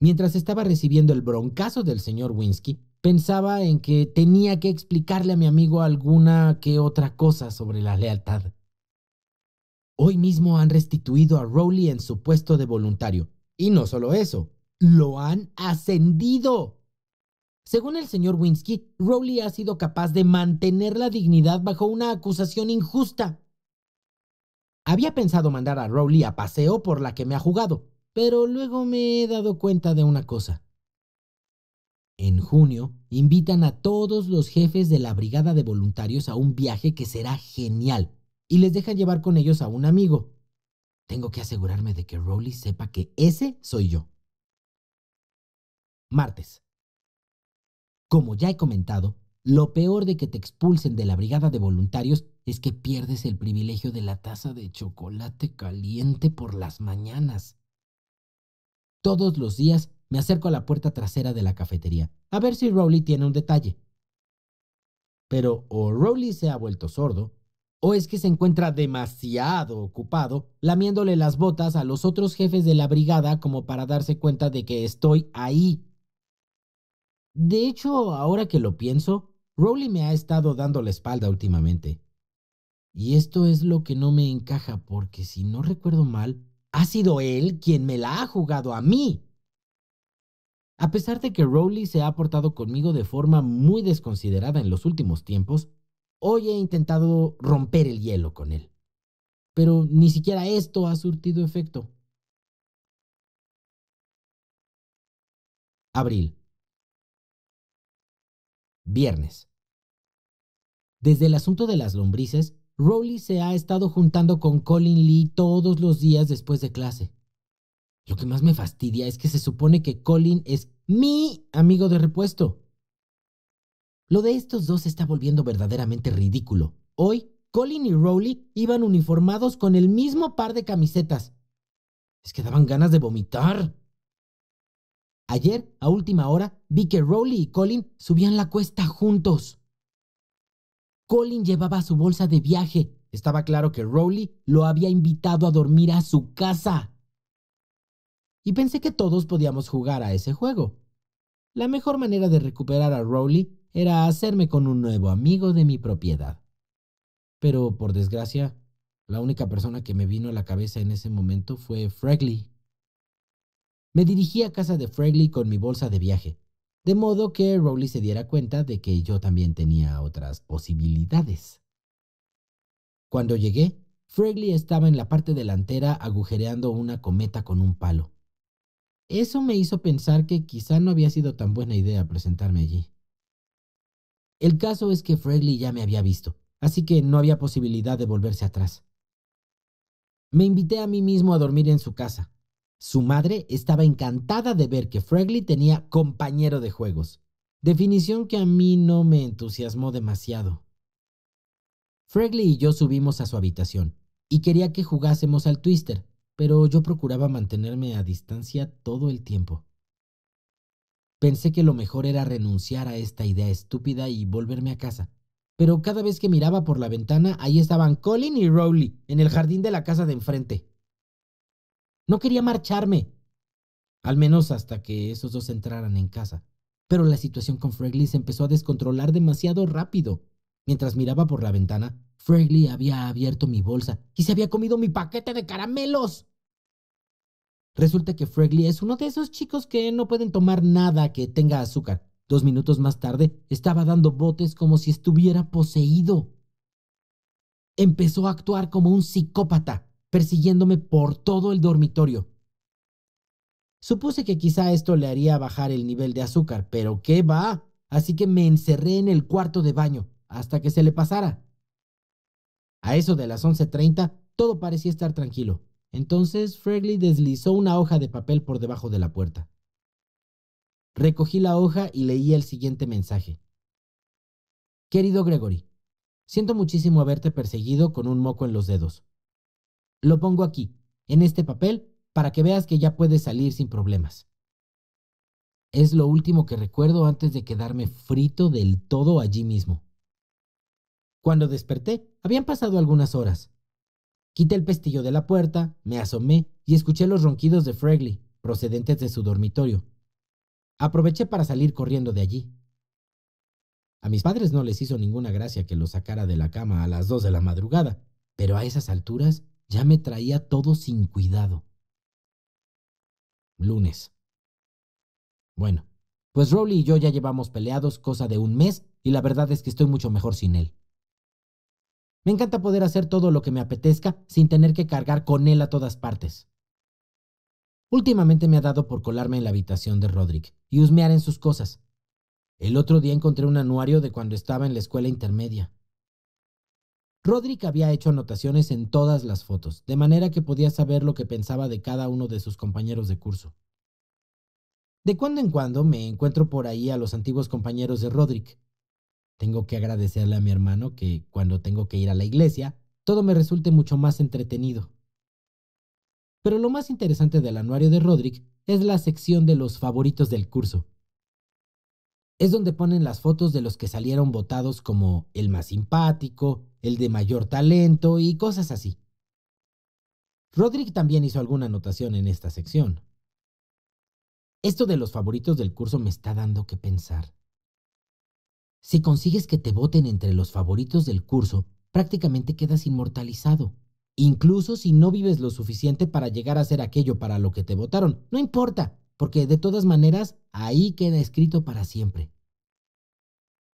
Mientras estaba recibiendo el broncazo del señor Winsky, pensaba en que tenía que explicarle a mi amigo alguna que otra cosa sobre la lealtad. Hoy mismo han restituido a Rowley en su puesto de voluntario. Y no solo eso, lo han ascendido. Según el señor Winsky, Rowley ha sido capaz de mantener la dignidad bajo una acusación injusta. Había pensado mandar a Rowley a paseo por la que me ha jugado, pero luego me he dado cuenta de una cosa. En junio, invitan a todos los jefes de la brigada de voluntarios a un viaje que será genial y les dejan llevar con ellos a un amigo. Tengo que asegurarme de que Rowley sepa que ese soy yo. Martes. Como ya he comentado, lo peor de que te expulsen de la brigada de voluntarios es que pierdes el privilegio de la taza de chocolate caliente por las mañanas. Todos los días me acerco a la puerta trasera de la cafetería a ver si Rowley tiene un detalle. Pero o Rowley se ha vuelto sordo, o es que se encuentra demasiado ocupado lamiéndole las botas a los otros jefes de la brigada como para darse cuenta de que estoy ahí. De hecho, ahora que lo pienso, Rowley me ha estado dando la espalda últimamente. Y esto es lo que no me encaja porque, si no recuerdo mal, ha sido él quien me la ha jugado a mí. A pesar de que Rowley se ha portado conmigo de forma muy desconsiderada en los últimos tiempos, hoy he intentado romper el hielo con él. Pero ni siquiera esto ha surtido efecto. Abril. Viernes. Desde el asunto de las lombrices, Rowley se ha estado juntando con Colin Lee todos los días después de clase. Lo que más me fastidia es que se supone que Colin es mi amigo de repuesto. Lo de estos dos se está volviendo verdaderamente ridículo. Hoy, Colin y Rowley iban uniformados con el mismo par de camisetas. Es que daban ganas de vomitar. Ayer, a última hora, vi que Rowley y Colin subían la cuesta juntos. Colin llevaba su bolsa de viaje. Estaba claro que Rowley lo había invitado a dormir a su casa. Y pensé que todos podíamos jugar a ese juego. La mejor manera de recuperar a Rowley era hacerme con un nuevo amigo de mi propiedad. Pero, por desgracia, la única persona que me vino a la cabeza en ese momento fue Fregley. Me dirigí a casa de Fregley con mi bolsa de viaje, de modo que Rowley se diera cuenta de que yo también tenía otras posibilidades. Cuando llegué, Fregley estaba en la parte delantera agujereando una cometa con un palo. Eso me hizo pensar que quizá no había sido tan buena idea presentarme allí. El caso es que Fregley ya me había visto, así que no había posibilidad de volverse atrás. Me invité a mí mismo a dormir en su casa, su madre estaba encantada de ver que Fregley tenía compañero de juegos, definición que a mí no me entusiasmó demasiado. Fregley y yo subimos a su habitación, y quería que jugásemos al Twister, pero yo procuraba mantenerme a distancia todo el tiempo. Pensé que lo mejor era renunciar a esta idea estúpida y volverme a casa, pero cada vez que miraba por la ventana, ahí estaban Colin y Rowley, en el jardín de la casa de enfrente. No quería marcharme. Al menos hasta que esos dos entraran en casa. Pero la situación con Fregley se empezó a descontrolar demasiado rápido. Mientras miraba por la ventana, Fregley había abierto mi bolsa y se había comido mi paquete de caramelos. Resulta que Fregley es uno de esos chicos que no pueden tomar nada que tenga azúcar. Dos minutos más tarde estaba dando botes como si estuviera poseído. Empezó a actuar como un psicópata persiguiéndome por todo el dormitorio. Supuse que quizá esto le haría bajar el nivel de azúcar, pero ¿qué va? Así que me encerré en el cuarto de baño hasta que se le pasara. A eso de las 11.30, todo parecía estar tranquilo. Entonces Fregley deslizó una hoja de papel por debajo de la puerta. Recogí la hoja y leí el siguiente mensaje. Querido Gregory, siento muchísimo haberte perseguido con un moco en los dedos. Lo pongo aquí, en este papel, para que veas que ya puedes salir sin problemas. Es lo último que recuerdo antes de quedarme frito del todo allí mismo. Cuando desperté, habían pasado algunas horas. Quité el pestillo de la puerta, me asomé y escuché los ronquidos de Fregley, procedentes de su dormitorio. Aproveché para salir corriendo de allí. A mis padres no les hizo ninguna gracia que lo sacara de la cama a las dos de la madrugada, pero a esas alturas ya me traía todo sin cuidado. Lunes. Bueno, pues Rowley y yo ya llevamos peleados cosa de un mes y la verdad es que estoy mucho mejor sin él. Me encanta poder hacer todo lo que me apetezca sin tener que cargar con él a todas partes. Últimamente me ha dado por colarme en la habitación de Roderick y husmear en sus cosas. El otro día encontré un anuario de cuando estaba en la escuela intermedia. Roderick había hecho anotaciones en todas las fotos, de manera que podía saber lo que pensaba de cada uno de sus compañeros de curso. De cuando en cuando me encuentro por ahí a los antiguos compañeros de Roderick. Tengo que agradecerle a mi hermano que, cuando tengo que ir a la iglesia, todo me resulte mucho más entretenido. Pero lo más interesante del anuario de Roderick es la sección de los favoritos del curso. Es donde ponen las fotos de los que salieron votados como el más simpático, el de mayor talento y cosas así. Roderick también hizo alguna anotación en esta sección. Esto de los favoritos del curso me está dando que pensar. Si consigues que te voten entre los favoritos del curso, prácticamente quedas inmortalizado. Incluso si no vives lo suficiente para llegar a ser aquello para lo que te votaron, no importa, porque de todas maneras ahí queda escrito para siempre.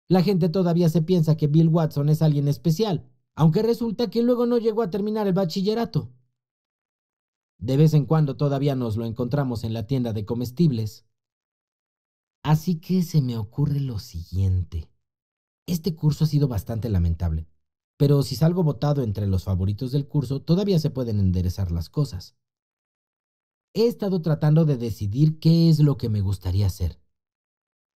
La gente todavía se piensa que Bill Watson es alguien especial, aunque resulta que luego no llegó a terminar el bachillerato. De vez en cuando todavía nos lo encontramos en la tienda de comestibles. Así que se me ocurre lo siguiente. Este curso ha sido bastante lamentable, pero si salgo votado entre los favoritos del curso, todavía se pueden enderezar las cosas he estado tratando de decidir qué es lo que me gustaría hacer.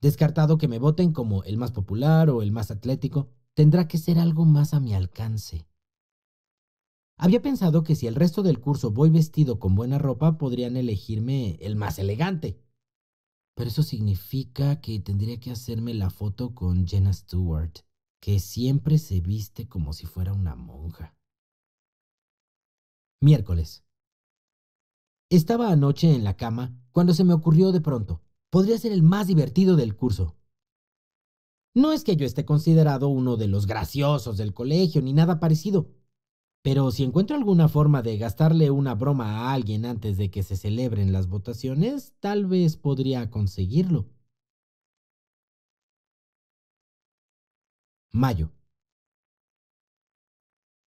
Descartado que me voten como el más popular o el más atlético, tendrá que ser algo más a mi alcance. Había pensado que si el resto del curso voy vestido con buena ropa, podrían elegirme el más elegante. Pero eso significa que tendría que hacerme la foto con Jenna Stewart, que siempre se viste como si fuera una monja. Miércoles. Estaba anoche en la cama cuando se me ocurrió de pronto, podría ser el más divertido del curso. No es que yo esté considerado uno de los graciosos del colegio ni nada parecido, pero si encuentro alguna forma de gastarle una broma a alguien antes de que se celebren las votaciones, tal vez podría conseguirlo. Mayo.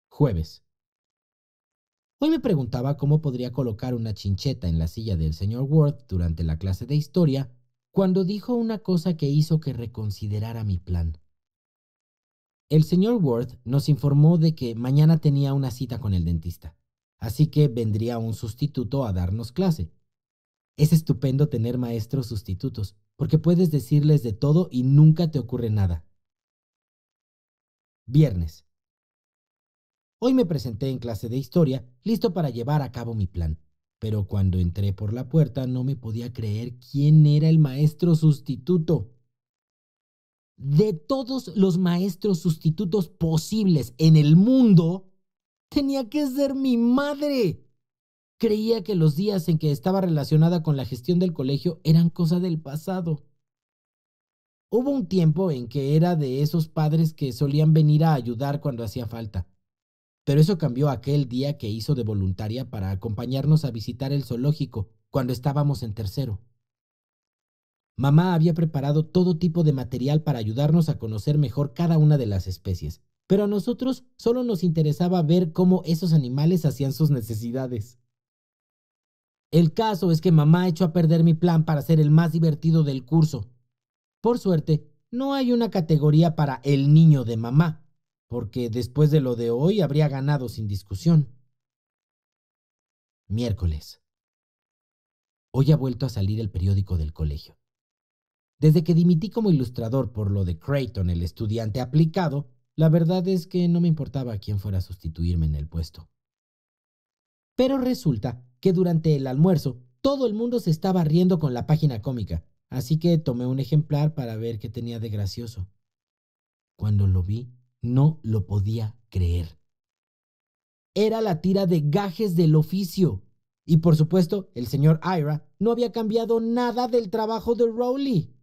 Jueves. Hoy me preguntaba cómo podría colocar una chincheta en la silla del señor Worth durante la clase de historia cuando dijo una cosa que hizo que reconsiderara mi plan. El señor Worth nos informó de que mañana tenía una cita con el dentista, así que vendría un sustituto a darnos clase. Es estupendo tener maestros sustitutos, porque puedes decirles de todo y nunca te ocurre nada. Viernes, Hoy me presenté en clase de historia, listo para llevar a cabo mi plan. Pero cuando entré por la puerta no me podía creer quién era el maestro sustituto. De todos los maestros sustitutos posibles en el mundo, tenía que ser mi madre. Creía que los días en que estaba relacionada con la gestión del colegio eran cosa del pasado. Hubo un tiempo en que era de esos padres que solían venir a ayudar cuando hacía falta pero eso cambió aquel día que hizo de voluntaria para acompañarnos a visitar el zoológico cuando estábamos en tercero. Mamá había preparado todo tipo de material para ayudarnos a conocer mejor cada una de las especies, pero a nosotros solo nos interesaba ver cómo esos animales hacían sus necesidades. El caso es que mamá echó a perder mi plan para ser el más divertido del curso. Por suerte, no hay una categoría para el niño de mamá, porque después de lo de hoy habría ganado sin discusión. Miércoles. Hoy ha vuelto a salir el periódico del colegio. Desde que dimití como ilustrador por lo de Creighton, el estudiante aplicado, la verdad es que no me importaba quién fuera a sustituirme en el puesto. Pero resulta que durante el almuerzo todo el mundo se estaba riendo con la página cómica, así que tomé un ejemplar para ver qué tenía de gracioso. Cuando lo vi, no lo podía creer. Era la tira de gajes del oficio. Y por supuesto, el señor Ira no había cambiado nada del trabajo de Rowley.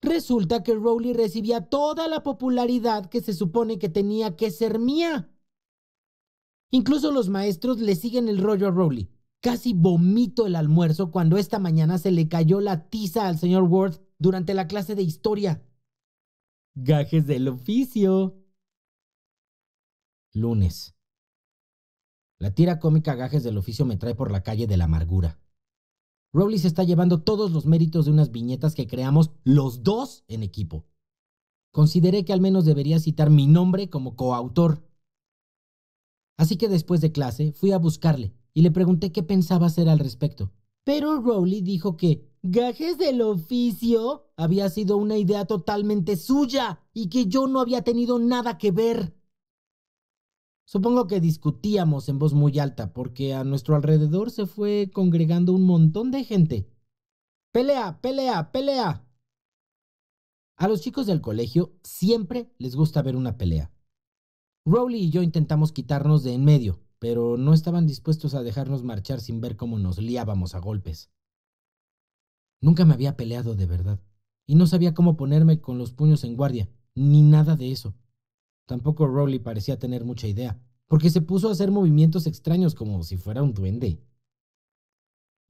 Resulta que Rowley recibía toda la popularidad que se supone que tenía que ser mía. Incluso los maestros le siguen el rollo a Rowley. Casi vomito el almuerzo cuando esta mañana se le cayó la tiza al señor Worth durante la clase de historia. Gajes del oficio. Lunes. La tira cómica Gajes del oficio me trae por la calle de la amargura. Rowley se está llevando todos los méritos de unas viñetas que creamos los dos en equipo. Consideré que al menos debería citar mi nombre como coautor. Así que después de clase fui a buscarle y le pregunté qué pensaba hacer al respecto. Pero Rowley dijo que Gajes del oficio había sido una idea totalmente suya y que yo no había tenido nada que ver. Supongo que discutíamos en voz muy alta porque a nuestro alrededor se fue congregando un montón de gente. Pelea, pelea, pelea. A los chicos del colegio siempre les gusta ver una pelea. Rowley y yo intentamos quitarnos de en medio, pero no estaban dispuestos a dejarnos marchar sin ver cómo nos liábamos a golpes. Nunca me había peleado de verdad, y no sabía cómo ponerme con los puños en guardia, ni nada de eso. Tampoco Rowley parecía tener mucha idea, porque se puso a hacer movimientos extraños como si fuera un duende.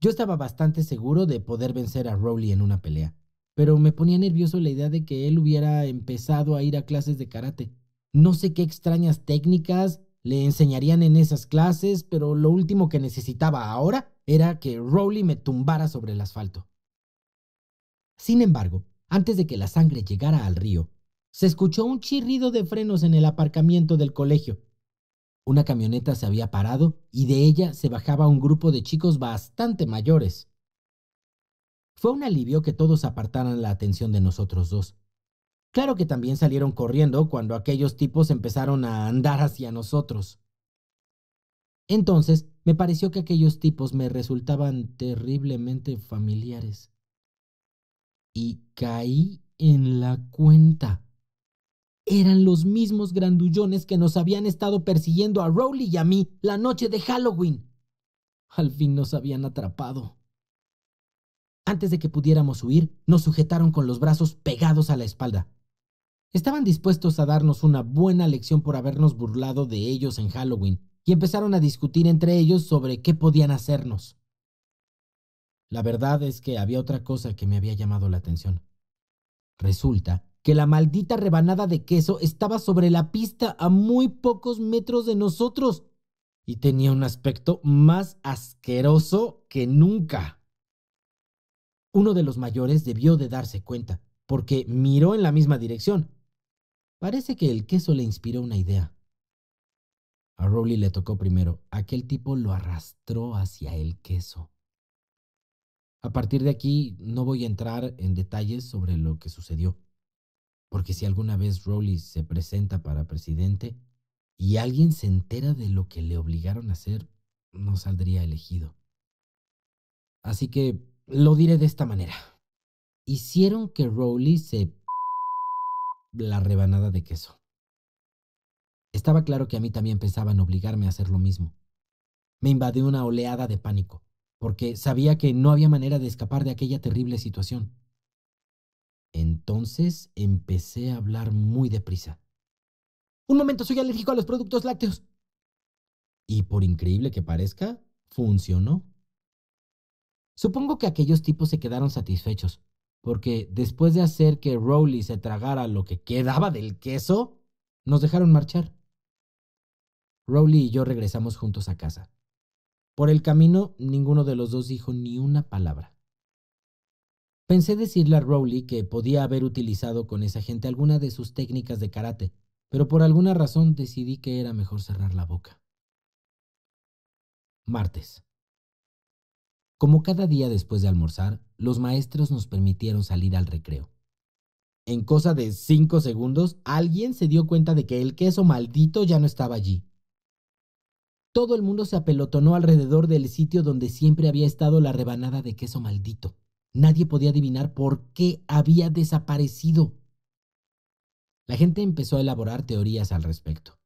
Yo estaba bastante seguro de poder vencer a Rowley en una pelea, pero me ponía nervioso la idea de que él hubiera empezado a ir a clases de karate. No sé qué extrañas técnicas le enseñarían en esas clases, pero lo último que necesitaba ahora era que Rowley me tumbara sobre el asfalto. Sin embargo, antes de que la sangre llegara al río, se escuchó un chirrido de frenos en el aparcamiento del colegio. Una camioneta se había parado y de ella se bajaba un grupo de chicos bastante mayores. Fue un alivio que todos apartaran la atención de nosotros dos. Claro que también salieron corriendo cuando aquellos tipos empezaron a andar hacia nosotros. Entonces, me pareció que aquellos tipos me resultaban terriblemente familiares y caí en la cuenta. Eran los mismos grandullones que nos habían estado persiguiendo a Rowley y a mí la noche de Halloween. Al fin nos habían atrapado. Antes de que pudiéramos huir, nos sujetaron con los brazos pegados a la espalda. Estaban dispuestos a darnos una buena lección por habernos burlado de ellos en Halloween, y empezaron a discutir entre ellos sobre qué podían hacernos. La verdad es que había otra cosa que me había llamado la atención. Resulta que la maldita rebanada de queso estaba sobre la pista a muy pocos metros de nosotros y tenía un aspecto más asqueroso que nunca. Uno de los mayores debió de darse cuenta, porque miró en la misma dirección. Parece que el queso le inspiró una idea. A Rowley le tocó primero. Aquel tipo lo arrastró hacia el queso. A partir de aquí no voy a entrar en detalles sobre lo que sucedió, porque si alguna vez Rowley se presenta para presidente y alguien se entera de lo que le obligaron a hacer, no saldría elegido. Así que lo diré de esta manera. Hicieron que Rowley se... la rebanada de queso. Estaba claro que a mí también pensaban obligarme a hacer lo mismo. Me invadió una oleada de pánico porque sabía que no había manera de escapar de aquella terrible situación. Entonces empecé a hablar muy deprisa. Un momento, soy alérgico a los productos lácteos. Y por increíble que parezca, funcionó. Supongo que aquellos tipos se quedaron satisfechos, porque después de hacer que Rowley se tragara lo que quedaba del queso, nos dejaron marchar. Rowley y yo regresamos juntos a casa. Por el camino, ninguno de los dos dijo ni una palabra. Pensé decirle a Rowley que podía haber utilizado con esa gente alguna de sus técnicas de karate, pero por alguna razón decidí que era mejor cerrar la boca. Martes. Como cada día después de almorzar, los maestros nos permitieron salir al recreo. En cosa de cinco segundos, alguien se dio cuenta de que el queso maldito ya no estaba allí. Todo el mundo se apelotonó alrededor del sitio donde siempre había estado la rebanada de queso maldito. Nadie podía adivinar por qué había desaparecido. La gente empezó a elaborar teorías al respecto.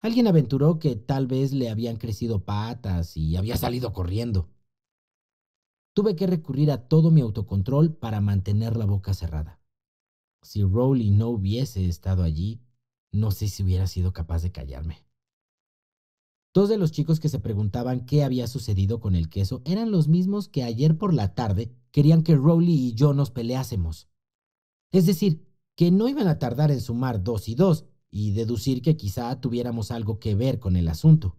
Alguien aventuró que tal vez le habían crecido patas y había salido corriendo. Tuve que recurrir a todo mi autocontrol para mantener la boca cerrada. Si Rowley no hubiese estado allí, no sé si hubiera sido capaz de callarme. Dos de los chicos que se preguntaban qué había sucedido con el queso eran los mismos que ayer por la tarde querían que Rowley y yo nos peleásemos. Es decir, que no iban a tardar en sumar dos y dos y deducir que quizá tuviéramos algo que ver con el asunto.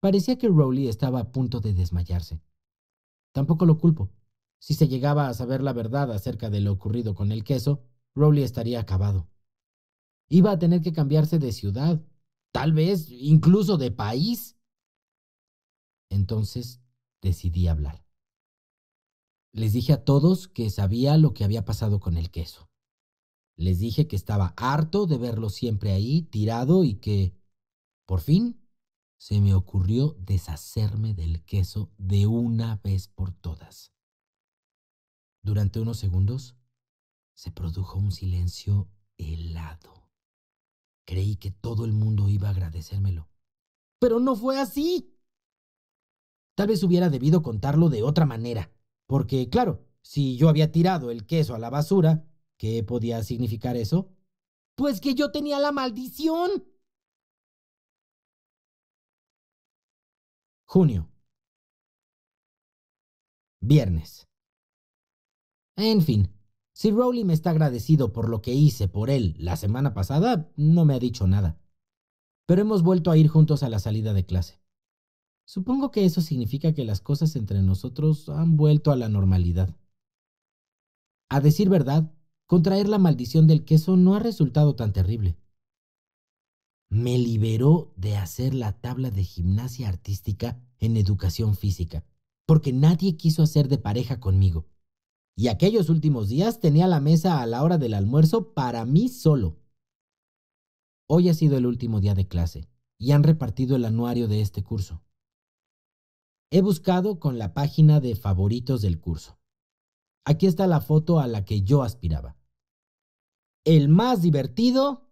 Parecía que Rowley estaba a punto de desmayarse. Tampoco lo culpo. Si se llegaba a saber la verdad acerca de lo ocurrido con el queso, Rowley estaría acabado. Iba a tener que cambiarse de ciudad tal vez incluso de país. Entonces decidí hablar. Les dije a todos que sabía lo que había pasado con el queso. Les dije que estaba harto de verlo siempre ahí, tirado, y que, por fin, se me ocurrió deshacerme del queso de una vez por todas. Durante unos segundos se produjo un silencio helado. Creí que todo el mundo iba a agradecérmelo. Pero no fue así. Tal vez hubiera debido contarlo de otra manera, porque, claro, si yo había tirado el queso a la basura, ¿qué podía significar eso? Pues que yo tenía la maldición. Junio. Viernes. En fin, si Rowley me está agradecido por lo que hice por él la semana pasada, no me ha dicho nada. Pero hemos vuelto a ir juntos a la salida de clase. Supongo que eso significa que las cosas entre nosotros han vuelto a la normalidad. A decir verdad, contraer la maldición del queso no ha resultado tan terrible. Me liberó de hacer la tabla de gimnasia artística en educación física, porque nadie quiso hacer de pareja conmigo y aquellos últimos días tenía la mesa a la hora del almuerzo para mí solo. Hoy ha sido el último día de clase y han repartido el anuario de este curso. He buscado con la página de favoritos del curso. Aquí está la foto a la que yo aspiraba. El más divertido,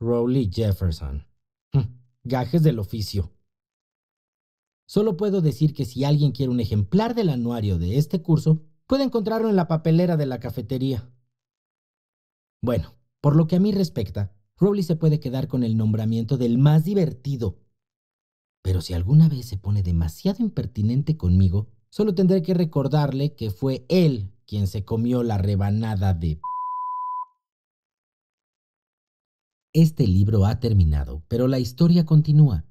Rowley Jefferson. Hm, gajes del oficio. Solo puedo decir que si alguien quiere un ejemplar del anuario de este curso, Puede encontrarlo en la papelera de la cafetería. Bueno, por lo que a mí respecta, Rowley se puede quedar con el nombramiento del más divertido. Pero si alguna vez se pone demasiado impertinente conmigo, solo tendré que recordarle que fue él quien se comió la rebanada de... Este libro ha terminado, pero la historia continúa.